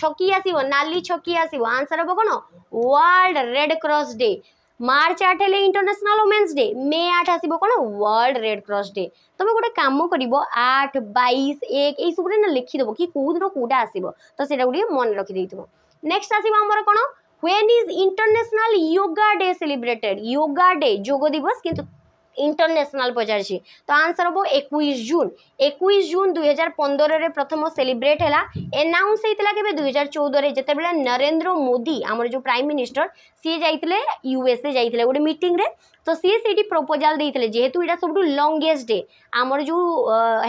छकी आसव नाली छकी आसव आंसर हम कौन world red cross day March আট হলে ইন্টরন্যাশনাল ওমেন্স ডে মে আট আসব কোণ ওয়ার্ল্ড রেড ক্রস ডে তুমি গোটে কাম করব আট বাইশ এক এইসবুরে না লিখিদেব কি কেউদিন কেউটা আসব তো সেটা গোটিয়ে মনে রখিদেইথব নেক্সট আসব আমার কোণ when is international yoga day celebrated yoga day যোগ দিবস কিন্তু ઇન્ટરનેશનલ બજાર છે તો આન્સર હબ એકવીસ જૂન એકવીस जून दुई हजार पंदर प्रथम सेलिब्रेट है एनाउंस होता कि दुई हजार चौदह जितेबले नरेन्द्र मोदी आमर जो प्राइम मिनिस्टर सी जाते यूएसए जाते गोटे मीटिंग रे तो सी से प्रपोजाल देते जेहेतु यहाँ सब लंगेस्ट डे आमर जो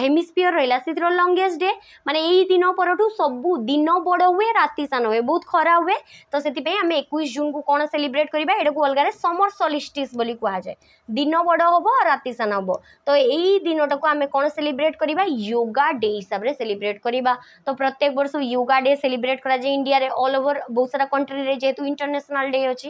हेमिस्फियर रहा से लंगेस्ट डे मानने यही दिन पर सबु दिन बड़ हुए राति सान हुए बहुत खरा हुए तो से आम एक जून को कौन सेलिब्रेट करवा यू अलग समर सलिस्टिस कहुए दिन बड़ হব রাতিসান হব তো এই দিনটাকে আমি কোণ সেলিব্রেট করা যোগা ডে হিসাবে সেলিব্রেট করা তো প্রত্যেক বর্ষ যোগা ডে সেলিব্রেট করা যায় ইন্ডিয়ার অল ওভর বহু সারা কন্ট্রি যেহেতু ইন্টরন্যাশনাল ডে অছি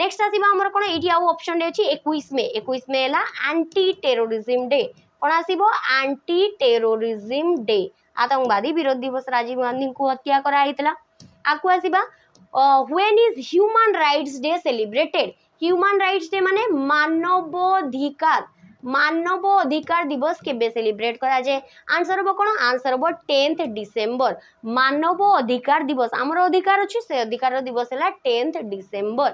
নেক্সট আসবে আমার কোণ এইটি আউ অপশন ডে অছি একুশ মে একুশ মে হল আন্টি টেরোরিজম ডে কোণ আসব আন্টি টেরোরিজম ডে आतंकवादी विरोध दिवस राजीव गांधी को हत्या कराई आकु आसवा when is human rights day celebrated human rights day মানে মানবাধিকার মানব অধিকার দিবস কেবে সেলিব্রেট করা যায় আনসর হব কোণ আনসর হব টেন্থ ডিসেম্বর মানব অধিকার দিবস আমার অধিকার অছি সে অধিকার দিবস হল টেন্থ ডিসেম্বর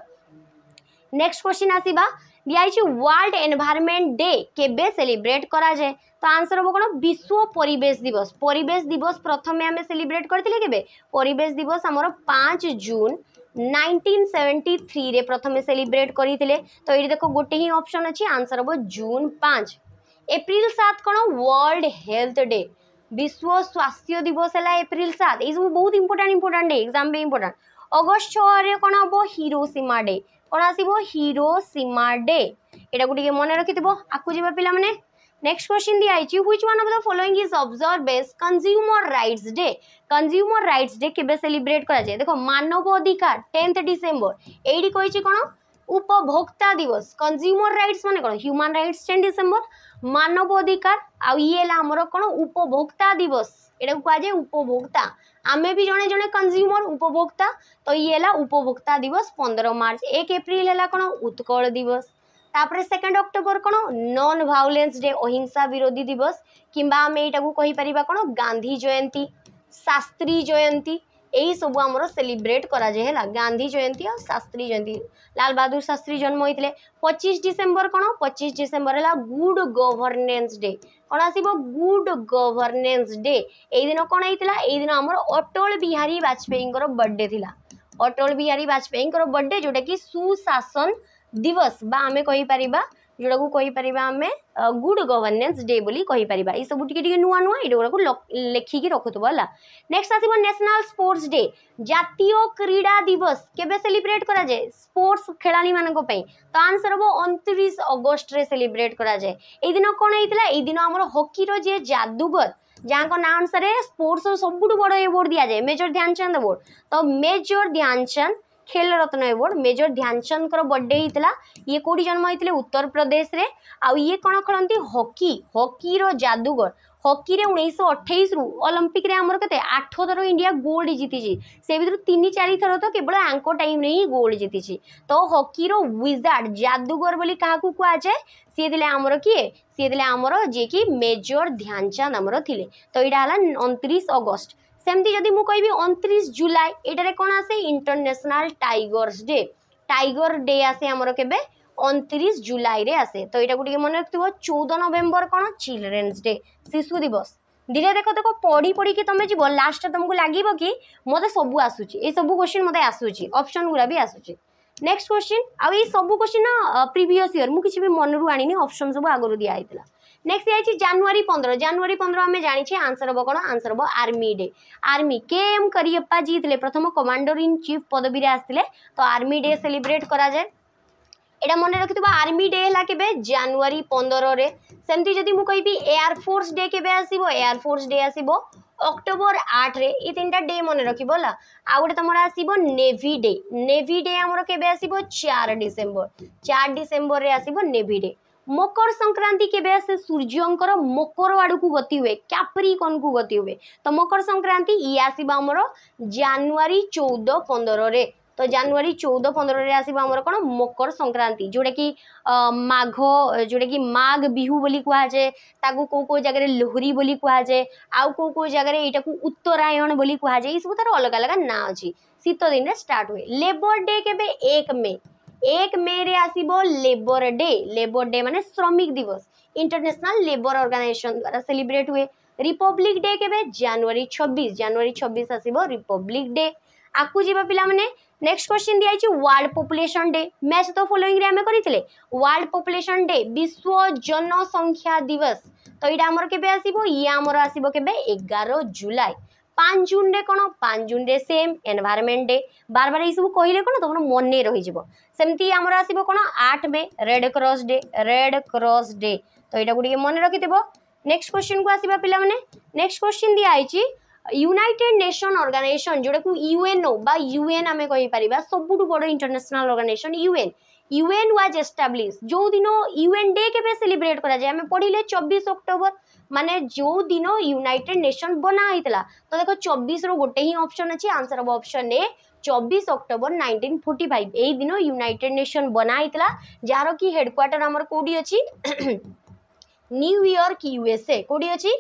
নেক্সট কোশ্চিন আসবা দিয়াইছি ওয়ার্ল্ড এনভায়রনমেন্ট ডে কেবে সেলিব্রেট করা যায় তো আনসর হব কোণ বিশ্ব পরিবেশ দিবস পরিবেশ দিবস প্রথমে আমি সেলিব্রেট করে কেবে পরিবেশ দিবস আমার পাঁচ জুন নাইনটিন সেভেন্টি থ্রিরে প্রথমে সেলিব্রেট করে তো এটি দেখো গোটে হি অপশন অছি আনসর হব জুন পাঁচ এপ্রিল সাত কোণ ওয়ার্ল্ড হেলথ ডে বিশ্ব স্বাস্থ্য দিবস হল এপ্রিল সাত এইসব বহু ইম্পর্টাট ইম্পর্টাট ডে এক্সাম পাই ইম্পর্টাট অগস্ট ছরে কোণ হব হিরোসীমা ডে কোণ আসব হিরোসীমা ডে এটা টিকে মনে রাখিথিব আকু যা পিলা মানে નેક્સ્ટ ક્વેશ્ચન દી આઈ છે which one of the following is observed as consumer rights day consumer rights day কেবে সেলিব্রেট করা যায় দেখো মানব অধিকার টেন্থ ডিসেম্বর এইটি কইছি কোণ উপভোক্তা দিবস কনজিউমর রাইটস মানে কোণ হ্যুমান রাইটস টেন ডিসেম্বর মানব অধিকার আউ ইয়ে হল আমার কোণ উপভোক্তা দিবস এটা কুযায় উপভোক্তা আমি বি জনে জনে কনজিউমর উপভোক্তা তো ইয়ে হল উপভোক্তা দিবস পনেরো মার্চ এক এপ্রিল হল কোণ উৎকল দিবস ତାପରେ ସେକେଣ୍ଡ ଅକ୍ଟୋବର କ'ଣ ନନ୍ ଭାଓଲେନ୍ସ ଡେ ଅହିଂସା ବିରୋଧୀ ଦିବସ କିମ୍ବା ଆମେ ଏଇଟାକୁ କହିପାରିବା କ'ଣ ଗାନ୍ଧୀ ଜୟନ୍ତୀ ଶାସ୍ତ୍ରୀ ଜୟନ୍ତୀ ଏହିସବୁ ଆମର ସେଲିବ୍ରେଟ୍ କରାଯାଏ ହେଲା ଗାନ୍ଧୀ ଜୟନ୍ତୀ ଆଉ ଶାସ୍ତ୍ରୀ ଜୟନ୍ତୀ ଲାଲ ବାହାଦୁର ଶାସ୍ତ୍ରୀ ଜନ୍ମ ହୋଇଥିଲେ ପଚିଶ ଡିସେମ୍ବର କ'ଣ ପଚିଶ ଡିସେମ୍ବର ହେଲା ଗୁଡ୍ ଗଭର୍ନେନ୍ସ ଡେ କ'ଣ ଆସିବ ଗୁଡ୍ ଗଭର୍ନେନ୍ସ ଡେ ଏଇଦିନ କ'ଣ ହେଇଥିଲା ଏଇଦିନ ଆମର ଅଟଳ ବିହାରୀ ବାଜପେୟୀଙ୍କର ବର୍ଥଡେ ଥିଲା ଅଟଳ ବିହାରୀ ବାଜପେୟୀଙ୍କର ବର୍ଥଡେ ଯେଉଁଟାକି ସୁଶାସନ दिवस आम कहीपर जोड़ा को कही पार आम गुड गवर्नेंस डे बोलीपर यह सब नुआ नुआ ये गुड़ाक लिखिकी रखुला नेक्स्ट आसनाल स्पोर्ट्स डे जितियों क्रीड़ा दिवस केलिब्रेट कराए स्पोर्ट्स खेला मानी तो आंसर हम अंतीस अगस्ट सेलिब्रेट कराए यह दिन कौन होता है यदिन आम हकीर जे जादूगर जहाँ ना अनुसार स्पोर्टस सब बड़ अवॉर्ड दि जाए मेजर ध्यानचंद अवॉर्ड तो major Dhyan Chand Khel Ratna award major ଧ୍ୟାନଚାନ୍ଦଙ୍କର ବର୍ଥଡ଼େ ହେଇଥିଲା ଇଏ କେଉଁଠି ଜନ୍ମ ହେଇଥିଲେ ଉତ୍ତରପ୍ରଦେଶରେ ଆଉ ଇଏ କ'ଣ ଖେଳନ୍ତି ହକି ହକିର ଯାଦୁଗର ହକିରେ ଉଣେଇଶହ ଅଠେଇଶରୁ ଅଲିମ୍ପିକ୍ରେ ଆମର କେତେ ଆଠ ଥର ଇଣ୍ଡିଆ ଗୋଲ୍ଡ ଜିତିଛି ସେ ଭିତରୁ ତିନି ଚାରି ଥର ତ କେବଳ ଆଙ୍କ ଟାଇମ୍ରେ ହିଁ ଗୋଲ୍ଡ ଜିତିଛି ତ ହକିର ୱିଜାର୍ଡ଼ ଯାଦୁଗର ବୋଲି କାହାକୁ କୁହାଯାଏ ସିଏ ଥିଲେ ଆମର କିଏ ସିଏ ଥିଲେ ଆମର ଯିଏକି ମେଜର ଧ୍ୟାନଚାନ୍ଦ ଆମର ଥିଲେ ତ ଏଇଟା ହେଲା ଅଣତିରିଶ ଅଗଷ୍ଟ ସେମିତି ଯଦି ମୁଁ କହିବି ଅଣତିରିଶ ଜୁଲାଇ ଏଇଟାରେ କ'ଣ ଆସେ international tigers day tiger day আসে আমার কেবে অনতিরিশ জুলাইরে আসে তো এটা টিকে মনে রাখি চৌদ নভেম্বর কোণ চিলড্রেন্স ডে শিশু দিবস ধীরে দেখ দেখ পড়ি পড়িকি তুমি যাব লাস্টে তোমাকে লাগিব কি মতো সবু আসুচি এই সবু কোশ্চিন মতো আসুচি অপশন গুলা বি আসুচি নেক্সট কোশ্চিন আই সবু কোশ্চিন প্রিভিয়স ইয়ার মু কিছু বি মনরু আনিনি অপশন সব আগর দিয়া হয়েছিল নেক্সট ଯାଇଛି ଜାନୁଆରୀ ପନ୍ଦର ଜାନୁଆରୀ ପନ୍ଦର ଆମେ ଜାଣିଛେ ଆନ୍ସର ହେବ କ'ଣ ଆନ୍ସର ହେବ army day army K M Cariappa ଜିଥିଲେ ପ୍ରଥମ କମାଣ୍ଡର ଇନ୍ ଚିଫ୍ ପଦବୀରେ ଆସିଥିଲେ ତ ଆର୍ମି ଡେ ସେଲିବ୍ରେଟ୍ କରାଯାଏ এটা মনে রাখিথা আর্মি ডে হল কেবে জানুয়ারি পনেরে সেমতি যদি মু কবি এয়ারফোর্স ডে কেবে আসব এয়ারফোর্স ডে আসব অক্টোবর আটরে এই তিনটা ডে মনে রাখব হল আগে তোমার আসব নেভি ডে নেভি ডে আমার কেবে আসব চার ডিসেম্বর চার ডিসেম্বরের আসব নেভি ডে মকর সংক্রান্তি কেবে আসে সূর্যঙ্কর মকর আড়কু গতি হুয়ে ক্যাপ্রিকনকু গতি হুয়ে তো মকর সংক্রান্তি ইয়ে আসবে আমার জানুয়ারি চৌদ পনেরে তো জানুয়ারি চৌদ পনেরে আসবে আমার কোণ মকর সংক্রান্তি যেটা কি মাঘ যেটা কি মাঘ বিহু বলে কুহযায়ে তাকে কেউ কেউ জায়গায় লোহরি বলে কুহযায়ে আউ কেউ কেউ জায়গায় এইটাকে উত্তরায়ণ বলে কুহযায়ে এইসব তার অলগা অলগা না অ শীত দিনে স্টার্ট হুয়ে লেবর ডে কেবে এক মে এক মে রে আসব লেবর ডে লেবর ডে মানে শ্রমিক দিবস ইন্টারন্যাশনাল লেবর অর্গানাইজেশন দ্বারা সেলিব্রেট হুয়ে রিপব্লিক ডে কেবে জানুয়ারি ছবিশ জানুয়ারি ছবিশ আসব রিপব্লিক ডে আকু যা পিলা মানে নেক্সট কোশ্চিন দিয়া হয়েছে ওয়ার্ল্ড পপুলেশন ডে ম্যাচ তো ফলোইং রে আমি করে ওয়ার্ল্ড পপুলেশন ডে বিশ্ব জনসংখ্যা দিবস তো এইটা আমার কেবে আসব ইয়ে আমার আসব কেবে এগারো জুলাই ପାଞ୍ଚ ଜୁନ୍ରେ କ'ଣ ପାଞ୍ଚ ଜୁନ୍ରେ ସେମ୍ ଏନ୍ଭାରମେଣ୍ଟ ଡେ ବାର ବାର ଏଇସବୁ କହିଲେ କ'ଣ ତୁମର ମନେ ରହିଯିବ ସେମିତି ଆମର ଆସିବ କ'ଣ ଆଠ May red cross day red cross day ତ ଏଇଟାକୁ ଟିକେ ମନେ ରଖିଥିବ ନେକ୍ସଟ କ୍ୱେଶ୍ଚିନ୍କୁ ଆସିବା ପିଲାମାନେ ନେକ୍ସଟ କ୍ୱେଶ୍ଚିନ୍ ଦିଆହେଇଛି ୟୁନାଇଟେଡ୍ ନେସନ୍ ଅର୍ଗାନାଇଜେସନ୍ ଯେଉଁଟାକୁ ୟୁଏନ୍ଓ ବା ୟୁଏନ୍ ଆମେ କହିପାରିବା ସବୁଠୁ ବଡ଼ international organization UN UN was establish ଯେଉଁଦିନ ୟୁଏନ୍ ଡେ କେବେ ସେଲିବ୍ରେଟ୍ କରାଯାଏ ଆମେ ପଢ଼ିଲେ ଚବିଶ ଅକ୍ଟୋବର ମାନେ ଯେଉଁ ଦିନ ୟୁନାଇଟେଡ଼ ନେସନ୍ ବନା ହେଇଥିଲା ତ ଦେଖ ଚବିଶର ଗୋଟେ ହିଁ ଅପସନ୍ ଅଛି ଆନ୍ସର୍ ହେବ ଅପସନ୍ ଏ চবিশ অক্টোবর নাইনটিন ফোর্টি ফাইভ এই দিন ইউনাইটেড নেশন বনা হয়েছিল যার কি হেডকোয়ার্টার আমার কোটি অছি ନ୍ୟୁୟର୍କ ୟୁଏସ୍ଏ କେଉଁଠି ଅଛି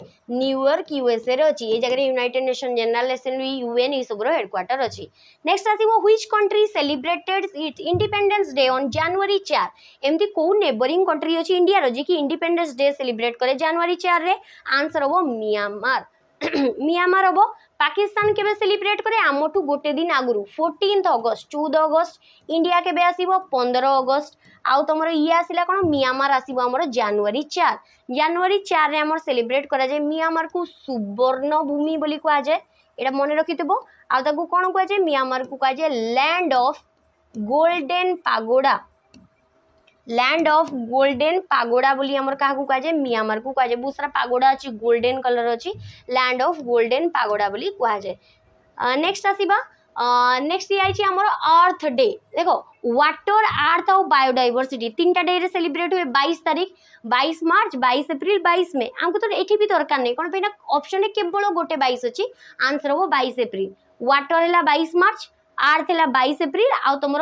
ନ୍ୟୁୟର୍କ ୟୁଏସ୍ଏରେ ଅଛି ଏଇ ଜାଗାରେ united nation general assembly UN ଏସବୁର ହେଡ୍କ୍ୱାର୍ଟର୍ ଅଛି ନେକ୍ସଟ ଆସିବ which country celebrated it independence day on January ଚାର ଏମିତି କେଉଁ ନେବରିଂ କଣ୍ଟ୍ରି ଅଛି ଇଣ୍ଡିଆର ଯିଏକି ଇଣ୍ଡିପେଣ୍ଡେନ୍ସ ଡେ ସେଲିବ୍ରେଟ୍ କରେ ଜାନୁଆରୀ ଚାରରେ ଆନ୍ସର ହେବ ମିଆଁମାର ମିଆଁମାର ହେବ ପାକିସ୍ତାନ କେବେ ସେଲିବ୍ରେଟ୍ କରେ ଆମଠୁ ଗୋଟେ ଦିନ ଆଗରୁ ଫୋର୍ଟିନ୍ଥ ଅଗଷ୍ଟ ଚଉଦ ଅଗଷ୍ଟ ଇଣ୍ଡିଆ କେବେ ଆସିବ ପନ୍ଦର ଅଗଷ୍ଟ ଆଉ ତୁମର ଇଏ ଆସିଲା କ'ଣ ମିଆଁମାର ଆସିବ ଆମର ଜାନୁଆରୀ ଚାର ଜାନୁଆରୀ ଚାରରେ ଆମର ସେଲିବ୍ରେଟ୍ କରାଯାଏ ମିଆଁମାରକୁ ସୁବର୍ଣ୍ଣ ଭୂମି ବୋଲି କୁହାଯାଏ ଏଇଟା ମନେ ରଖିଥିବ ଆଉ ତାକୁ କ'ଣ କୁହାଯାଏ ମିଆଁମାରକୁ କୁହାଯାଏ land of golden pagoda land of golden pagoda ବୋଲି ଆମର କାହାକୁ କୁହାଯାଏ ମିଆଁମାରକୁ କୁହାଯାଏ ବହୁତ ସାରା ପାଗୋଡ଼ା ଅଛି ଗୋଲ୍ଡେନ୍ କଲର୍ ଅଛି ଲ୍ୟାଣ୍ଡ ଅଫ୍ ଗୋଲ୍ଡେନ୍ ପାଗୋଡ଼ା ବୋଲି କୁହାଯାଏ ନେକ୍ସଟ ଆସିବା ନେକ୍ସଟ ଦିଆଯାଇଛି ଆମର ଆର୍ଥ ଡେ ଦେଖ ୱାଟର ଆର୍ଥ ଆଉ ବାୟୋଡାଇଭର୍ସିଟି ତିନିଟା ଡେରେ ସେଲିବ୍ରେଟ୍ ହୁଏ ବାଇଶ ତାରିଖ ବାଇଶ ମାର୍ଚ୍ଚ ବାଇଶ ଏପ୍ରିଲ ବାଇଶ ମେ ଆମକୁ ତ ଏଠି ବି ଦରକାର ନାହିଁ କ'ଣ ପାଇଁନା ଅପସନ୍ରେ କେବଳ ଗୋଟେ ବାଇଶ ଅଛି ଆନ୍ସର ହେବ ବାଇଶ ଏପ୍ରିଲ ୱାଟର ହେଲା ବାଇଶ ମାର୍ଚ୍ଚ आर थी बैस एप्रिल आउ तुम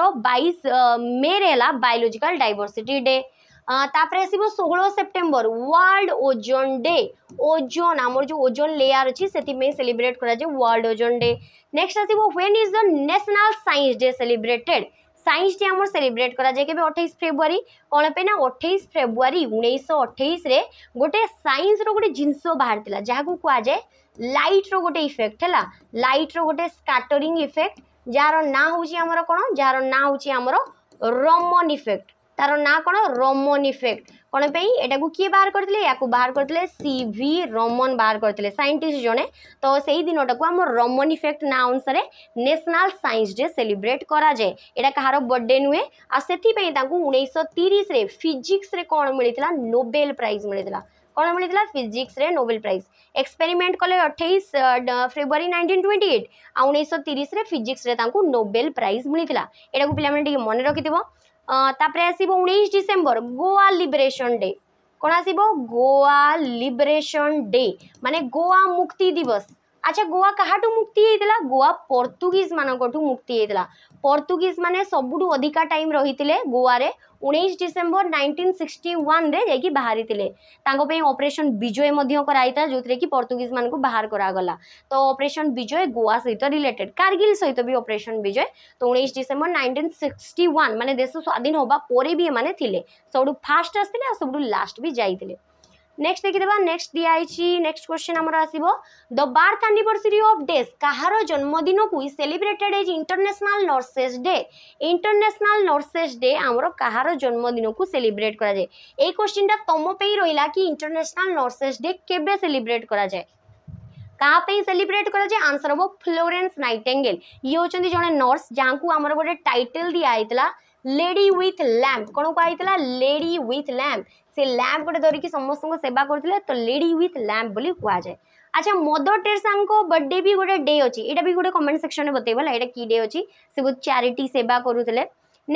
मे रहा बायोलोजिकाल डाइवर्सीटी डे आसो षोह September world ozone day ozone आमर जो ओजोन लेयर अच्छी से सेलिब्रेट कर वर्ल्ड ओजोन डे नेक्स्ट आसो when is the national science day celebrated science day आम सेलिब्रेट कर अठाईस फेब्रुआरी कौन पे ना अठाईस फेब्रुआरी उन्नीस अठाईस गोटे सैंस रोटे जिनस बाहर जहाँ को जाए लाइट गोटे इफेक्ट है लाइट रोटे स्काटरी इफेक्ट যার না হচ্ছে আমার কোণ যার না হচ্ছে আমার রমন ইফেক্ট তার না কোণ রমন ইফেক্ট কোণ পাই এটাকে কি বাহার করে ইয়াকে বাহার করে সি ভি রমন বাহার করে সাইন্টিস্ট জনে তো সেই দিনটাকে আমার রমন ইফেক্ট না অনুসারে ন্যাশনাল সাইন্স ডে সেলিব্রেট করা যায় এটা কাহার বর্থডে নুহে আর সেপাই তাঁকু উনিশশো তিরিশে ফিজিক্সরে কোণ মিলে নোবেল প্রাইজ মিলে କ'ଣ ମିଳିଥିଲା ଫିଜିକ୍ସରେ ନୋବେଲ ପ୍ରାଇଜ୍ ଏକ୍ସପେରିମେଣ୍ଟ କଲେ ଅଠେଇଶ ଫେବୃଆରୀ ନାଇଣ୍ଟିନ୍ ଟ୍ୱେଣ୍ଟି ଏଇଟ୍ ଆଉ ଉଣେଇଶହ ତିରିଶରେ ଫିଜିକ୍ସରେ ତାଙ୍କୁ ନୋବେଲ ପ୍ରାଇଜ୍ ମିଳିଥିଲା ଏଇଟାକୁ ପିଲାମାନେ ଟିକେ ମନେ ରଖିଥିବ ତାପରେ ଆସିବ ଉଣେଇଶ ଡିସେମ୍ବର ଗୋଆ ଲିବରେସନ୍ ଡେ କ'ଣ ଆସିବ ଗୋଆ ଲିବରେସନ୍ ଡେ ମାନେ ଗୋଆ ମୁକ୍ତି ଦିବସ ଆଚ୍ଛା ଗୋଆ କାହାଠୁ ମୁକ୍ତି ହେଇଥିଲା ଗୋଆ ପର୍ତ୍ତୁଗୀଜମାନଙ୍କଠୁ ମୁକ୍ତି ହେଇଥିଲା ପର୍ତ୍ତୁଗୀଜମାନେ ସବୁଠୁ ଅଧିକା ଟାଇମ୍ ରହିଥିଲେ ଗୋଆରେ ଉଣେଇଶ ଡିସେମ୍ବର ନାଇଣ୍ଟିନ୍ ସିକ୍ସଟି ୱାନ୍ରେ ଯାଇକି ବାହାରିଥିଲେ ତାଙ୍କ ପାଇଁ ଅପରେସନ୍ ବିଜୟ ମଧ୍ୟ କରାଯାଇଥିଲା ଯେଉଁଥିରେ କି ପର୍ତ୍ତୁଗୀଜମାନଙ୍କୁ ବାହାର କରାଗଲା ତ ଅପରେସନ୍ ବିଜୟ ଗୋଆ ସହିତ ରିଲେଟେଡ୍ କାର୍ଗିଲ ସହିତ ବି ଅପରେସନ୍ ବିଜୟ ତ ଉଣେଇଶ ଡିସେମ୍ବର ନାଇଣ୍ଟିନ୍ ସିକ୍ସଟି ୱାନ୍ ମାନେ ଦେଶ ସ୍ୱାଧୀନ ହେବା ପରେ ବି ଏମାନେ ଥିଲେ ସବୁଠୁ ଫାଷ୍ଟ ଆସିଥିଲେ ଆଉ ସବୁଠୁ ଲାଷ୍ଟ ବି ଯାଇଥିଲେ ନେକ୍ସଟ ଦେଖିଦେବା ନେକ୍ସଟ ଦିଆହେଇଛି ନେକ୍ସଟ କ୍ୱେଶ୍ଚନ୍ ଆମର ଆସିବ the birth anniversary of days କାହାର ଜନ୍ମଦିନକୁ celebrated as international nurses day international nurses day ଆମର କାହାର ଜନ୍ମଦିନକୁ ସେଲିବ୍ରେଟ୍ କରାଯାଏ ଏଇ କ୍ୱେଶ୍ଚିନ୍ଟା ତମ ପାଇଁ ରହିଲା କି ଇଣ୍ଟରନ୍ୟାସନାଲ ନର୍ସେସ୍ ଡେ କେବେ ସେଲିବ୍ରେଟ୍ କରାଯାଏ কাহা সেলিব্রেট করা যায় আনসর হব ফ্লোরেন্স নাইটেঙ্গেল ইয়ে হচ্ছেন জন নর্স যাঁকু আমার গোটে টাইটেল দিয়া হয়েছিল লেডি উইথ ল্যাম্প কোণ কুয়া হয়েছিল লেডি উইথ ল্যাম্প ସେ ଲ୍ୟାମ୍ପ ଗୋଟେ ଧରିକି ସମସ୍ତଙ୍କ ସେବା କରୁଥିଲେ ତ ଲେଡି ୱିଥ୍ ଲ୍ୟାମ୍ପ ବୋଲି କୁହାଯାଏ ଆଚ୍ଛା ମଦର ଟେରେସାଙ୍କ ବର୍ଥଡେ ବି ଗୋଟେ ଡେ ଅଛି ଏଇଟା ବି ଗୋଟେ କମେଣ୍ଟ ସେକ୍ସନରେ ବତେଇବ ହେଲା ଏଇଟା କି ଡେ ଅଛି ସେ ବହୁତ ଚାରିଟି ସେବା କରୁଥିଲେ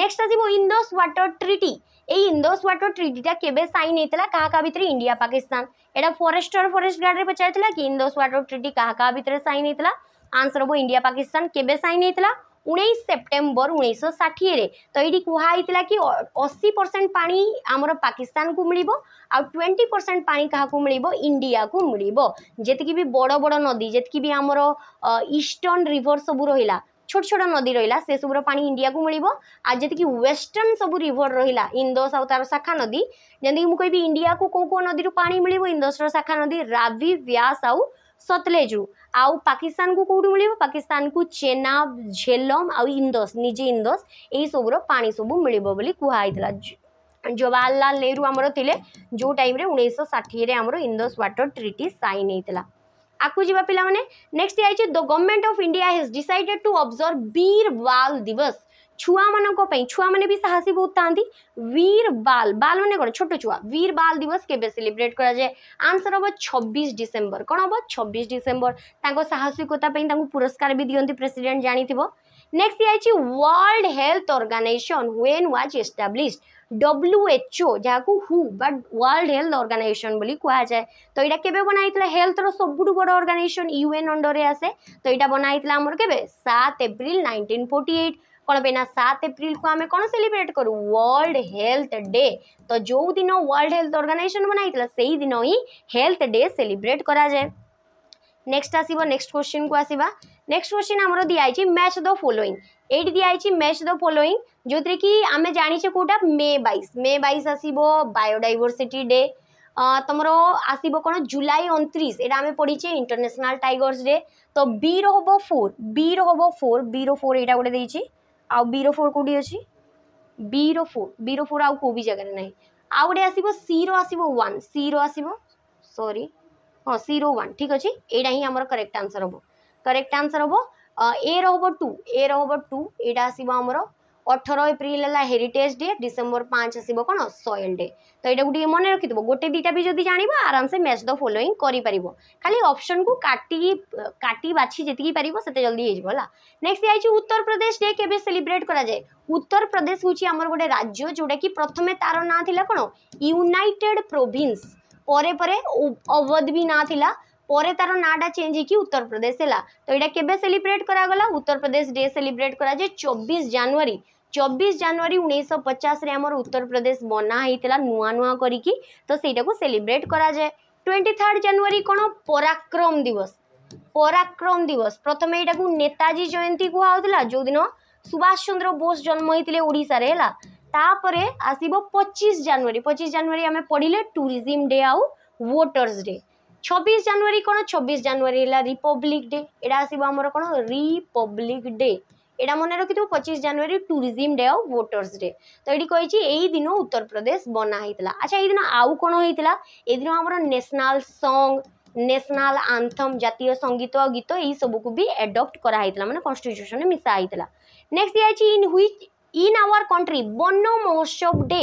ନେକ୍ସଟ ଆସିବ ଇଣ୍ଡୋସ୍ ୱାଟର ଟ୍ରିଟି ଏଇ ଇଣ୍ଡୋସ୍ ୱାଟର ଟ୍ରିଟିଟା କେବେ ସାଇନ୍ ହେଇଥିଲା କାହା କାହା ଭିତରେ ଇଣ୍ଡିଆ ପାକିସ୍ତାନ ଏଇଟା ଫରେଷ୍ଟର ଫରେଷ୍ଟ ଗାର୍ଡରେ ପଚାରିଥିଲା କି ଇଣ୍ଡୋସ୍ ୱାଟର ଟ୍ରିଟି କାହା କାହା ଭିତରେ ସାଇନ୍ ହେଇଥିଲା ଆନ୍ସର ହେବ ଇଣ୍ଡିଆ ପାକିସ୍ତାନ କେବେ ସାଇନ୍ ହେଇଥିଲା ଉଣେଇଶ ସେପ୍ଟେମ୍ବର ଉଣେଇଶହ ଷାଠିଏରେ ତ ଏଇଠି କୁହାହେଇଥିଲା କି ଅଶୀ ପରସେଣ୍ଟ ପାଣି ଆମର ପାକିସ୍ତାନକୁ ମିଳିବ ଆଉ ଟ୍ୱେଣ୍ଟି ପରସେଣ୍ଟ ପାଣି କାହାକୁ ମିଳିବ ଇଣ୍ଡିଆକୁ ମିଳିବ ଯେତିକି ବି ବଡ଼ ବଡ଼ ନଦୀ ଯେତିକି ବି ଆମର ଇଷ୍ଟର୍ଣ୍ଣ ରିଭର୍ ସବୁ ରହିଲା ଛୋଟ ଛୋଟ ନଦୀ ରହିଲା ସେସବୁର ପାଣି ଇଣ୍ଡିଆକୁ ମିଳିବ ଆଉ ଯେତିକି ୱେଷ୍ଟର୍ଣ୍ଣ ସବୁ ରିଭର୍ ରହିଲା ଇନ୍ଦୋସ ଆଉ ତା'ର ଶାଖା ନଦୀ ଯେମିତିକି ମୁଁ କହିବି ଇଣ୍ଡିଆକୁ କେଉଁ କେଉଁ ନଦୀରୁ ପାଣି ମିଳିବ ଇନ୍ଦୋସର ଶାଖା ନଦୀ ରାବି ବ୍ୟାସ ଆଉ ସତଲେଜରୁ ଆଉ ପାକିସ୍ତାନକୁ କେଉଁଠୁ ମିଳିବ ପାକିସ୍ତାନକୁ ଚେନା ଝେଲମ୍ ଆଉ ଇନ୍ଦୋସ ନିଜେ ଇନ୍ଦୋସ ଏହିସବୁର ପାଣି ସବୁ ମିଳିବ ବୋଲି କୁହାହେଇଥିଲା ଜବାହରଲାଲ ନେହେରୁ ଆମର ଥିଲେ ଯେଉଁ ଟାଇମ୍ରେ ଉଣେଇଶହ ଷାଠିଏରେ ଆମର ଇନ୍ଦୋସ ୱାଟର ଟ୍ରିଟି ସାଇନ୍ ହେଇଥିଲା ଆଗକୁ ଯିବା ପିଲାମାନେ ନେକ୍ସଟ ଯାଇଛି the government of India has decided to observe Veer Bal Divas ଛୁଆମାନଙ୍କ ପାଇଁ ଛୁଆମାନେ ବି ସାହସୀ ବହୁତ ଥାଆନ୍ତି ବୀର ବାଲ ବାଲ ମାନେ କ'ଣ ଛୋଟ ଛୁଆ ବୀର ବାଲ ଦିବସ କେବେ ସେଲିବ୍ରେଟ୍ କରାଯାଏ ଆନ୍ସର୍ ହେବ ଛବିଶ ଡିସେମ୍ବର କ'ଣ ହେବ ଛବିଶ ଡିସେମ୍ବର ତାଙ୍କ ସାହସିକତା ପାଇଁ ତାଙ୍କୁ ପୁରସ୍କାର ବି ଦିଅନ୍ତି ପ୍ରେସିଡେଣ୍ଟ ଜାଣିଥିବ ନେକ୍ସଟ ଦିଆଯାଇଛି world health organization when was established WHO ଯାହାକୁ ହୁ ବଟ୍ ୱାର୍ଲଡ ହେଲ୍ଥ ଅର୍ଗାନାଇଜେସନ୍ ବୋଲି କୁହାଯାଏ ତ ଏଇଟା କେବେ ବନା ହେଇଥିଲା ହେଲ୍ଥର ସବୁଠୁ ବଡ଼ ଅର୍ଗାନାଇଜେସନ୍ ୟୁଏନ୍ ଅଣ୍ଡରରେ ଆସେ ତ ଏଇଟା ବନା ହେଇଥିଲା ଆମର କେବେ ସାତ ଏପ୍ରିଲ ନାଇଣ୍ଟିନ୍ ଫୋର୍ଟି ଏଇଟ୍ କ'ଣ ପାଇଁନା ସାତ ଏପ୍ରିଲକୁ ଆମେ କ'ଣ ସେଲିବ୍ରେଟ୍ କରୁ ୱାର୍ଲଡ ହେଲ୍ଥ ଡେ ତ ଯେଉଁ ଦିନ ୱାର୍ଲଡ ହେଲ୍ଥ ଅର୍ଗାନାଇଜେସନ୍ ବନା ହେଇଥିଲା ସେଇଦିନ ହିଁ ହେଲ୍ଥ ଡେ ସେଲିବ୍ରେଟ୍ କରାଯାଏ নেক্সট আসব নেক্সট কোশ্চিন কু আসবা নেক্সট কোশ্চিন আমার দিয়াছি ম্যাচ দ ফলোইং এইটি দিয়াছি ম্যাচ দ ফলোইং যেতে কি আমি জাঁছে কোটা মে বাইশ মে বাইশ আসব বায়োডাইভরসিটি ডে তোমার আসব কোণ জুলাই অনত্রিশ এটা আমি পড়িছে ইন্টরন্যাশনাল টাইগর্স ডে তো বির হব ফোর বির হব ফোর বির ফোর এইটা গোটে দিয়েছি ଆଉ ବିର ଫୋର୍ କେଉଁଠି ଅଛି ବିର ଫୋର୍ ବିର ଫୋର୍ ଆଉ କେଉଁ ବି ଜାଗାରେ ନାହିଁ ଆଉ ଗୋଟେ ଆସିବ ସିର ଆସିବ ୱାନ୍ ସିର ଆସିବ ସରି ହଁ ସିରୋ ୱାନ୍ ଠିକ୍ ଅଛି ଏଇଟା ହିଁ ଆମର କରେକ୍ଟ ଆନ୍ସର୍ ହେବ କରେକ୍ଟ ଆନ୍ସର୍ ହେବ ଏ ରହିବ ଟୁ ଏ ରହିବ ଟୁ ଏଇଟା ଆସିବ ଆମର ଅଠର ଏପ୍ରିଲ ହେଲା ହେରିଟେଜ୍ ଡେ ଡିସେମ୍ବର ପାଞ୍ଚ ଆସିବ କ'ଣ ସଏଲ୍ ଡେ ତ ଏଇଟାକୁ ଟିକେ ମନେ ରଖିଥିବ ଗୋଟେ ଦୁଇଟା ବି ଯଦି ଜାଣିବ ଆରାମସେ ମ୍ୟାଚ୍ ଦ ଫଲୋଇଂ କରିପାରିବ ଖାଲି ଅପସନ୍କୁ କାଟିକି କାଟି ବାଛି ଯେତିକି ପାରିବ ସେତେ ଜଲ୍ଦି ହେଇଯିବ ହେଲା ନେକ୍ସଟ ଯାଇଛି ଉତ୍ତରପ୍ରଦେଶ ଡେ କେବେ ସେଲିବ୍ରେଟ୍ କରାଯାଏ ଉତ୍ତରପ୍ରଦେଶ ହେଉଛି ଆମର ଗୋଟେ ରାଜ୍ୟ ଯେଉଁଟାକି ପ୍ରଥମେ ତାର ନାଁ ଥିଲା କ'ଣ ୟୁନାଇଟେଡ୍ ପ୍ରୋଭିନ୍ସ ପରେ ପରେ ଅବଧ ବି ନାଁ ଥିଲା ପରେ তার নাটা চেঞ্জ হয়ে উত্তরপ্রদেশ হল তো এটা কেবে সেলিব্রেট করা গলা উত্তরপ্রদেশ ডে সেলিব্রেট করা যায় চব্বিশ জানুয়ারি চব্বিশ জানুয়ারি উনিশশো পচাশে আমার উত্তরপ্রদেশ বনা হয়েছিল নূয়া নূয়া করিকি তো সেইটাকে সেলিব্রেট করা যায় টোয়েন্টি থার্ড জানুয়ারি কোণ পরাক্রম দিবস পরাক্রম দিবস প্রথমে এটাকে নেতাজী জয়ন্তী কুহাওলা যেদিন সুভাষ চন্দ্র বোস জন্ম হয়েছিল ওড়শার হল তাপরে আসব পঁচিশ জানুয়ারি পঁচিশ জানুয়ারি আমি পড়লে ট্যুরিজম ডে আউ ভোটর্স ডে ছবিশ জানুয়ারি কোণ ছবিশ জানুয়ারি হল রিপব্লিক ডে এটা আসব আমার কোণ রিপব্লিক ডে ଏଇଟା ମନେ ରଖିଥିବ ପଚିଶ ଜାନୁଆରୀ ଟୁରିଜିମ୍ ଡେ ଆଉ ଭୋଟର୍ସ ଡେ ତ ଏଇଠି କହିଛି ଏହି ଦିନ ଉତ୍ତରପ୍ରଦେଶ ବନା ହେଇଥିଲା ଆଚ୍ଛା ଏଇ ଦିନ ଆଉ କ'ଣ ହେଇଥିଲା ଏଇ ଦିନ ଆମର ନ୍ୟାସନାଲ୍ ସଙ୍ଗ ନ୍ୟାସନାଲ୍ ଆନ୍ଥମ୍ ଜାତୀୟ ସଙ୍ଗୀତ ଆଉ ଗୀତ ଏହିସବୁକୁ ବି ଆଡପ୍ଟ କରାହେଇଥିଲା ମାନେ କନଷ୍ଟିଚ୍ୟୁସନ୍ରେ ମିଶା ହେଇଥିଲା ନେକ୍ସଟ ଦିଆହେଇଛି in which in our country Van Mahotsav day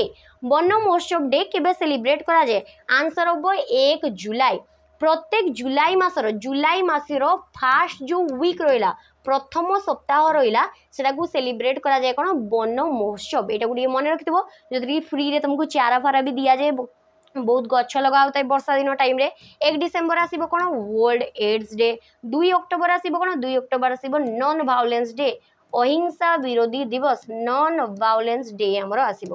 বন্য মহোৎসব ডে কেবে সেলিব্রেট করা যায় আনসর হব এক জুলাই প্রত্যেক জুলাই মাসর জুলাই মাসের ফার্স্ট যে উইক রহিলা প্রথম সপ্তাহ রহলা সেটাকে সেলিব্রেট করা যায় কোণ বন মহোৎসব এটাকে টিকি মনে রাখিথব যদি ফ্রিরে তোমাকে চারা ফারা বি দিয়া যায় ବହୁତ ଗଛ ଲଗାଉଥାଏ ବର୍ଷା ଦିନ ଟାଇମ୍ରେ ଏକ ଡିସେମ୍ବର ଆସିବ କ'ଣ ୱାର୍ଲଡ ଏଡ୍ସ ଡେ ଦୁଇ ଅକ୍ଟୋବର ଆସିବ କ'ଣ ଦୁଇ ଅକ୍ଟୋବର ଆସିବ ନନ୍ ଭାଓଲେନ୍ସ ଡେ ଅହିଂସା ବିରୋଧୀ ଦିବସ ନନ୍ ଭାଓଲେନ୍ସ ଡେ ଆମର ଆସିବ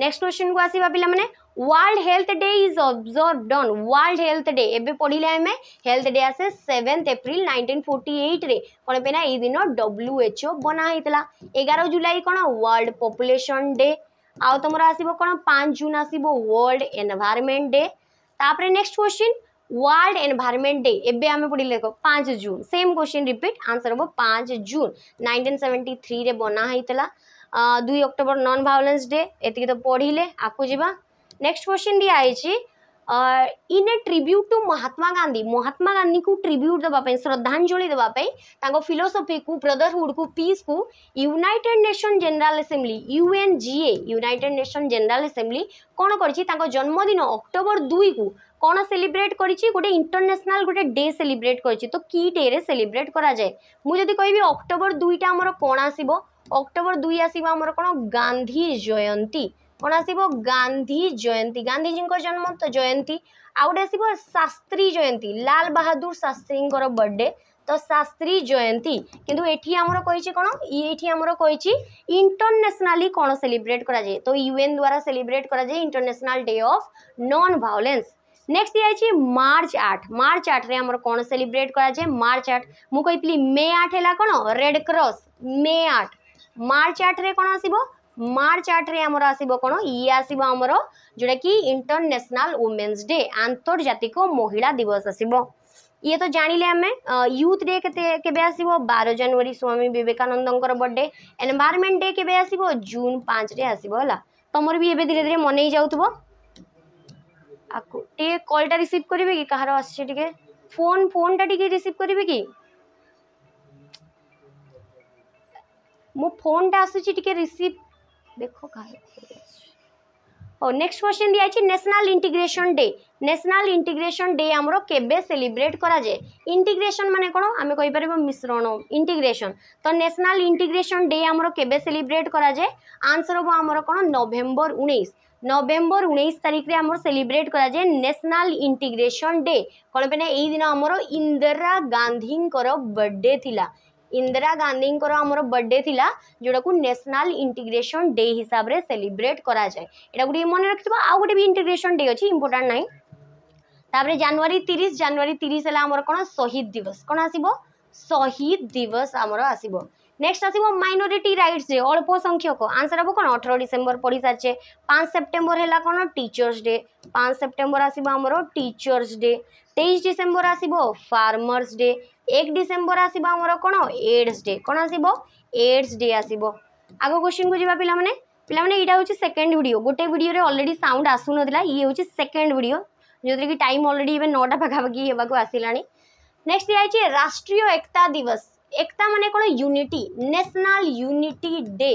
ନେକ୍ସଟ କ୍ୱେଶ୍ଚନକୁ ଆସିବା ପିଲାମାନେ world health day is observed on world health day এবে পড়িলে আমি হেলথ ডে আসে সেভেন্থ এপ্রিল নাইনটিন ফোর্টি এইট্রে কোণ পাই না এই দিন ডব্লুএচও বনা হয়েছিল এগার জুলাই কোণ ওয়ার্ল্ড পপুলেসন ডে আও তোমার আসব কোণ পাঁচ জুন আসব ওয়ার্ল্ড এনভারমেন্ট ডে তাপরে next question world environment day एवं आम पढ़ी देख पाँच June same question repeat answer हम पाँच जून नाइंटीन सेवेन्टी थ्री रे बनाही दुई अक्टोबर नन भावलेंस डे एति तो पढ़ले आपको जावा नेक्स्ट क्वेश्चन दिया है in a tribute to Mahatma Gandhi Mahatma Gandhi को ट्रिब्यूट देवाई श्रद्धाजलि देवाई फिलोसफी को ब्रदरहुड को पीस को united nation general assembly UNGA united nation general assembly कौन कर जन्मदिन अक्टोबर दुई को कौन सेलिब्रेट कर गोटे इंटरनेशनाल गोटे डे सेलिब्रेट कर तो कि डे सेलिब्रेट कराए मुझे कह अक्टोबर दुईटा कौन आसब अक्टोबर दुई आसब आमर कौन गांधी जयंती କ'ଣ ଆସିବ ଗାନ୍ଧୀ ଜୟନ୍ତୀ ଗାନ୍ଧିଜୀଙ୍କ ଜନ୍ମ ତ ଜୟନ୍ତୀ ଆଉ ଗୋଟେ ଆସିବ ଶାସ୍ତ୍ରୀ ଜୟନ୍ତୀ ଲାଲ ବାହାଦୁର ଶାସ୍ତ୍ରୀଙ୍କର ବର୍ଥଡେ ତ ଶାସ୍ତ୍ରୀ ଜୟନ୍ତୀ କିନ୍ତୁ ଏଠି ଆମର କହିଛି କ'ଣ ଏଠି ଆମର କହିଛି ଇଣ୍ଟରନ୍ୟାସନାଲି କ'ଣ ସେଲିବ୍ରେଟ୍ କରାଯାଏ ତ ୟୁଏନ୍ ଦ୍ୱାରା ସେଲିବ୍ରେଟ୍ କରାଯାଏ international day of non violence next ଦିଆଯାଇଛି ମାର୍ଚ୍ଚ ଆଠ ମାର୍ଚ୍ଚ ଆଠରେ ଆମର କ'ଣ ସେଲିବ୍ରେଟ୍ କରାଯାଏ ମାର୍ଚ୍ଚ ଆଠ ମୁଁ କହିଥିଲି ମେ ଆଠ ହେଲା କ'ଣ ରେଡ୍ କ୍ରସ୍ ମେ ଆଠ ମାର୍ଚ୍ଚ ଆଠରେ କ'ଣ ଆସିବ মার্চ আটরে আমার আসব কোণ ইয়ে আসব আমার যেটা কি ইন্টরন্যাশনাল ওমেন্স ডে আন্তর্জাতিক মহিলা দিবস আসব ইয়ে তো জাঁলে আমি ইউথ ডে কেবে আসব বার জানুয়ারি স্বামী বিবেকানন্দর বর্থডে এনভারমেন্ট ডে কেবে আসব জুন পাঁচরে আসব হল তোমার বি এবে ধীরে ধীরে মনে যাওথব আকু টিকে কলটা রিসিভ করবে কি কাহার আসছে টিকে ফোন ফোনটা টিকে রিসিভ করবে কি ମୋ ଫୋନ୍ଟା ଆସୁଛି ଟିକେ ରିସିଭ୍ देखो हो नेक्स्ट क्वेश्चन दिखाई national integration day national integration day আমার কেবে সেলিব্রেট করা যায় ইন্টিগ্রেশন মানে কোণ আমি কইপার মিশ্রণ ইন্টিগ্রেশন তো ন্যাশনাল ইন্টিগ্রেশন ডে আমার কেবে সেলিব্রেট করা যায় আনসর হব আমার কোণ নভেম্বর উনিশ নভেম্বর উনিশ তারিখে আমার সেলিব্রেট করা যায় ন্যাশনাল ইন্টিগ্রেশন ডে কোণ পাই এই দিন আমার ইন্দিরা গান্ধীঙ্কর বার্থডে লা ଇନ୍ଦିରା ଗାନ୍ଧୀଙ୍କର ଆମର ବର୍ଥଡେ ଥିଲା ଯେଉଁଟାକୁ ନ୍ୟାସନାଲ୍ ଇଣ୍ଟିଗ୍ରେସନ୍ ଡେ ହିସାବରେ ସେଲିବ୍ରେଟ୍ କରାଯାଏ ଏଇଟା ଗୋଟିଏ ମନେ ରଖିଥିବ ଆଉ ଗୋଟେ ବି ଇଣ୍ଟିଗ୍ରେସନ୍ ଡେ ଅଛି ଇମ୍ପୋର୍ଟାଣ୍ଟ ନାହିଁ ତାପରେ ଜାନୁଆରୀ ତିରିଶ ଜାନୁଆରୀ ତିରିଶ ହେଲା ଆମର କ'ଣ ଶହୀଦ ଦିବସ କ'ଣ ଆସିବ ଶହୀଦ ଦିବସ ଆମର ଆସିବ নেক্সট ଆସିବ মাইনোরিটি ରାଇଟ୍ସ ଡେ ଅଳ୍ପ ସଂଖ୍ୟକ ଆନ୍ସର୍ ହେବ କଣ ଅଠର ଡିସେମ୍ବର ପଢ଼ିସାରିଛେ ପାଞ୍ଚ ସେପ୍ଟେମ୍ବର ହେଲା କଣ কোণ ଡେ ପାଞ୍ଚ ସେପ୍ଟେମ୍ବର ଆସିବ ଆମର আমার ଡେ ତେଇଶ ଡିସେମ୍ବର ଆସିବ আসব ଡେ এক ডিসেম্বর আসব আমার কোণ এডস ডে কোণ আসব এডস ডে আসব আগ কোশ্চিন কু যা পিলা মানে পিলা মানে এইটা হচ্ছে সেকেন্ড ভিডিও গোটে ভিডিওরে অলরেডি সাউন্ড আসু নথিলা ইয়ে হচ্ছে সেকেন্ড ভিডিও ଯେଉଁଥିରେ କି ଟାଇମ୍ ଅଲରେଡ଼ି ଏବେ ନଅଟା ପାଖାପାଖି ହେବାକୁ ଆସିଲାଣି ନେକ୍ସଟ ଦିଆହେଇଛି ରାଷ୍ଟ୍ରୀୟ ଏକତା ଦିବସ ଏକତା ମାନେ କ'ଣ unity national unity day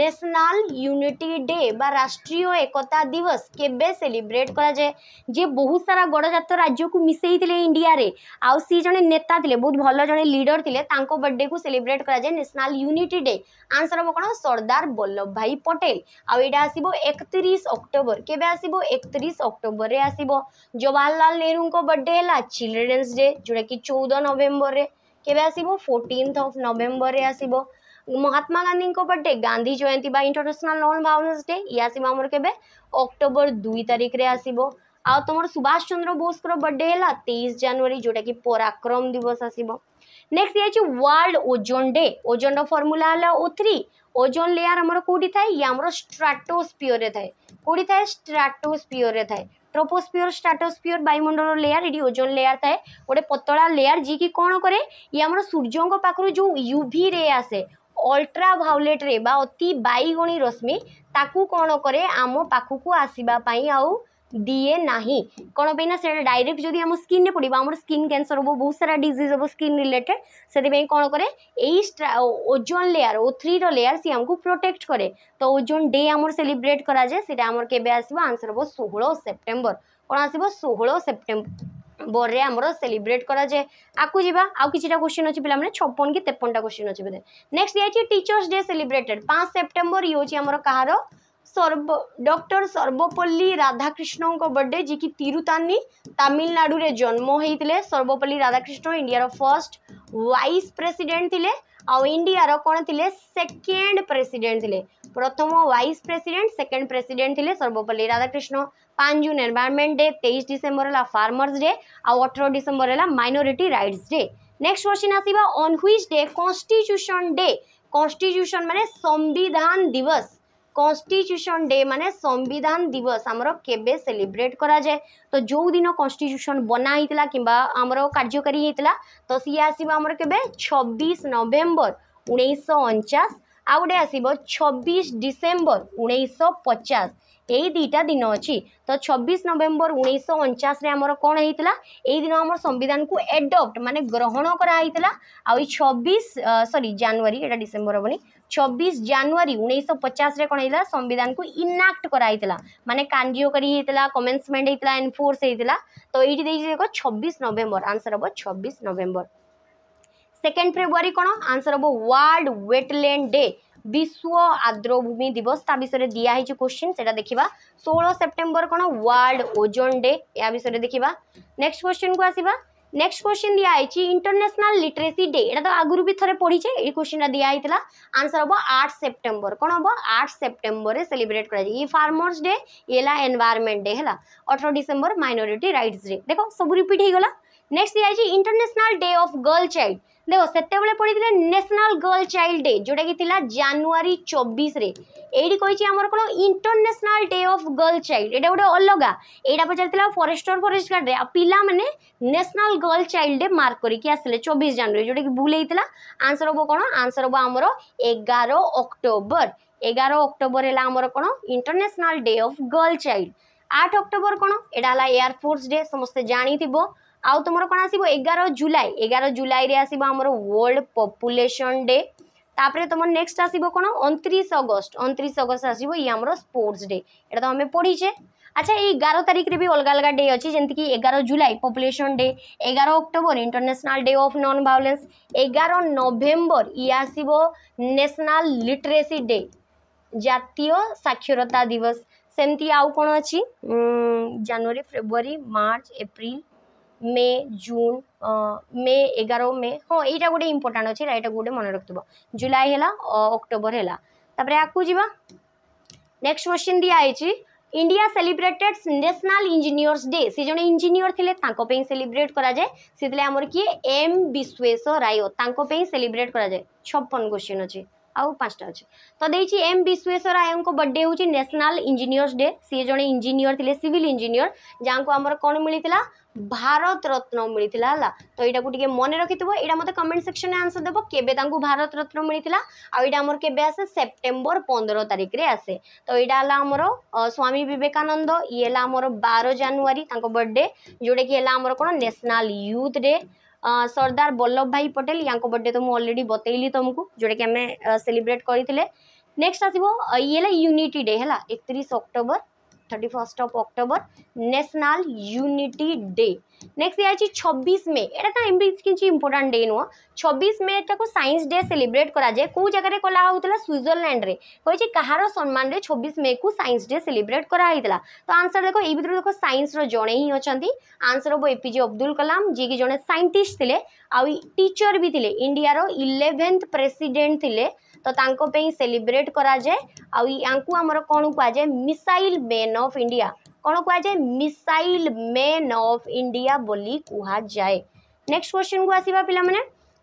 national unity day বা রাষ্ট্রীয় একতা দিবস কেবে সেলিব্রেট করা যায় যে বহু সারা গণজাত রাজ্যকু মিশাই লে ইন্ডিয়ারে আউ সি জনে নেতা লে বহুত ভালো জনে লিডর লে তাঁক বার্থডে কু সেলিব্রেট করা যায় ন্যাশনাল ইউনিটি ডে আনসর হব কোণ সর্দার বল্লভ ভাই পটেল আউ এটা আসব একত্রিশ অক্টোবর কেবে আসব একত্রিশ অক্টোবরের আসব জওয়াহরলাল নেহরু বার্থডে হল চিলড্রেন্স ডে যেটা কি চৌদ নভেম্বরের কেবে আসব ফোর্টিন্থ অফ নভেম্বরের আসব મહાત્મા ગાંધીનો બર્થડೇ ಗಾಂಧಿ ಜಯಂತಿ ಬಾ ಇಂಟರ್ನ್ಯಾಷನಲ್ ನೋನ್ ಭಾವನೆಸ್ ಡೇ ಯಾಸಿಬ ಅಮರ ಕೆಬೆ অক্টোবর 2 તારીખରେ ଆସିବ ଆଉ ତୁମର ସୁଭାଷ ଚନ୍ଦ୍ର ବୋଷଙ୍କର ବର୍ଥଡେ ହେଲା ତେଇଶ ଜାନୁଆରୀ ଯେଉଁଟାକି ପରାକ୍ରମ ଦିବସ ଆସିବ ନେକ୍ସଟ ହେଇଛି ୱାର୍ଲଡ ଓଜୋନ୍ ଡେ ଓଜୋନ୍ର ଫର୍ମୁଲା ହେଲା ଓ ଥ୍ରୀ ଓଜୋନ୍ ଲେୟାର ଆମର କେଉଁଠି ଥାଏ ଇଏ ଆମର ଷ୍ଟ୍ରାଟୋସ୍ପିୟରରେ ଥାଏ କେଉଁଠି ଥାଏ ଷ୍ଟ୍ରାଟୋସ୍ପିୟରରେ ଥାଏ ট্রোপোস্পিয়র স্ট্রাটোস্পিয়র বায়ুমণ্ডলর লেয়ার এটি ওজন লেয়ার থাকে গোটে পতলা লেয়ার যিকি কোণ করে ইয়ে আমার সূর্যঙ্ পাখু যে ইউভি রে আসে ଅଲ୍ଟ୍ରାଭାଓଲେଟ୍ ରେ ବା ଅତି ବାଇଗଣୀ ରଶ୍ମି ତାକୁ କ'ଣ କରେ ଆମ ପାଖକୁ ଆସିବା ପାଇଁ ଆଉ ଦିଏ ନାହିଁ କ'ଣ ପାଇଁ ନା ସେଇଟା ଡାଇରେକ୍ଟ ଯଦି ଆମ ସ୍କିନ୍ରେ ପଡ଼ିବ ଆମର ସ୍କିନ୍ କ୍ୟାନ୍ସର୍ ହେବ ବହୁତ ସାରା ଡିଜିଜ୍ ହେବ ସ୍କିନ୍ ରିଲେଟେଡ଼୍ ସେଥିପାଇଁ କ'ଣ କରେ ଏଇ ଓଜୋନ୍ ଲେୟାର୍ ଓ ଥ୍ରୀର ଲେୟାର୍ ସିଏ ଆମକୁ ପ୍ରୋଟେକ୍ଟ କରେ ତ ଓଜୋନ୍ ଡେ ଆମର ସେଲିବ୍ରେଟ୍ କରାଯାଏ ସେଇଟା ଆମର କେବେ ଆସିବ ଆନ୍ସର୍ ହେବ ଷୋହଳ ସେପ୍ଟେମ୍ବର କ'ଣ ଆସିବ ଷୋହଳ ସେପ୍ଟେମ୍ବର ବୋର୍ଡରେ ଆମର ସେଲିବ୍ରେଟ୍ କରାଯାଏ ଆକୁ ଯିବା ଆଉ କିଛିଟା କୋଶ୍ଚିନ୍ ଅଛି ପିଲାମାନେ ଛପନ କି ତେପନଟା କୋଶ୍ଚିନ୍ ଅଛି ବୋଧେ ନେକ୍ସଟ ଦିଆଯାଇଛି ଟିଚର୍ସ ଡେ ସେଲିବ୍ରେଟେଡ୍ ପାଞ୍ଚ ସେପ୍ଟେମ୍ବର ଇଏ ହେଉଛି ଆମର କାହାର ସର୍ବ ଡକ୍ଟର ସର୍ବପଲ୍ଲୀ ରାଧାକ୍ରିଷ୍ଣଙ୍କ ବର୍ଥଡେ ଯିଏକି ତିରୁତାନି ତାମିଲନାଡ଼ୁରେ ଜନ୍ମ ହେଇଥିଲେ ସର୍ବପଲ୍ଲୀ ରାଧାକ୍ରିଷ୍ଣ ଇଣ୍ଡିଆର ଫର୍ଷ୍ଟ ଭାଇସ୍ ପ୍ରେସିଡେଣ୍ଟ ଥିଲେ ଆଉ ଇଣ୍ଡିଆର କ'ଣ ଥିଲେ ସେକେଣ୍ଡ ପ୍ରେସିଡେଣ୍ଟ ଥିଲେ প্রথম ভাইস প্রেসিডেন্ট সেকেন্ড প্রেসিডেন্ট লে সর্বপল্লী রাধাকৃষ্ণ পাঁচ জুন এনভায়রনমেন্ট ডে তেইশ ডিসেম্বর হল ফার্মর্স ডে আঠর ডিসেম্বর হল minority rights day next question আসবা on which day constitution day constitution মানে সংবিধান দিবস কনস্টিট্যুশন ডে মানে সংবিধান দিবস আমার কেবে সেলিব্রেট করা যায় তো যেউ দিন কনস্টিট্যুশন বনা হয়েছিল কিংবা আমার কার্যকারী হয়েছিল তো সি আসবে আমার কেবে ছবিশ নভেম্বর উনিশশো অঞ্চাশ ଆଉ ଗୋଟେ ଆସିବ ଛବିଶ ଡିସେମ୍ବର ଉଣେଇଶହ ପଚାଶ ଏଇ ଦୁଇଟା ଦିନ ଅଛି ତ ଛବିଶ ନଭେମ୍ବର ଉଣେଇଶହ ଅଣଚାଶରେ ଆମର କ'ଣ ହେଇଥିଲା ଏଇ ଦିନ ଆମର ସମ୍ବିଧାନକୁ ଏଡପ୍ଟ ମାନେ ଗ୍ରହଣ କରାହେଇଥିଲା ଆଉ ଏଇ ଛବିଶ ସରି ଜାନୁଆରୀ ଏଇଟା ଡିସେମ୍ବର ହେବନି ଛବିଶ ଜାନୁଆରୀ ଉଣେଇଶହ ପଚାଶରେ କ'ଣ ହେଇଥିଲା ସମ୍ବିଧାନକୁ ଇନାକ୍ଟ କରାହେଇଥିଲା ମାନେ କାର୍ଯ୍ୟକାରୀ ହେଇଥିଲା କମେନ୍ସମେଣ୍ଟ ହେଇଥିଲା ଏନଫୋର୍ସ ହେଇଥିଲା ତ ଏଇଠି ଦେଇଛି ଏକ ଛବିଶ ନଭେମ୍ବର ଆନ୍ସର୍ ହେବ ଛବିଶ ନଭେମ୍ବର સેકન્ડ ફેબ્રુઆરી কোন આન્સર હબ ওয়ার্ল্ড ওয়েটল্যান্ড ডে বিশ্ব আর্দ্রভূমি দিবস তা বিষয়ে দিয়া হয়েছে কোশ্চিন সেটা দেখিবা ষোল সেপ্টেম্বর কোন ওয়ার্ল্ড ওজন ডে এ বিষয়ে দেখিবা নেক্সট কোশ্চিন কু আসিবা নেক্সট কোশ্চিন দিয়া হয়েছে ইন্টারন্যাশনাল লিটারেসি ডে এটা তো আগুরু বি থরে পড়িছে এই কোশ্চিনটা দিয়া হয়েছিল আনসর হব আট সেপ্টেম্বর কোণ হব আট সেপ্টেম্বরে সেলিব্রেট করা যায় ই ফার্মর্স ডে এলা এনভায়রনমেন্ট ডে হেলা অঠর ডিসেম্বর মাইনরিটি রাইটস ডে দেখো সব রিপিট হয়ে গলা নেক্সট দিয়া হয়েছে international day of girl child দেখ সেতবে পড়ে ন্যাশনাল গার্ল চাইল্ড ডে যেটা কি লা জানুয়ারি চবিশে এইটি কী আমার কোণ international day of girl child এটা গোটে অলগা এইটা পচারি ফরেস্টর ফরেস্ট গার্ডে পিলামানে national girl child day mark করিকি আসলে চবিশ জানুয়ারি যেটা কি ভুল হয়েছিল আনসর হব কোণ আনসর হব আমার এগার অক্টোবর এগার অক্টোবর হল আমার কোণ international day of girl child আট অক্টোবর কোণ এটা হল এয়ারফোর্স ডে সমস্তে জাঁথিব আউ তোমার কোণ আসব এগার জুলাই এগার জুলাইরে আসব আমার ওয়ার্ল্ড পপুলেসন ডে তাপরে তোমার নেক্সট আসব কোণ অনত্রিশ অগস্ট অনত্রিশ অগস্ট আসব ইয়ে আমার স্পোর্টস ডে এটা তো আমি পড়িছে আচ্ছা এই এগার তারিখে বি অলগা অলগা ডে অছি যেমতি এগার জুলাই পপুলেসন ডে এগার October international day of non violence এগার নভেম্বর ইয়ে আসব ন্যাশনাল লিটরেসি ডে জাতীয় সাক্ষরতা দিবস সেমতি আউ কোণ অছি January February March April May June May ଏଗାର ମେ ହଁ ଏଇଟା ଗୋଟେ ଇମ୍ପୋର୍ଟାଣ୍ଟ ଅଛି ଏଇଟା ଗୋଟେ ମନେ ରଖିଥିବ ଜୁଲାଇ ହେଲା ଅକ୍ଟୋବର ହେଲା ତାପରେ ଆକୁ ଯିବା ନେକ୍ସଟ କ୍ୱେଶ୍ଚିନ୍ ଦିଆହେଇଛି India celebrated national engineers day সে জন ইঞ্জিনিয়র লে তাঁপি সেলিব্রেট করা যায় সে আমার কি এম বিশ্বেশ্বর রায় তাঁপি সেলিব্রেট করা যায় ছপন কোশ্চিন অছে ଆଉ ପାଞ୍ଚଟା ଅଛି ତ ଦେଇଛି ଏମ୍ ବିଶ୍ୱେଶ୍ୱର ଆୟଙ୍କ ବର୍ଥଡେ ହେଉଛି ନ୍ୟାସନାଲ୍ ଇଞ୍ଜିନିୟର୍ସ ଡେ ସିଏ ଜଣେ ଇଞ୍ଜିନିୟର ଥିଲେ ସିଭିଲ୍ ଇଞ୍ଜିନିୟର ଯାହାଙ୍କୁ ଆମର କ'ଣ ମିଳିଥିଲା ଭାରତ ରତ୍ନ ମିଳିଥିଲା ହେଲା ତ ଏଇଟାକୁ ଟିକେ ମନେ ରଖିଥିବ ଏଇଟା ମୋତେ କମେଣ୍ଟ ସେକ୍ସନ୍ରେ ଆନ୍ସର୍ ଦେବ କେବେ ତାଙ୍କୁ ଭାରତ ରତ୍ନ ମିଳିଥିଲା ଆଉ ଏଇଟା ଆମର କେବେ ଆସେ ସେପ୍ଟେମ୍ବର ପନ୍ଦର ତାରିଖରେ ଆସେ ତ ଏଇଟା ହେଲା ଆମର ସ୍ୱାମୀ ବିବେକାନନ୍ଦ ଇଏ ହେଲା ଆମର ବାର ଜାନୁଆରୀ ତାଙ୍କ ବର୍ଥଡେ ଯେଉଁଟାକି ହେଲା ଆମର କ'ଣ national youth day Sardar Vallabh Bhai Patel या बर्थडे तो मुझे अलरेडी बतेली तुमको जोटा कि आम सेलिब्रेट करेक्स्ट आस ये यूनिटी डे है एकतीस October thirty first of October national unity day next যাচ্ছি ছবিশ মে এটা তো এমনি কিছু ইম্পর্টাট ডে নুহ ছবিশ মে টাকে সাইন্স ডে সেলিব্রেট করা যায় কেউ জায়গায় কলা হোলা সুইজরল্যান্ডে কী কাহার সম্মানে ছবিশ মে কু সাইন্স ডে সেলিব্রেট করা হয়েছিল তো আনসর দেখো এই ভিতরে দেখো সাইন্সর জনে হি অনেক আনসর হব এপিজে অব্দুল কালাম যিকি জনে সাইন্টিস্ট লে আউ টিচর বি লে ইন্ডিয়ার ইলেভেন্থ প্রেসিডেন্ট লে ତ ତାଙ୍କ ପାଇଁ ସେଲିବ୍ରେଟ୍ କରାଯାଏ ଆଉ ୟାଙ୍କୁ ଆମର କ'ଣ କୁହାଯାଏ ମିସାଇଲ୍ ମେନ୍ ଅଫ୍ ଇଣ୍ଡିଆ କ'ଣ କୁହାଯାଏ ମିସାଇଲ୍ ମେନ୍ ଅଫ୍ ଇଣ୍ଡିଆ ବୋଲି କୁହାଯାଏ ନେକ୍ସଟ କ୍ୱେଶ୍ଚନକୁ ଆସିବା ପିଲାମାନେ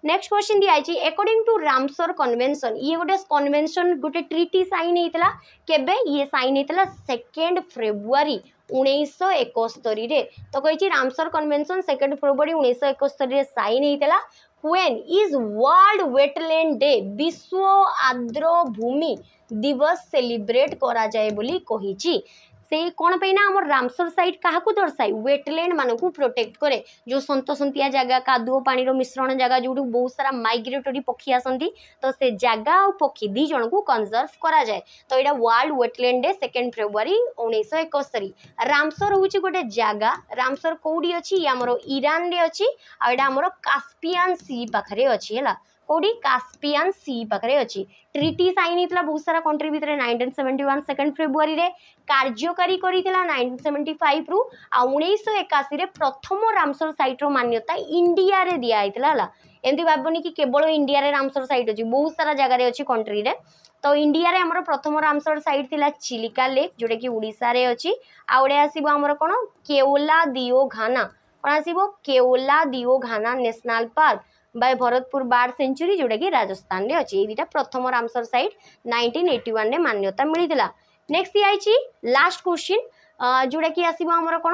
ନେକ୍ସଟ କ୍ୱେଶ୍ଚନ ଦିଆଯାଇଛି ଏକର୍ଡିଂ ଟୁ ରାମସର କନଭେନସନ୍ ଇଏ ଗୋଟେ କନଭେନସନ୍ ଗୋଟେ ଟ୍ରିଟି ସାଇନ୍ ହେଇଥିଲା କେବେ ଇଏ ସାଇନ୍ ହେଇଥିଲା ସେକେଣ୍ଡ ଫେବୃଆରୀ ଉଣେଇଶହ ଏକସ୍ତରୀରେ ତ କହିଛି ରାମସର କନଭେନସନ୍ ସେକେଣ୍ଡ ଫେବୃଆରୀ ଉଣେଇଶହ ଏକସ୍ତରୀରେ ସାଇନ୍ ହେଇଥିଲା When is World Wetland Day? विश्व आद्र भूमि दिवस सेलिब्रेट करा जाए बोली कही ସେ କ'ଣ ପାଇଁ ନା ଆମର ରାମସର ସାଇଟ୍ କାହାକୁ ଦର୍ଶାଏ ୱେଟଲ୍ୟାଣ୍ଡ ମାନଙ୍କୁ ପ୍ରୋଟେକ୍ଟ କରେ ଯେଉଁ ସନ୍ତସନ୍ତିଆ ଜାଗା କାଦୁଅ ପାଣିର ମିଶ୍ରଣ ଜାଗା ଯେଉଁଠୁ ବହୁତ ସାରା ମାଇଗ୍ରେଟୋରୀ ପକ୍ଷୀ ଆସନ୍ତି ତ ସେ ଜାଗା ଆଉ ପକ୍ଷୀ ଦୁଇ ଜଣଙ୍କୁ କନଜର୍ଭ କରାଯାଏ ତ ଏଇଟା world wetland day second February ଉଣେଇଶହ ଏକସ୍ତରୀ ରାମସର ହେଉଛି ଗୋଟେ ଜାଗା ରାମସର କେଉଁଠି ଅଛି ଆମର ଇରାନରେ ଅଛି ଆଉ ଏଇଟା ଆମର କାସ୍ପିଆନ୍ ସି ପାଖରେ ଅଛି ହେଲା कोड़ी कास्पियन सी पाखे अच्छी ट्रिटी साइन होता बहुत सारा कंट्री भितर nineteen seventy one second February କାର୍ଯ୍ୟକାରୀ କରିଥିଲା ନାଇଣ୍ଟିନ୍ ସେଭେଣ୍ଟି ଫାଇଭ୍ରୁ ଆଉ ଉଣେଇଶହ ଏକାଅଶୀରେ ପ୍ରଥମ ରାମସର ସାଇଟ୍ର ମାନ୍ୟତା ଇଣ୍ଡିଆରେ ଦିଆହେଇଥିଲା ହେଲା ଏମିତି ଭାବନି କି କେବଳ ଇଣ୍ଡିଆରେ ରାମସର ସାଇଟ୍ ଅଛି ବହୁତ ସାରା ଜାଗାରେ ଅଛି କଣ୍ଟ୍ରିରେ ତ ଇଣ୍ଡିଆରେ ଆମର ପ୍ରଥମ ରାମସର ସାଇଟ୍ ଥିଲା ଚିଲିକା ଲେକ୍ ଯେଉଁଟାକି ଓଡ଼ିଶାରେ ଅଛି ଆଉ ଗୋଟେ ଆସିବ ଆମର କ'ଣ କେଓଲା ଦିଓ ଘାନା କ'ଣ ଆସିବ Keoladeo Ghana national park by Bharatpur bird sanctuary যেটাকি রাজস্থানে অছি এই দুইটা প্রথম রামসর সাইট নাইনটিন এইটি ওয়ানে মান্যতা মিলিলা নেক্সট ইয়ে আইছি লাস্ট কোশ্চিন যেটাকি আসব আমার কোণ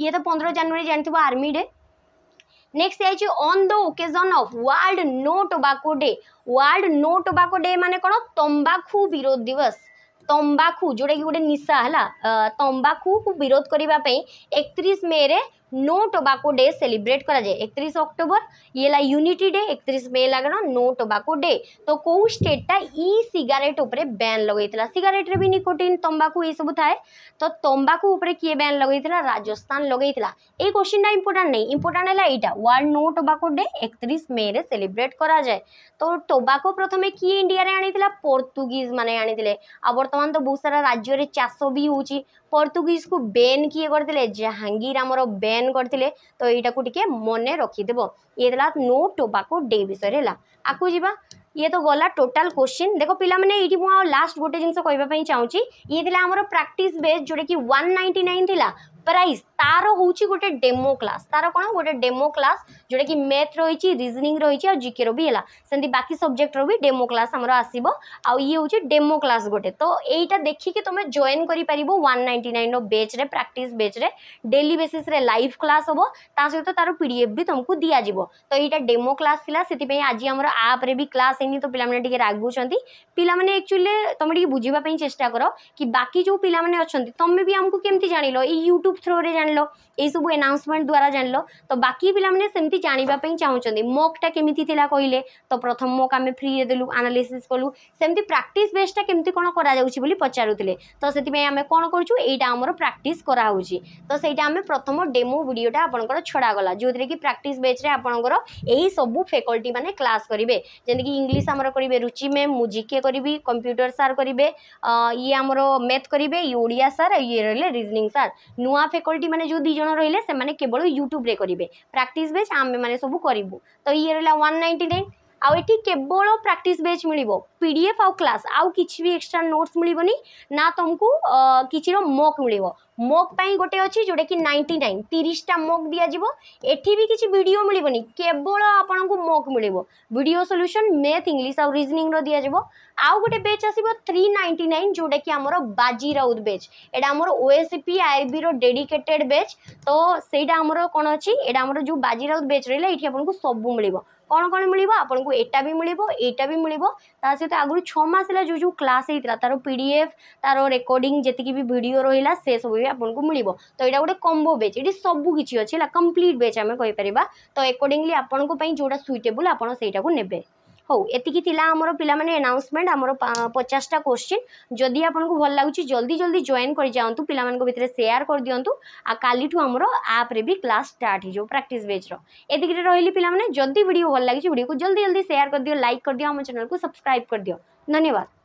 ইয়ে তো পনেরো জানুয়ারি জানিথিব আর্মি ডে নেক্সট ଯାଇଛି on the occasion of world no tobacco day world no tobacco day মানে কোণ তম্বাখু বিরোধ দিবস তম্বাখু ଯେଉଁଟାକି ଗୋଟେ ନିଶା ହେଲା ତମ୍ବାଖୁକୁ ବିରୋଧ କରିବା ପାଇଁ ଏକତିରିଶ ମେରେ नो टोबाको डे सेलिब्रेट କରାଯାଏ 31 অক্টোবর ইয়েলা ইউনিটি ডে 31 মে লাগানো নো টোবাকো ডে তো কোউ স্টেটটা ই সিগারেট উপরে ব্যান লগাইতলা সিগারেট রে বি নিকোটিন তম্বাকু এই সব থাকে তো তম্বাকু উপরে কিয়ে ব্যান লগাইতলা রাজস্থান লগাইতলা এই কোশ্চেনটা ইম্পর্টান্ট নাই ইম্পর্টান্ট হলা এইটা world no tobacco day 31 May রে সেলিব্রেট କରାଯାଏ তো টোবাকো প্রথমে কি ইন্ডিয়া রে আনিতলা পর্তুগিজ মানে আনিতলে আর বর্তমান তো বহুত সারা রাজ্য রে চাষ বি হউচি ପର୍ତ୍ତୁଗୀଜକୁ ବେନ୍ କିଏ କରିଥିଲେ ଜାହାଙ୍ଗୀର ଆମର ବେନ୍ କରିଥିଲେ ତ ଏଇଟାକୁ ଟିକେ ମନେ ରଖିଦେବ ଇଏ ଦେଲା ନୋ ଟୋବାକୋ ଡେ ବିଷୟରେ ହେଲା ଆକୁ ଯିବା ଇଏ ତ ଗଲା ଟୋଟାଲ କୋଶ୍ଚିନ୍ ଦେଖ ପିଲାମାନେ ଏଇଠି ମୁଁ ଆଉ ଲାଷ୍ଟ ଗୋଟେ ଜିନିଷ କହିବା ପାଇଁ ଚାହୁଁଛି ଇଏ ଥିଲା ଆମର ପ୍ରାକ୍ଟିସ୍ ବେସ୍ ଯେଉଁଟାକି ୱାନ୍ ନାଇଣ୍ଟି ନାଇନ୍ ଥିଲା ପ୍ରାଇସ୍ তার হচ্ছে গোটে ডেমো ক্লাস তার কোণ গোটে ডেমো ক্লাস যেটা কি ম্যাথ রয়েছে রিজনিং রয়েছে আর জিকে বি হল সেমি বাকি সবজেক্টর বি ডেমো ক্লাস আমার আসব আয়ে হচ্ছে ডেমো ক্লাস গোটে তো এইটা দেখিকি তুমি জয়েন করে পারিব ওয়ান নাইন্টি নাইন বেচ্রে প্রাকটিস বেচ্রে ডেলি বেসিসে লাইভ ক্লাস হব তা সহ তার পিডিএফ বি তুমি দিয়াযিব তো এইটা ডেমো ক্লাস লা সেপাই আজ আমার আপ্রে বি ক্লাস হয়নি তো পিলামানে টিকে রাগুচার পিলামানে একচুয়ালি তুমি টিকে বুঝবা চেষ্টা কর কি বাকি যে পিলামানে অনেক তুমি বি আমি কেমতি জাঁল এই ইউট্যুব থ্রুরে জাঁ ଜାଣିଲ ଏଇସବୁ ଆନାଉନ୍ସମେଣ୍ଟ ଦ୍ୱାରା ଜାଣିଲ ତ ବାକି ପିଲାମାନେ ସେମିତି ଜାଣିବା ପାଇଁ ଚାହୁଁଛନ୍ତି ମକ୍ଟା କେମିତି ଥିଲା କହିଲେ ତ ପ୍ରଥମ ମକ୍ ଆମେ ଫ୍ରିରେ ଦେଲୁ ଆନାଲିସିସ୍ କଲୁ ସେମିତି ପ୍ରାକ୍ଟିସ୍ ବେସ୍ଟା କେମିତି କ'ଣ କରାଯାଉଛି ବୋଲି ପଚାରୁଥିଲେ ତ ସେଥିପାଇଁ ଆମେ କ'ଣ କରୁଛୁ ଏଇଟା ଆମର ପ୍ରାକ୍ଟିସ୍ କରାହେଉଛି ତ ସେଇଟା ଆମେ ପ୍ରଥମ ଡେମୋ ଭିଡ଼ିଓଟା ଆପଣଙ୍କର ଛଡ଼ାଗଲା ଯେଉଁଥିରେ କି ପ୍ରାକ୍ଟିସ୍ ବେଚ୍ରେ ଆପଣଙ୍କର ଏହି ସବୁ ଫ୍ୟାକଲ୍ଟି ମାନେ କ୍ଲାସ୍ କରିବେ ଯେମିତିକି ଇଂଲିଶ ଆମର କରିବେ ରୁଚି ମ୍ୟାମ୍ ମୁଁ ଜିକେ କରିବି କମ୍ପ୍ୟୁଟର ସାର୍ କରିବେ ଇଏ ଆମର ମ୍ୟାଥ୍ କରିବେ ଇଏ ଓଡ଼ିଆ ସାର୍ ଇଏ ରହିଲେ ରିଜନିଂ ସାର୍ ନୂଆ ଫ୍ୟାକଲ୍ଟି ସେମାନେ ଯେଉଁ ଦୁଇ ଜଣ ରହିଲେ ସେମାନେ କେବଳ ୟୁଟ୍ୟୁବ୍ରେ କରିବେ ପ୍ରାକ୍ଟିସ୍ ବେଚ୍ ଆମେମାନେ ସବୁ କରିବୁ ତ ଇଏ ରହିଲା ୱାନ୍ ନାଇଣ୍ଟି ନାଇନ୍ ଆଉ ଏଠି କେବଳ ପ୍ରାକ୍ଟିସ୍ ବେଚ୍ ମିଳିବ ପି ଡି ଏଫ୍ ଆଉ କ୍ଲାସ୍ ଆଉ କିଛି ବି ଏକ୍ସଟ୍ରା ନୋଟ୍ସ ମିଳିବନି ନା ତୁମକୁ କିଛିର ମକ୍ ମିଳିବ ମକ୍ ପାଇଁ ଗୋଟେ ଅଛି ଯେଉଁଟାକି ନାଇଣ୍ଟି ନାଇନ୍ ତିରିଶଟା ମକ୍ ଦିଆଯିବ ଏଠି ବି କିଛି ଭିଡ଼ିଓ ମିଳିବନି କେବଳ ଆପଣଙ୍କୁ ମକ୍ ମିଳିବ ଭିଡ଼ିଓ ସଲ୍ୟୁସନ୍ ମ୍ୟାଥ୍ ଇଂଲିଶ ଆଉ ରିଜନିଂର ଦିଆଯିବ ଆଉ ଗୋଟେ ବେଚ୍ ଆସିବ ଥ୍ରୀ ନାଇଣ୍ଟି ନାଇନ୍ ଯେଉଁଟାକି ଆମର ବାଜି ରାଉତ ବେଚ୍ ଏଇଟା ଆମର ଓଏସିପି ଆଇବିର ଡେଡିକେଟେଡ୍ ବେଚ୍ ତ ସେଇଟା ଆମର କ'ଣ ଅଛି ଏଇଟା ଆମର ଯେଉଁ ବାଜି ରାଉତ ବେଚ୍ ରହିଲା ଏଇଠି ଆପଣଙ୍କୁ ସବୁ ମିଳିବ କ'ଣ କ'ଣ ମିଳିବ ଆପଣଙ୍କୁ ଏଇଟା ବି ମିଳିବ ଏଇଟା ବି ମିଳିବ ତା ସହିତ ଆଗରୁ ଛଅ ମାସ ହେଲା ଯେଉଁ ଯେଉଁ କ୍ଲାସ୍ ହେଇଥିଲା ତା'ର ପି ଡି ଏଫ୍ ତା'ର ରେକର୍ଡ଼ିଂ ଯେତିକି ବି ଭିଡ଼ିଓ ରହିଲା ସେସବୁ ବି ଆପଣଙ୍କୁ ମିଳିବ ତ ଏଇଟା ଗୋଟେ କମ୍ବୋ ବେଚ୍ ଏଠି ସବୁ କିଛି ଅଛି ହେଲା କମ୍ପ୍ଲିଟ୍ ବେଚ୍ ଆମେ କହିପାରିବା ତ ଏକର୍ଡ଼ିଂଲି ଆପଣଙ୍କ ପାଇଁ ଯେଉଁଟା ସୁଇଟେବୁଲ୍ ଆପଣ ସେଇଟାକୁ ନେବେ ହଉ ଏତିକି ଥିଲା ଆମର ପିଲାମାନେ ଆନାଉନ୍ସମେଣ୍ଟ ଆମର ପଚାଶଟା କୋଶ୍ଚିନ୍ ଯଦି ଆପଣଙ୍କୁ ଭଲ ଲାଗୁଛି ଜଲ୍ଦି ଜଲ୍ଦି ଜଏନ୍ କରିଯାଆନ୍ତୁ ପିଲାମାନଙ୍କ ଭିତରେ ସେୟାର କରିଦିଅନ୍ତୁ ଆଉ କାଲିଠୁ ଆମର ଆପ୍ରେ ବି କ୍ଲାସ୍ ଷ୍ଟାର୍ଟ ହେଇଯିବ ପ୍ରାକ୍ଟିସ୍ ବେଜ୍ର ଏତିକିରେ ରହିଲି ପିଲାମାନେ ଯଦି ଭିଡ଼ିଓ ଭଲ ଲାଗିଛି ଭିଡ଼ିଓକୁ ଜଲ୍ଦି ଜଲ୍ଦି ସେୟାର କରିଦିଅ ଲାଇକ୍ କରିଦିଅ ଆମ ଚ୍ୟାନେଲ୍କୁ ସବସ୍କ୍ରାଇବ୍ କରିଦିଅ ଧନ୍ୟବାଦ